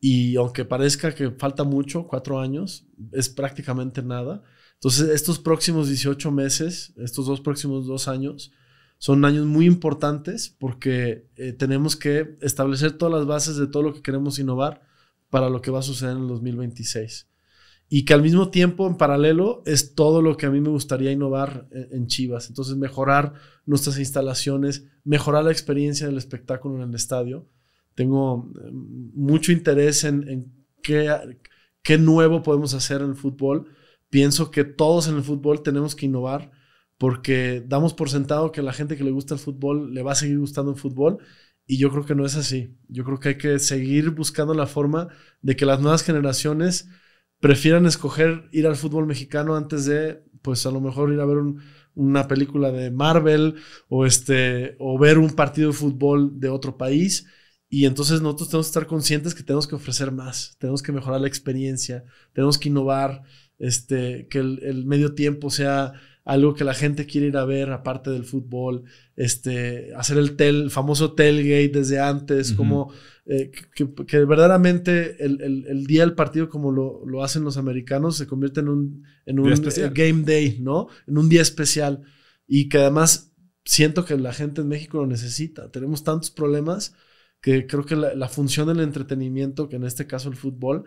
Speaker 1: Y aunque parezca que falta mucho, cuatro años, es prácticamente nada. Entonces, estos próximos 18 meses, estos dos próximos dos años, son años muy importantes porque eh, tenemos que establecer todas las bases de todo lo que queremos innovar para lo que va a suceder en el 2026. Y que al mismo tiempo, en paralelo, es todo lo que a mí me gustaría innovar en Chivas. Entonces, mejorar nuestras instalaciones, mejorar la experiencia del espectáculo en el estadio tengo eh, mucho interés en, qué, nuevo podemos hacer en el fútbol. Pienso que todos en el fútbol tenemos que innovar porque damos por sentado que la gente que le gusta el fútbol le va a seguir gustando el fútbol y yo creo que no es así. Yo creo que hay que seguir buscando la forma de que las nuevas generaciones prefieran escoger ir al fútbol mexicano antes de, pues a lo mejor ir a ver una película de Marvel o, este, o ver un partido de fútbol de otro país y entonces nosotros tenemos que estar conscientes que tenemos que ofrecer más, tenemos que mejorar la experiencia, tenemos que innovar, este, que el, medio tiempo sea algo que la gente quiere ir a ver aparte del fútbol, este, hacer el, tel, famoso tailgate desde antes, como eh, que, verdaderamente el, día del partido como lo, hacen los americanos se convierte en un, en un eh, game day, ¿no? En un día especial y que además siento que la gente en México lo necesita. Tenemos tantos problemas que creo que la, función del entretenimiento, que en este caso el fútbol,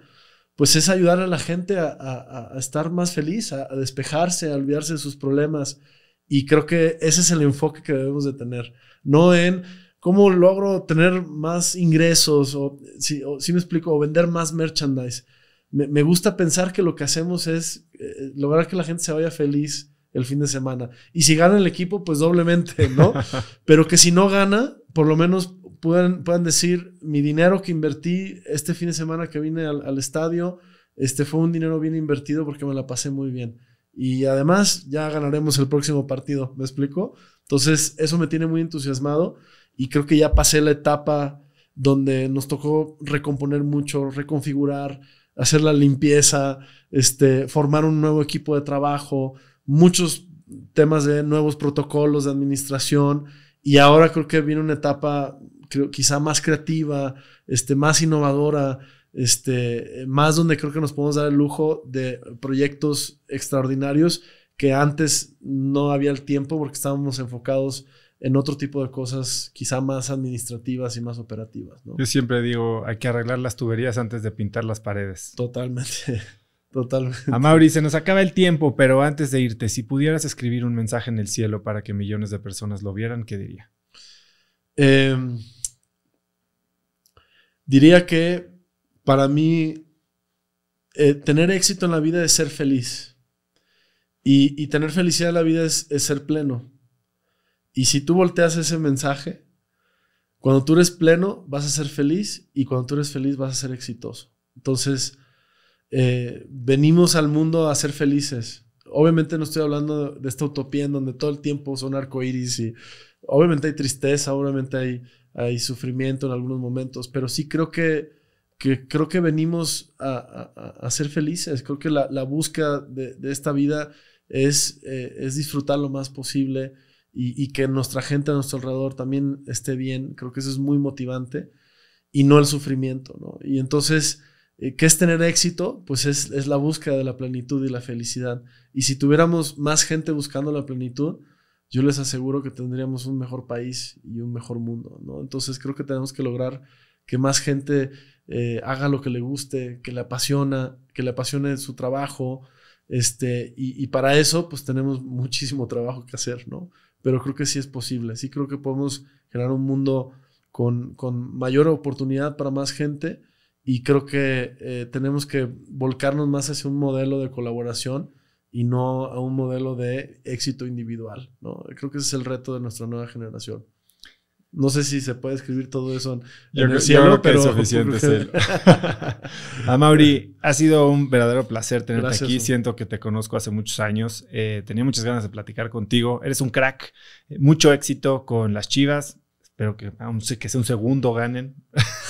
Speaker 1: pues es ayudar a la gente a, estar más feliz, a, despejarse, a olvidarse de sus problemas. Y creo que ese es el enfoque que debemos de tener, no en cómo logro tener más ingresos o si, si me explico, o vender más merchandise. Me, gusta pensar que lo que hacemos es eh, lograr que la gente se vaya feliz el fin de semana. Y si gana el equipo, pues doblemente, ¿no? <laughs> Pero que si no gana, por lo menos puedan, decir, mi dinero que invertí este fin de semana que vine al, estadio, este fue un dinero bien invertido porque me la pasé muy bien. Y además ya ganaremos el próximo partido, ¿me explico? Entonces, eso me tiene muy entusiasmado y creo que ya pasé la etapa donde nos tocó recomponer mucho, reconfigurar, hacer la limpieza, este, formar un nuevo equipo de trabajo, muchos temas de nuevos protocolos de administración. Y ahora creo que viene una etapa quizá más creativa, este, más innovadora, este, más donde creo que nos podemos dar el lujo de proyectos extraordinarios que antes no había el tiempo porque estábamos enfocados en otro tipo de cosas quizá más administrativas y más operativas. Yo
Speaker 2: siempre digo, hay que arreglar las tuberías antes de pintar las paredes. Totalmente. <laughs> Totalmente. A Mauri, se nos acaba el tiempo, pero antes de irte, si pudieras escribir un mensaje en el cielo para que millones de personas lo vieran, ¿qué diría? Eh,
Speaker 1: diría que para mí eh, tener éxito en la vida es ser feliz. Y, tener felicidad en la vida es, ser pleno. Y si tú volteas ese mensaje, cuando tú eres pleno vas a ser feliz y cuando tú eres feliz vas a ser exitoso. Entonces, eh, venimos al mundo a ser felices. Obviamente no estoy hablando de esta utopía en donde todo el tiempo son arcoíris y obviamente hay tristeza, obviamente hay hay sufrimiento en algunos momentos, pero sí creo que, creo que venimos a, ser felices. Creo que la, búsqueda de, esta vida es, eh, es disfrutar lo más posible y, que nuestra gente a nuestro alrededor también esté bien. Creo que eso es muy motivante y no el sufrimiento, Y entonces, eh, ¿qué es tener éxito? Pues es la búsqueda de la plenitud y la felicidad. Y si tuviéramos más gente buscando la plenitud, yo les aseguro que tendríamos un mejor país y un mejor mundo, ¿no? Entonces creo que tenemos que lograr que más gente eh, haga lo que le guste, que le apasiona, que le apasione su trabajo, este, y, para eso pues tenemos muchísimo trabajo que hacer, ¿no? Pero creo que sí es posible, sí creo que podemos generar un mundo con, mayor oportunidad para más gente y creo que eh, tenemos que volcarnos más hacia un modelo de colaboración y no a un modelo de éxito individual, ¿no? Creo que ese es el reto de nuestra nueva generación. No sé si se puede escribir todo eso en, yo, que es suficiente. a <laughs> <laughs> ah, Mauri,
Speaker 2: ha sido un verdadero placer tenerte aquí. Siento que te conozco hace muchos años. Eh, tenía muchas ganas de platicar contigo. Eres un crack. Eh, mucho éxito con las chivas pero que aún sea un segundo ganen.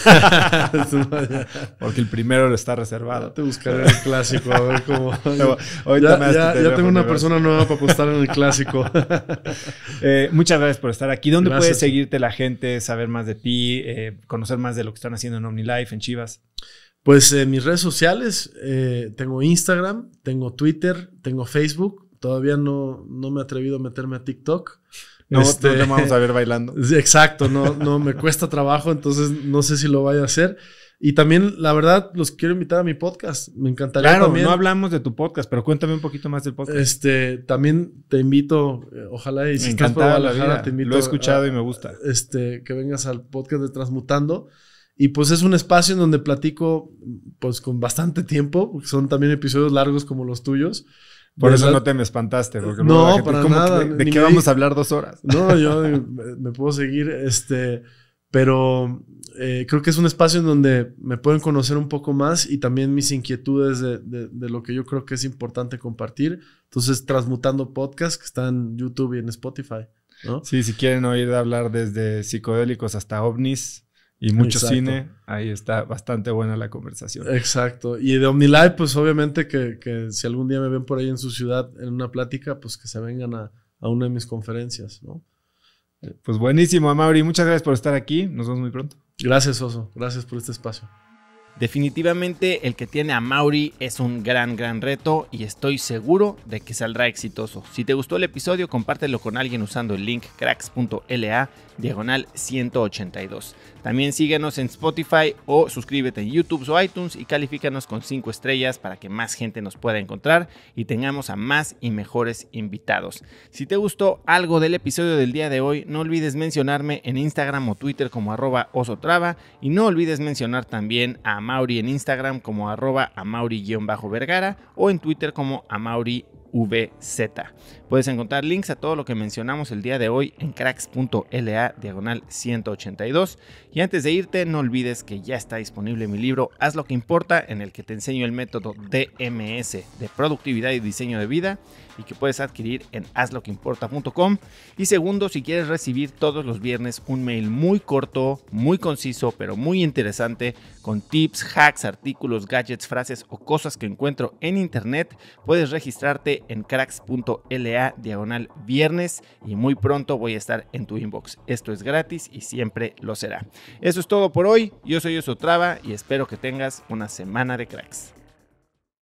Speaker 2: <laughs> Porque el primero lo está reservado. te buscaré el clásico, a ver cómo. <laughs> ya, ya, ya tengo una persona nueva para apostar en el clásico. <laughs> Eh, muchas gracias por estar aquí. ¿Dónde puede seguirte la gente, saber más de ti, eh,
Speaker 1: conocer más de lo que están haciendo en OmniLife, en Chivas? Pues en eh, mis redes sociales, tengo Instagram, tengo Twitter, tengo Facebook. Todavía no, no me he atrevido a meterme a TikTok, no, este, vamos a ver bailando. <laughs> Exacto, no, no, me cuesta trabajo, entonces no sé si lo vaya a hacer. Y también, la verdad, los quiero invitar a mi podcast. Me encantaría claro, no
Speaker 2: hablamos de tu podcast, pero cuéntame un poquito más del podcast.
Speaker 1: Este, también te invito, eh, ojalá y si estás por te invito. Lo he escuchado y me gusta. Este, que vengas al podcast de Transmutando. Y pues es un espacio en donde platico pues con bastante tiempo, son también episodios largos como los tuyos. Por eso no te me espantaste. Porque no, nada. ¿De, qué vamos a hablar dos horas? No, yo eh, me, puedo seguir, este, pero eh, creo que es un espacio en donde me pueden conocer un poco más y también mis inquietudes de, lo que yo creo que es importante compartir. Entonces, transmutando podcast que está en YouTube y en Spotify.
Speaker 2: Sí, si quieren oír hablar desde psicodélicos hasta ovnis, y mucho cine, ahí está bastante buena la conversación.
Speaker 1: Exacto. Y de OmniLive, pues obviamente que, si algún día me ven por ahí en su ciudad en una plática, pues que se vengan a, una de mis conferencias, ¿no? Eh,
Speaker 2: pues buenísimo, Amaury. Muchas gracias por estar aquí. Nos vemos muy pronto.
Speaker 1: Gracias, Oso. Gracias por este espacio.
Speaker 2: Definitivamente el que tiene a Mauri es un gran, gran reto y estoy seguro de que saldrá exitoso. Si te gustó el episodio, compártelo con alguien usando el link cracks.la diagonal 182. También síguenos en Spotify o suscríbete en YouTube o iTunes y califícanos con 5 estrellas para que más gente nos pueda encontrar y tengamos a más y mejores invitados. Si te gustó algo del episodio del día de hoy, no olvides mencionarme en Instagram o Twitter como arroba osotrava y no olvides mencionar también a Mauri en Instagram como arroba amauri-vergara o en Twitter como @mauri. vergara VZ. Puedes encontrar links a todo lo que mencionamos el día de hoy en cracks.la diagonal 182. Y antes de irte, no olvides que ya está disponible mi libro Haz lo que importa, en el que te enseño el método DMS de productividad y diseño de vida y que puedes adquirir en hazloqueimporta.com. Y segundo, si quieres recibir todos los viernes un mail muy corto, muy conciso, pero muy interesante, con tips, hacks, artículos, gadgets, frases o cosas que encuentro en internet, puedes registrarte en cracks.la diagonal viernes y muy pronto voy a estar en tu inbox. Esto es gratis y siempre lo será. Eso es todo por hoy. Yo soy Traba y espero que tengas una semana de cracks.